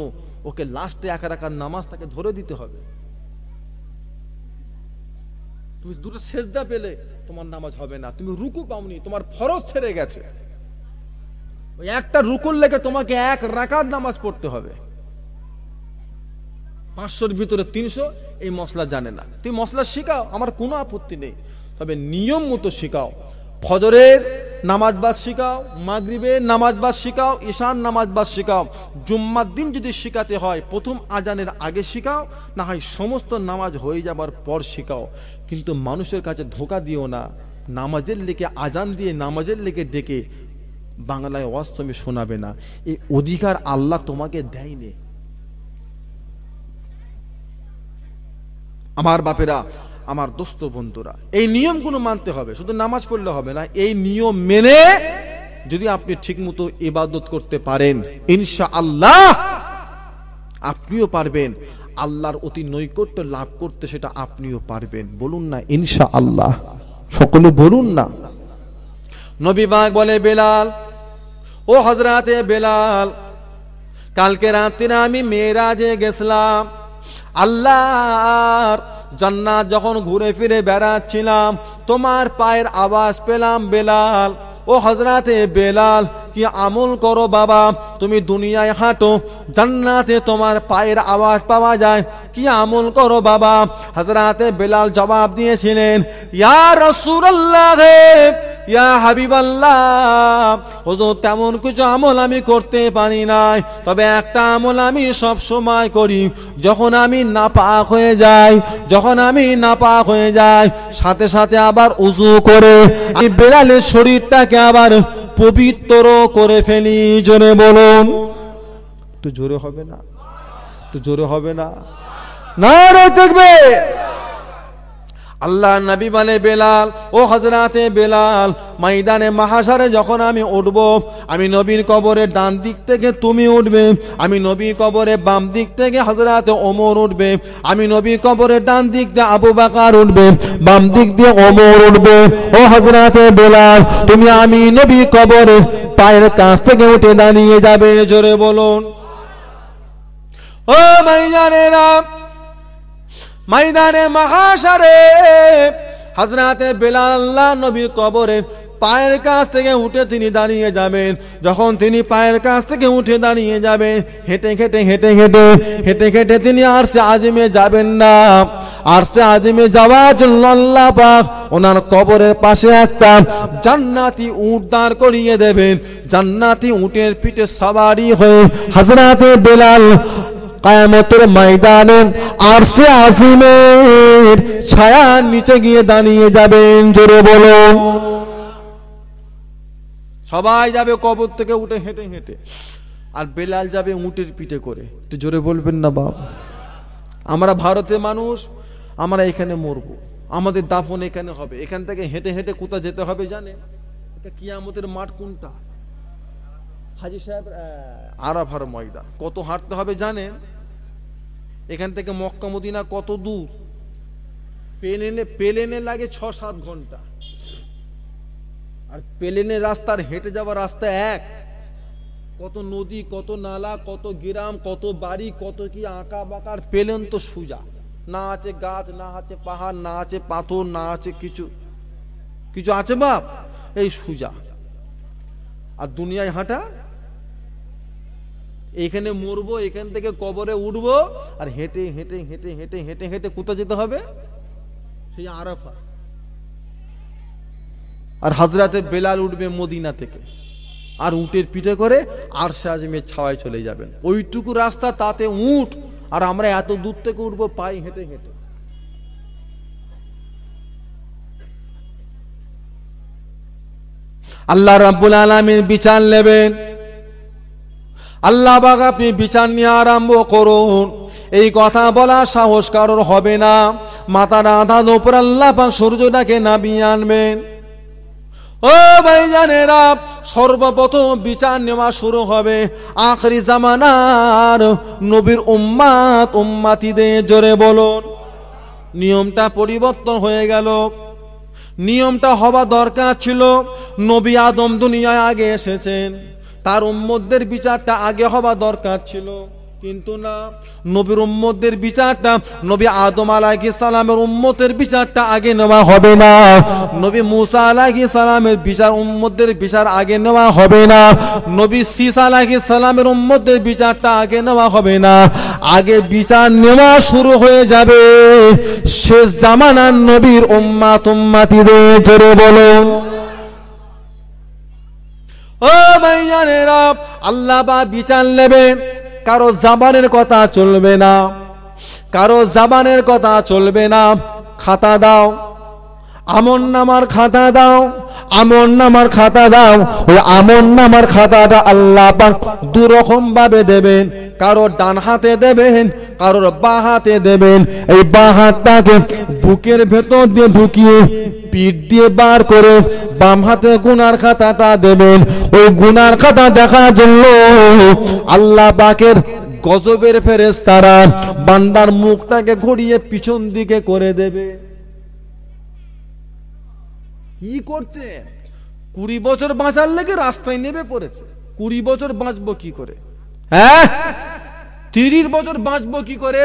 ওকে লাস্টে একা রাখার নামাজ তাকে ধরে দিতে হবে তুমি দুটো সেজদা পেলে তোমার নামাজ হবে না তুমি রুকু পাওনি তোমার ফরজ ছেড়ে গেছে একটা রুকুর লেগে তোমাকে এক রাকাত নামাজ পড়তে হবে পাঁচশোর ভিতরে তিনশো এই মশলা জানে না তুই মশলা শেখাও আমার কোনো আপত্তি নেই তবে নিয়ম মতো শেখাও ফজরের নামাজ বাস শেখাও মাগরিবের নামাজ বাস শেখাও ঈশান নামাজ বাস শেখাও জুম্মার দিন যদি শেখাতে হয় প্রথম আজানের আগে শেখাও না হয় সমস্ত নামাজ হয়ে যাবার পর শেখাও কিন্তু মানুষের কাছে ধোকা দিও না নামাজের লেগে আজান দিয়ে নামাজের লেগে ডেকে বাংলায় অস্তমে শোনাবে না এই অধিকার আল্লাহ তোমাকে দেয়নি আমার বাপেরা আমার দোস্ত বন্ধুরা এই নিয়মগুলো মানতে হবে শুধু নামাজ পড়লে হবে না এই নিয়ম মেনে যদি আপনি ঠিকমতো ইবাদত করতে পারেন ইনশা আল্লাহ আপনিও পারবেন আল্লাহর অতি নৈকট্য লাভ করতে সেটা আপনিও পারবেন বলুন না ইনশা আল্লাহ সকলে বলুন না নবী বলে বেলাল ও হজরাতে বেলাল কালকে রাত্রে আমি মেয়েরাজে গেছিলাম আল্লাহর জান্নাত যখন ঘুরে ফিরে বেড়াচ্ছিলাম তোমার পায়ের আওয়াজ পেলাম বেলাল ও হজরাতে বেলাল কি আমল করো বাবা তুমি দুনিয়ায় হাঁটো জান্নাতে তোমার পায়ের আওয়াজ পাওয়া যায় কি আমল করো বাবা হজরাতে বেলাল জবাব দিয়েছিলেন ইয়ার রসুরাল্লাহ ইয়া হাবিবাল্লাহ হুজুর তেমন কিছু আমল আমি করতে পারি নাই তবে একটা আমল আমি সব সময় করি যখন আমি নাপাক হয়ে যাই যখন আমি নাপাক হয়ে যাই সাথে সাথে আবার উজু করে আমি বেড়ালের শরীরটাকে আবার পবিত্র করে ফেলি জোরে বলুন একটু জোরে হবে না একটু জোরে হবে না না রে দেখবে আল্লাহ নবী বলে মানে বেলাল ও হজরাতে বেলাল ময়দানে মাহাসারে যখন আমি উঠব আমি নবীর কবরে ডান দিক থেকে তুমি উঠবে আমি নবী কবরে বাম দিক থেকে হজরাতে ওমর উঠবে আমি নবী কবরে ডান দিক দিয়ে আবু বাকার উঠবে বাম দিক দিয়ে ওমর উঠবে ও হজরাতে বেলাল তুমি আমি নবী কবরে পায়ের কাছ থেকে উঠে দাঁড়িয়ে যাবে জোরে বলুন ও মাইজানেরা ময়দানে মহাসারে হাজরাতে বেলাল্লাহ নবীর কবরে পায়ের কাছ থেকে উঠে তিনি দাঁড়িয়ে যাবেন যখন তিনি পায়ের কাছ থেকে উঠে দাঁড়িয়ে যাবেন হেঁটে হেঁটে হেঁটে হেঁটে হেঁটে হেঁটে তিনি আর সে আজিমে যাবেন না আর সে আজিমে যাওয়ার জন্য আল্লাহ পাক ওনার কবরের পাশে একটা জান্নাতি উঠ দাঁড় করিয়ে দেবেন জান্নাতি উঁটের পিঠে সবারই হয়ে হাজরাতে বেলাল কায়ামতের ময়দানে আরশে আজিমের ছায়ার নিচে গিয়ে দাঁড়িয়ে যাবেন জোরে বলো সবাই যাবে কবর থেকে উঠে হেঁটে হেঁটে আর বেলাল যাবে উঁটের পিঠে করে একটু জোরে বলবেন না বাপ আমরা ভারতে মানুষ আমরা এখানে মরব আমাদের দাফন এখানে হবে এখান থেকে হেঁটে হেঁটে কোথা যেতে হবে জানে এটা কিয়ামতের মাঠ কোনটা হাজি সাহেব আরাফার ময়দান কত হাঁটতে হবে জানেন এখান থেকে মক্কা মদিনা কত দূর পেলেনে পেলেনে লাগে ছ সাত ঘন্টা আর প্লেনের রাস্তার হেঁটে যাওয়া রাস্তা এক কত নদী কত নালা কত গ্রাম কত বাড়ি কত কি আঁকা বাঁকার পেলেন তো সুজা না আছে গাছ না আছে পাহাড় না আছে পাথর না আছে কিছু কিছু আছে বাপ এই সুজা আর দুনিয়ায় হাঁটা এখানে মরবো এখান থেকে কবরে উঠবো আর হেঁটে হেঁটে হেঁটে হেঁটে হেঁটে হেঁটে কোথায় যেতে হবে সেই আরাফা আর হাজরাতে বেলাল উঠবে মদিনা থেকে আর উটের পিঠে করে আর সাজমের ছাওয়ায় চলে যাবেন ওইটুকু রাস্তা তাতে উঠ আর আমরা এত দূর থেকে উঠবো পায়ে হেঁটে হেঁটে আল্লাহ রাবুল আলমের বিচার নেবেন আল্লাহবাগ আপনি বিচার নিয়ে আরম্ভ করুন এই কথা বলা সাহস কারোর হবে না মাতার আধা ওপর আল্লাহ পাক সূর্যটাকে নামিয়ে আনবেন ও ভাই জানেরা সর্বপ্রথম বিচার নেওয়া শুরু হবে আখরি জামানার নবীর উম্মাত উম্মাতিদের জোরে বলুন নিয়মটা পরিবর্তন হয়ে গেল নিয়মটা হওয়া দরকার ছিল নবী আদম দুনিয়ায় আগে এসেছেন তার উম্মদের বিচারটা আগে হওয়া দরকার ছিল কিন্তু না নবীর উম্মদের বিচারটা নবী আদম আলাহি সালামের উম্মতের বিচারটা আগে নেওয়া হবে না নবী মুসা আলাহি সালামের বিচার উম্মদের বিচার আগে নেওয়া হবে না নবী সিস আলাহি সালামের উম্মতের বিচারটা আগে নেওয়া হবে না আগে বিচার নেওয়া শুরু হয়ে যাবে শেষ জামানার নবীর উম্মা তুম্মাতিদের জোরে বলুন ও আল্লাহ বা বিচার নেবেন কারো জাবানের কথা চলবে না কারো জাবানের কথা চলবে না খাতা দাও আমন নামার খাতা দাও আমন নামার খাতা দাও ওই আমন নামার খাতাটা আল্লাহ পাক দুরকম ভাবে দেবেন কারো ডান হাতে দেবেন কারোর বা হাতে দেবেন এই বা হাতটাকে বুকের ভেতর দিয়ে ঢুকিয়ে পিঠ দিয়ে বার করে বাম হাতে গুনার খাতাটা দেবেন ওই গুনার খাতা দেখার জন্য আল্লাহ বাকের গজবের ফেরেস তারা বান্দার মুখটাকে ঘড়িয়ে পিছন দিকে করে দেবে কি করছে কুড়ি বছর বাঁচার লেগে রাস্তায় নেবে পড়েছে কুড়ি বছর বাঁচবো কি করে হ্যাঁ তিরিশ বছর বাঁচবো কি করে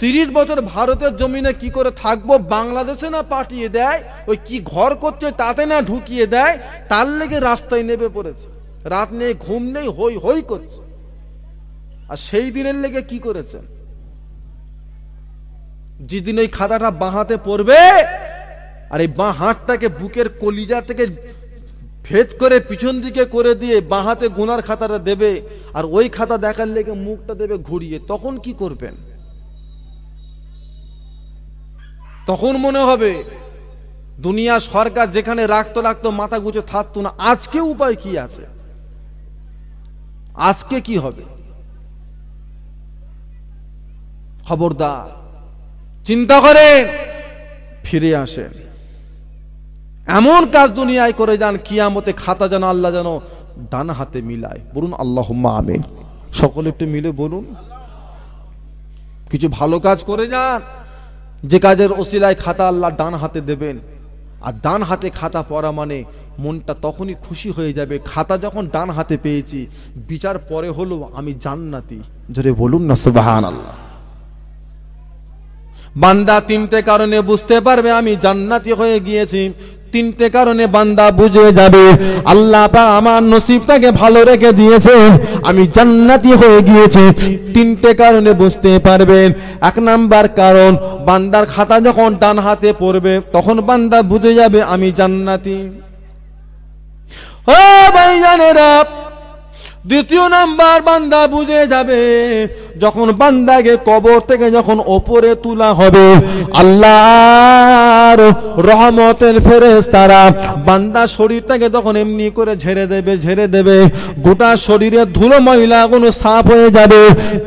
তিরিশ বছর ভারতের জমিনে কি করে থাকবো বাংলাদেশে না পাঠিয়ে দেয় ওই কি ঘর করছে তাতে না ঢুকিয়ে দেয় তার লেগে রাস্তায় নেমে পড়েছে রাত নেই ঘুম নেই হই হই করছে আর সেই দিনের লেগে কি করেছেন যেদিন ওই খাতাটা বাঁহাতে পড়বে আর এই বাঁ হাতটাকে বুকের কলিজা থেকে ভেদ করে পিছন দিকে করে দিয়ে বাঁহাতে গুনার খাতাটা দেবে আর ওই খাতা দেখার লেগে মুখটা দেবে ঘুরিয়ে তখন কি করবেন তখন মনে হবে দুনিয়া সরকার যেখানে রাখতো রাখতো মাথা গুঁজে থাকতো না আজকে উপায় কি আছে আজকে কি হবে খবরদার চিন্তা করেন ফিরে আসেন এমন কাজ দুনিয়ায় করে যান কিয়ামতে খাতা যেন আল্লাহ যেন ডান হাতে মিলায় বলুন আল্লাহ আমিন সকলে একটু মিলে বলুন কিছু ভালো কাজ করে যান যে কাজের অশিলায় খাতা আল্লাহ ডান হাতে দেবেন আর ডান হাতে খাতা পড়া মানে মনটা তখনই খুশি হয়ে যাবে খাতা যখন ডান হাতে পেয়েছি বিচার পরে হলো আমি জান্নাতি জোরে বলুন না সুবাহান আল্লাহ বান্দা তিনটে কারণে বুঝতে পারবে আমি জান্নাতি হয়ে গিয়েছি তিনটে কারণে বান্দা বুঝে যাবে আল্লাহ পাক আমার নসিবটাকে ভালো রেখে দিয়েছে আমি জান্নাতি হয়ে গিয়েছি তিনটে কারণে বুঝতে পারবেন এক নাম্বার কারণ বান্দার খাতা যখন ডান হাতে পড়বে তখন বান্দা বুঝে যাবে আমি জান্নাতি ও ভাই জানেরা দ্বিতীয় নাম্বার বান্দা বুঝে যাবে যখন বান্দাকে কবর থেকে যখন ওপরে তোলা হবে আল্লাহর রহমতের ফেরেশ তারা বান্দা শরীরটাকে তখন এমনি করে ঝেড়ে দেবে ঝেড়ে দেবে গোটা শরীরে ধুলো ময়লা কোনো সাফ হয়ে যাবে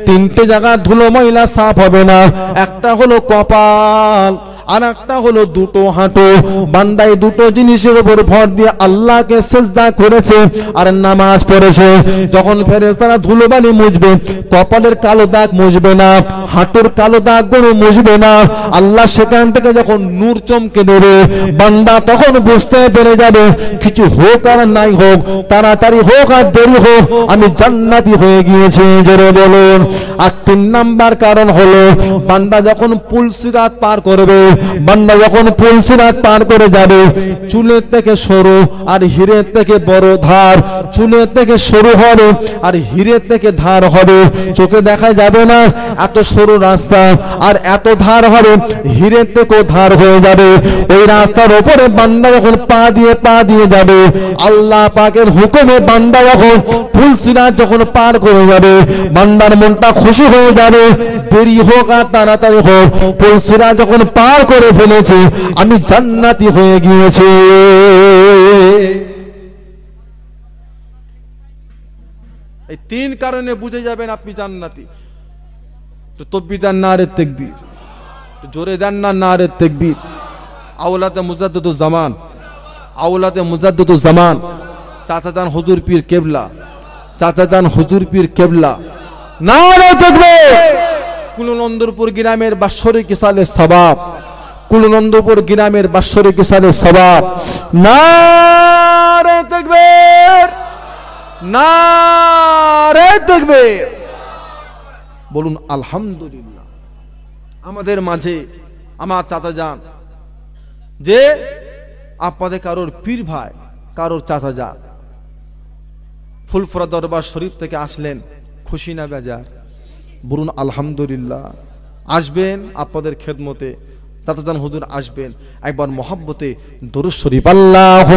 তিনটে জায়গা ধুলো ময়লা সাফ হবে না একটা হলো কপাল আর একটা হলো দুটো হাঁটু বান্দায় দুটো জিনিসের উপর ভর দিয়ে আল্লাহকে সেজদা করেছে আর নামাজ পড়েছে যখন ফেরেস্তারা ধুলোবালি মুজবে কপালের কালো দাগ মুজবে না হাঁটুর কালো গরু মুজবে না আল্লাহ সেখান থেকে যখন নূর চমকে দেবে বান্দা তখন বুঝতে পেরে যাবে কিছু হোক আর নাই হোক তাড়াতাড়ি হোক আর দেরি হোক আমি জান্নাতি হয়ে গিয়েছি জোরে বলুন আর তিন নাম্বার কারণ হলো বান্দা যখন পুলসিরাত পার করবে বান্দা যখন পুলসিরাত পার করে যাবে চুলের থেকে সরু আর হীরের থেকে বড় ধার চুলের থেকে সরু হবে আর হীরের থেকে ধার হবে চোখে দেখা যাবে না এত সরু রাস্তা আর এত ধার হবে হীরের থেকেও ধার হয়ে যাবে ওই রাস্তার ওপরে বান্দা যখন পা দিয়ে পা দিয়ে যাবে আল্লাহ পাকের হুকুমে বান্দা যখন ফুলসিরাত যখন পার করে যাবে বান্দার মনটা খুশি হয়ে যাবে দেরি হোক আর তাড়াতাড়ি হোক ফুলসিরাত যখন পার পার করে ফেলেছে আমি জান্নাতি হয়ে গিয়েছি এই তিন কারণে বুঝে যাবেন আপনি জান্নাতি তো তব্বি দেন না আরে তেকবির জোরে দেন না না আরে তেকবির জামান মুজাদ্দুজ্জামান আওলাদে জামান চাচা জান হুজুর পীর কেবলা চাচা জান হুজুর পীর কেবলা না রে তেকবির কুলনন্দপুর গ্রামের বাৎসরিক ইসালের স্বভাব কুলনন্দপুর গ্রামের বাৎসরিক ইসালের স্বভাব না দেখবে না দেখবে বলুন আলহামদুলিল্লাহ আমাদের মাঝে আমার চাচা যান যে আপনাদের কারোর পীর ভাই কারোর চাচা যান ফুলফরা দরবার শরীফ থেকে আসলেন খুশি না বেজার বলুন আলহামদুলিল্লাহ আসবেন আপনাদের খেদমতে চাচাজান হুজুর আসবেন একবার মহাব্বতে দরুদ শরীফ আল্লাহ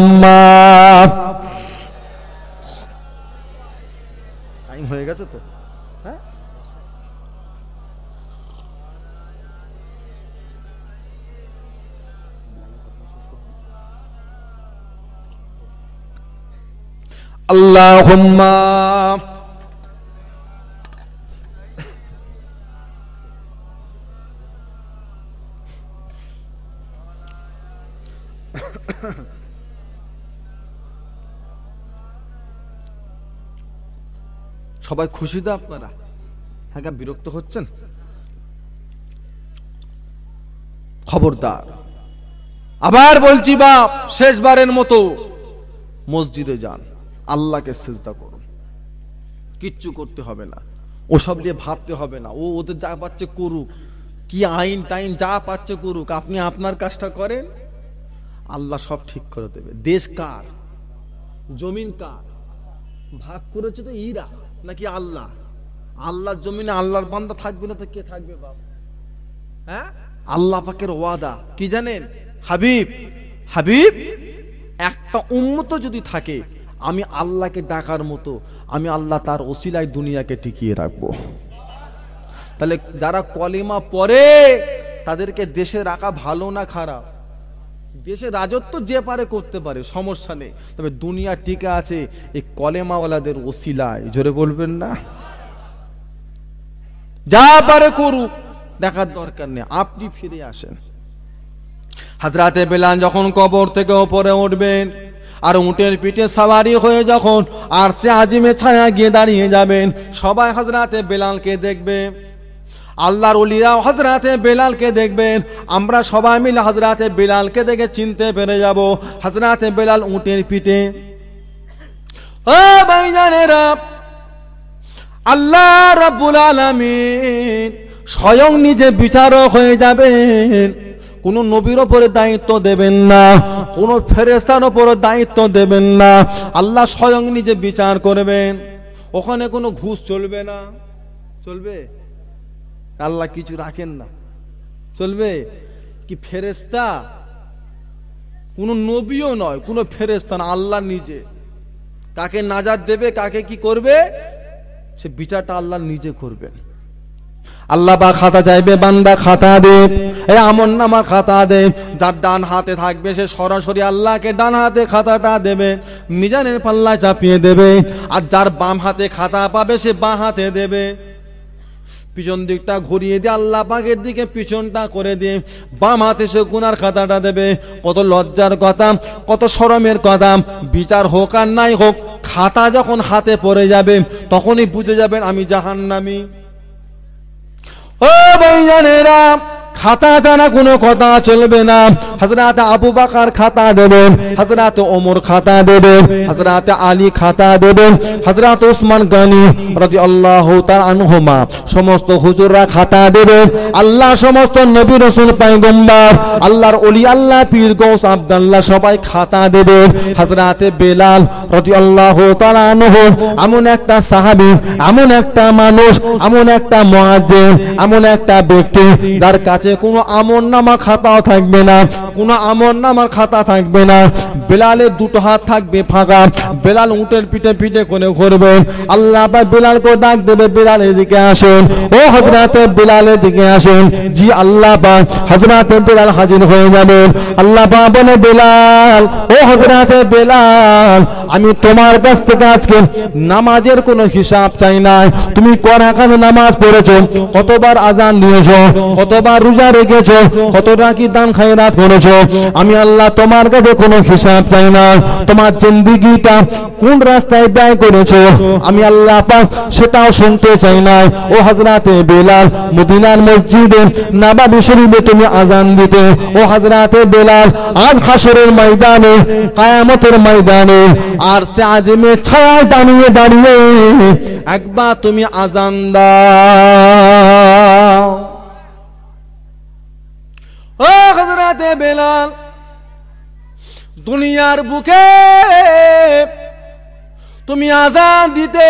টাইম হয়ে গেছে তো হ্যাঁ اللهم সবাই খুশি তো আপনারা হ্যাঁ বিরক্ত হচ্ছেন খবরদার আবার বলছি বাপ শেষবারের মতো মসজিদে যান আল্লাহকে সেজদা করুন কিচ্ছু করতে হবে না ওসব দিয়ে ভাবতে হবে না ও ওদের যা পাচ্ছে করুক কি আইন টাইন যা পাচ্ছে করুক আপনি আপনার কাজটা করেন আল্লাহ সব ঠিক করে দেবে দেশ কার জমিন কার ভাগ করেছে তো ইরা নাকি আল্লাহ আল্লাহর জমিনে আল্লাহর বান্দা থাকবে না তো কে থাকবে বাপ হ্যাঁ আল্লাহ পাকের ওয়াদা কি জানেন হাবিব হাবিব একটা উন্মত যদি থাকে আমি আল্লাহকে ডাকার মতো আমি আল্লাহ তার ওসিলায় দুনিয়াকে টিকিয়ে রাখবো তাহলে যারা কলিমা পরে তাদেরকে দেশে রাখা ভালো না খারাপ দেশে রাজত্ব যে পারে করতে পারে সমস্যা নেই তবে দুনিয়া টিকে আছে এই কলেমাওয়ালাদের ওসিলায় জোরে বলবেন না যা পারে করুক দেখার দরকার নেই আপনি ফিরে আসেন হাজরাতে বেলান যখন কবর থেকে ওপরে উঠবেন আর উঁটের পিঠে সাবারি হয়ে যখন আর সে আজিমে ছায়া গিয়ে দাঁড়িয়ে যাবেন সবাই হাজরাতে বেলালকে দেখবে আল্লাহর অলিরা হজরাতে বেলালকে দেখবেন আমরা সবাই মিলে হজরাতে বেলালকে দেখে চিনতে পেরে যাব হজরাতে বেলাল উঁটের পিঠে ও ভাইজানেরা আল্লাহ রাব্বুল আলামিন স্বয়ং নিজে বিচারক হয়ে যাবেন কোনো নবীর ওপরে দায়িত্ব দেবেন না কোনো ফেরেস্তার ওপরে দায়িত্ব দেবেন না আল্লাহ স্বয়ং নিজে বিচার করবেন ওখানে কোনো ঘুষ চলবে না চলবে আল্লাহ কিছু রাখেন না চলবে কি ফেরেস্তা কোনো নবীও নয় কোনো ফেরেস্তা না আল্লাহ নিজে কাকে নাজার দেবে কাকে কি করবে সে বিচারটা আল্লাহ নিজে করবেন আল্লাহ বা খাতা চাইবে বান্দা খাতা দে এ আমন নামা খাতা দে যার ডান হাতে থাকবে সে সরাসরি আল্লাহকে ডান হাতে খাতাটা দেবে মিজানের পাল্লা চাপিয়ে দেবে আর যার বাম হাতে খাতা পাবে সে বাঁ হাতে দেবে পিছন দিকটা ঘুরিয়ে দিয়ে আল্লাহ পাকের দিকে পিছনটা করে দিয়ে বাম হাতে সে গুনার খাতাটা দেবে কত লজ্জার কথা কত সরমের কথা বিচার হোক আর নাই হোক খাতা যখন হাতে পড়ে যাবে তখনই বুঝে যাবেন আমি জাহান্নামি ও বৈজানেরা খাতা জানা কোনো কথা চলবে না হাজরাতে আবু বাকার খাতা দেবেন হাজরাতে ওমর খাতা দেবেন হাজরাতে আলী খাতা দেবেন হাজরাত ওসমান গানি রাজি আল্লাহ তার আনহমা সমস্ত হুজুররা খাতা দেবেন আল্লাহ সমস্ত নবী রসুল পাইগম্বার আল্লাহর অলি আল্লাহ পীর গৌস আবদাল্লাহ সবাই খাতা দেবেন হাজরাতে বেলাল রাজি আল্লাহ তার আনহ এমন একটা সাহাবি এমন একটা মানুষ এমন একটা মহাজেন এমন একটা ব্যক্তি যার কাছে আছে কোনো আমর নামা খাতাও থাকবে না কোনো আমর নামার খাতা থাকবে না বেলালের দুটো হাত থাকবে ফাঁকা বেলাল উঁটের পিঠে পিঠে কোনে ঘুরবে আল্লাহ বা বেলালকে ডাক দেবে বেলালের দিকে আসেন ও হজরাতে বেলালের দিকে আসেন জি আল্লাহ বা হজরাতে বেলাল হাজির হয়ে যাবেন আল্লাহ বা বলে বেলাল ও হজরাতে বেলাল আমি তোমার কাছ থেকে আজকে নামাজের কোনো হিসাব চাই না তুমি কোন নামাজ পড়েছো কতবার আজান দিয়েছো কতবার রোজা রেখেছো কতটা কি দান খায়রাত করেছো আমি আল্লাহ তোমার কাছে কোনো হিসাব চাই না তোমার জিন্দিগিটা কোন রাস্তায় ব্যয় করেছো আমি আল্লাহ পাক সেটাও শুনতে চাই না ও হাজরাতে বেলাল মদিনার মসজিদে নাবা শরীফে তুমি আজান দিতে ও হাজরাতে বেলাল আজ হাসরের ময়দানে কায়ামতের ময়দানে আর সে আজিমে ছায়া দাঁড়িয়ে দাঁড়িয়ে একবার তুমি আজান দাও ও হজরাতে বেলাল দুনিয়ার বুকে তুমি আজান দিতে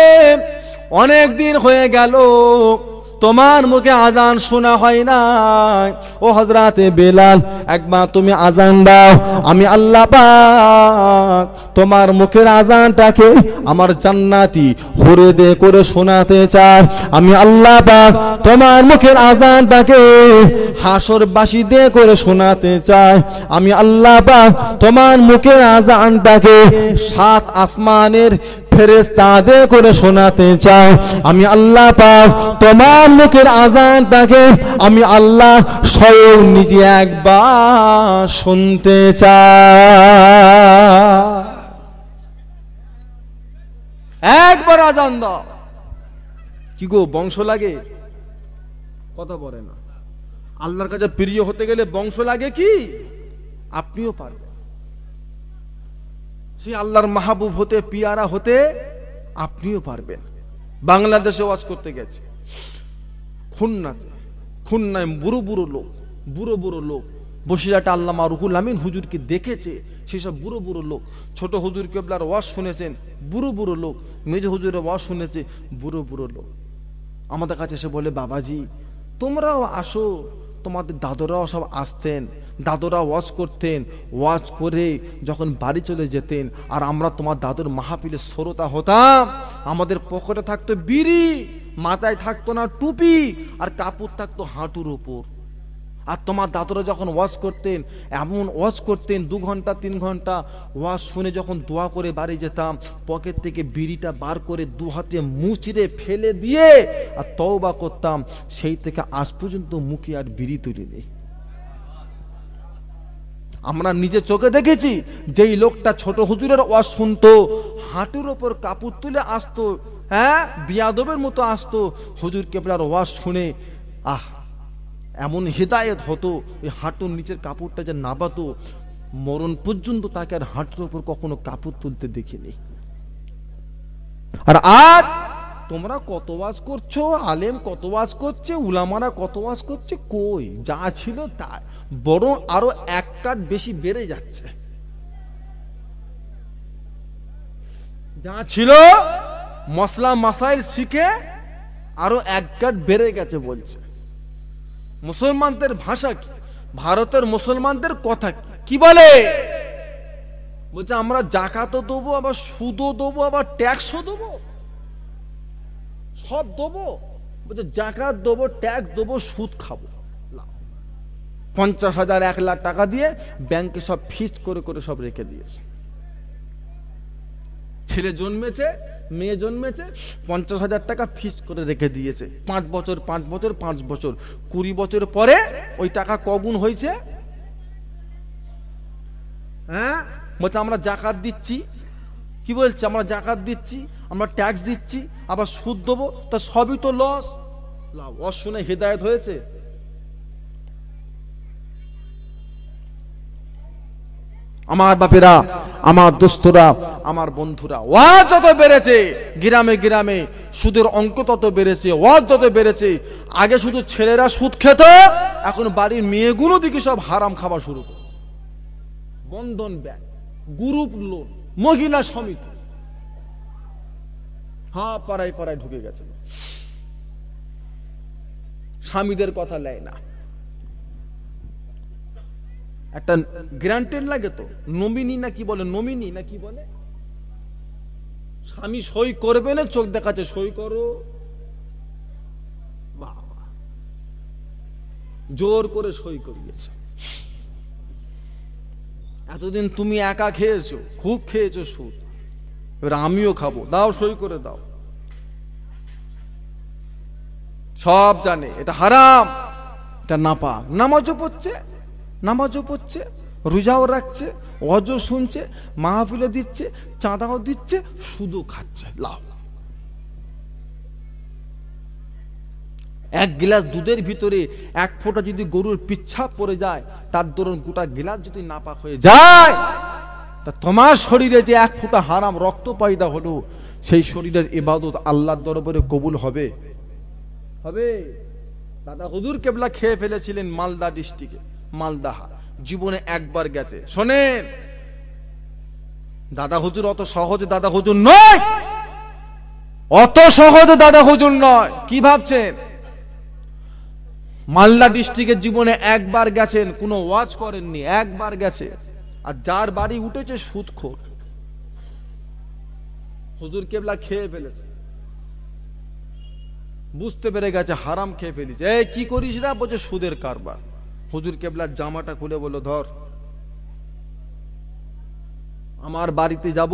অনেক দিন হয়ে গেল তোমার মুখে আজান শোনা হয় না ও হজরাতে বেলাল একবার তুমি আজান দাও আমি আল্লাহ পাক তোমার মুখের আজানটাকে আমার জান্নাতি হরে দে করে শোনাতে চান আমি আল্লাহ পাক তোমার মুখের আজানটাকে বাসি দে করে শোনাতে চাই আমি আল্লাহ পাক তোমার মুখের আজানটাকে সাত আসমানের ফেরেস তাদের করে শোনাতে চাই আমি আল্লাহ পাক তোমার লোকের তাকে আমি আল্লাহ স্বয়ং নিজে একবার শুনতে চাই একবার আজান দাও কি গো বংশ লাগে কথা বলে না আল্লাহর কাছে প্রিয় হতে গেলে বংশ লাগে কি আপনিও পারবেন সেই আল্লাহর মাহবুব হতে পিয়ারা হতে আপনিও পারবেন বাংলাদেশে ওয়াজ করতে গেছে খুন্নাতে খুন্নায় বুড়ো বুড়ো লোক বুড়ো বুড়ো লোক বসিরাটা আল্লামা রুহুল আমিন হুজুরকে দেখেছে সেসব বুড়ো বুড়ো লোক ছোট হুজুর কেবলার ওয়াজ শুনেছেন বুড়ো বুড়ো লোক মেজ হুজুরের ওয়াজ শুনেছে বুড়ো বুড়ো লোক আমাদের কাছে এসে বলে বাবাজি তোমরাও আসো তোমাদের দাদরাও সব আসতেন দাদরা ওয়াজ করতেন ওয়াজ করে যখন বাড়ি চলে যেতেন আর আমরা তোমার দাদুর মাহাপিলে শ্রোতা হতাম আমাদের পকেটে থাকতো বিড়ি মাথায় থাকতো না টুপি আর কাপড় থাকতো হাঁটুর ওপর আর তোমার দাদুরা যখন ওয়াজ করতেন এমন ওয়াজ করতেন দু ঘন্টা তিন ঘন্টা ওয়াজ শুনে যখন দোয়া করে বাড়ি যেতাম পকেট থেকে বিড়িটা বার করে দু হাতে মুচড়ে ফেলে দিয়ে আর তওবা করতাম সেই থেকে আজ পর্যন্ত মুখে আর বিড়ি তুলে নেই আমরা নিজে চোখে দেখেছি যেই লোকটা ছোট হুজুরের ওয়াজ শুনতো হাঁটুর ওপর কাপড় তুলে আসতো হ্যাঁ বিয়াদবের মতো আসতো হুজুর কেবলার ওয়াশ শুনে আহ এমন হেদায়েত হতো ওই হাঁটুর নিচের কাপড়টা যে নাবাতো মরণ পর্যন্ত তাকে আর হাঁটুর উপর কখনো কাপড় তুলতে দেখিনি আর আজ তোমরা কত ওয়াজ করছো আলেম কত ওয়াজ করছে উলামারা কত ওয়াজ করছে কই যা ছিল তার বরং আরো এক কাট বেশি বেড়ে যাচ্ছে যা ছিল মশলা মাসাইল শিখে আরো এক কাট বেড়ে গেছে বলছে মুসলমানদের ভাষা কি ভারতের মুসলমানদের কথা কি বলে বলছে আমরা জাকাতও দেবো আবার সুদও দেবো আবার ট্যাক্সও দেবো সব দেবো বলছে জাকাত দেবো ট্যাক্স দেবো সুদ খাবো পঞ্চাশ হাজার এক লাখ টাকা দিয়ে ব্যাংকে সব ফিক্সড করে করে সব রেখে দিয়েছে ছেলে জন্মেছে মেয়ে জন্মেছে পঞ্চাশ হাজার টাকা ফিস করে রেখে দিয়েছে পাঁচ বছর পাঁচ বছর পাঁচ বছর কুড়ি বছর পরে ওই টাকা কগুণ হয়েছে হ্যাঁ বলছে আমরা জাকাত দিচ্ছি কি বলছে আমরা জাকাত দিচ্ছি আমরা ট্যাক্স দিচ্ছি আবার সুদ দেবো তা সবই তো লস অশুনে হেদায়ত হয়েছে আমার বাপেরা আমার দোস্তরা আমার বন্ধুরা ওয়াজ যত বেড়েছে গ্রামে গ্রামে সুদের অঙ্ক তত বেড়েছে ওয়াজ যত বেড়েছে আগে শুধু ছেলেরা সুদ খেত এখন বাড়ির মেয়েগুলো দিকে সব হারাম খাবার শুরু করে বন্ধন ব্যাংক গ্রুপ লোন মহিলা সমিতি হা পাড়ায় পাড়ায় ঢুকে গেছে স্বামীদের কথা নেয় না একটা গ্রান্টেড লাগে তো নমিনি না কি বলে নমিনি না কি বলে স্বামী সই করবে না চোখ দেখাচ্ছে সই করো জোর করে সই করিয়েছে এতদিন তুমি একা খেয়েছো খুব খেয়েছো সুদ এবার আমিও খাবো দাও সই করে দাও সব জানে এটা হারাম এটা নাপা নামাজও পড়ছে নামাজও পড়ছে রোজাও রাখছে অজ শুনছে মাহফিলও দিচ্ছে চাঁদাও দিচ্ছে শুধু খাচ্ছে লাভ এক গিলাস দুধের ভিতরে এক ফোঁটা যদি গরুর পিচ্ছাপ পড়ে যায় তার দরুন গোটা গিলাস যদি নাপাক হয়ে যায় তা তোমার শরীরে যে এক ফোঁটা হারাম রক্ত পায়দা হলো সেই শরীরের ইবাদত আল্লাহর দরবারে কবুল হবে হবে দাদা হুজুর কেবলা খেয়ে ফেলেছিলেন মালদা ডিস্ট্রিক্টে মালদাহা জীবনে একবার গেছে শোনেন দাদা হুজুর অত সহজ দাদা হুজুর নয় অত সহজ দাদা হুজুর নয় কি ভাবছেন মালদা ডিস্ট্রিক্টের জীবনে একবার গেছেন কোনো ওয়াজ করেননি একবার গেছে আর যার বাড়ি উঠেছে সুদখোর হুজুর কেবলা খেয়ে ফেলেছে বুঝতে পেরে গেছে হারাম খেয়ে ফেলিস এই কি করিস না বলছে সুদের কারবার হুজুর কেবলার জামাটা খুলে বলল ধর আমার বাড়িতে যাব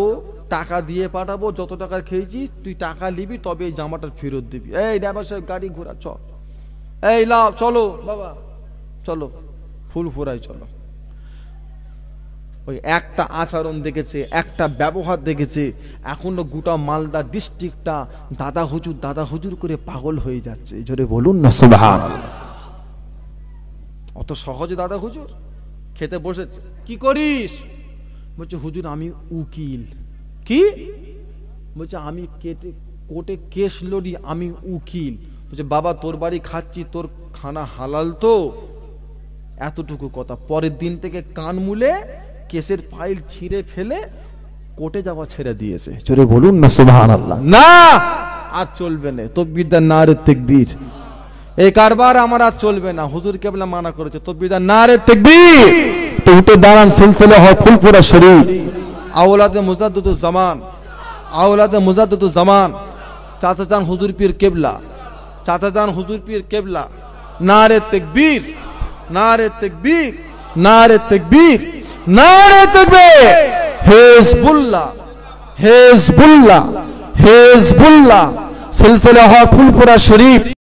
টাকা দিয়ে পাঠাবো যত টাকা খেয়েছিস তুই টাকা নিবি তবে এই জামাটা ফেরত দিবি এই ড্রাইভার সাহেব গাড়ি ঘোরা চল এই লা চলো বাবা চলো ফুল ফুরাই চলো ওই একটা আচরণ দেখেছে একটা ব্যবহার দেখেছে এখনো গোটা মালদা ডিস্ট্রিক্টটা দাদা হুজুর দাদা হুজুর করে পাগল হয়ে যাচ্ছে জোরে বলুন না সুবহানাল্লাহ অত সহজে দাদা হুজুর খেতে বসেছে কি করিস বলছে হুজুর আমি উকিল কি বলছে আমি কেটে কোর্টে কেস লড়ি আমি উকিল বলছে বাবা তোর বাড়ি খাচ্ছি তোর খানা হালাল তো এতটুকু কথা পরের দিন থেকে কান মুলে কেসের ফাইল ছিঁড়ে ফেলে কোর্টে যাওয়া ছেড়ে দিয়েছে চলে বলুন না সুবাহ আল্লাহ না আর চলবে না তো বিদ্যা না রে তকবীর এই কারবার আমার আর চলবে না হুজুর কেবলা মানা করেছে তো বিদায় না রে তেকবি তো উঠে দাঁড়ান সিলসিলে হয় ফুলপুরা শরীর আওলাদে মুজাদ্দুদুজ জামান আওলাদে মুজাদ্দুদুজ জামান চাচা চান হুজুর পীর কেবলা চাচা চান হুজুর পীর কেবলা না রে তেকবীর না রে তেকবীর না রে তেকবীর না রে তেকবীর হেজবুল্লাহ হেজবুল্লাহ হেজবুল্লাহ সিলসিলে হয় ফুলপুরা শরীফ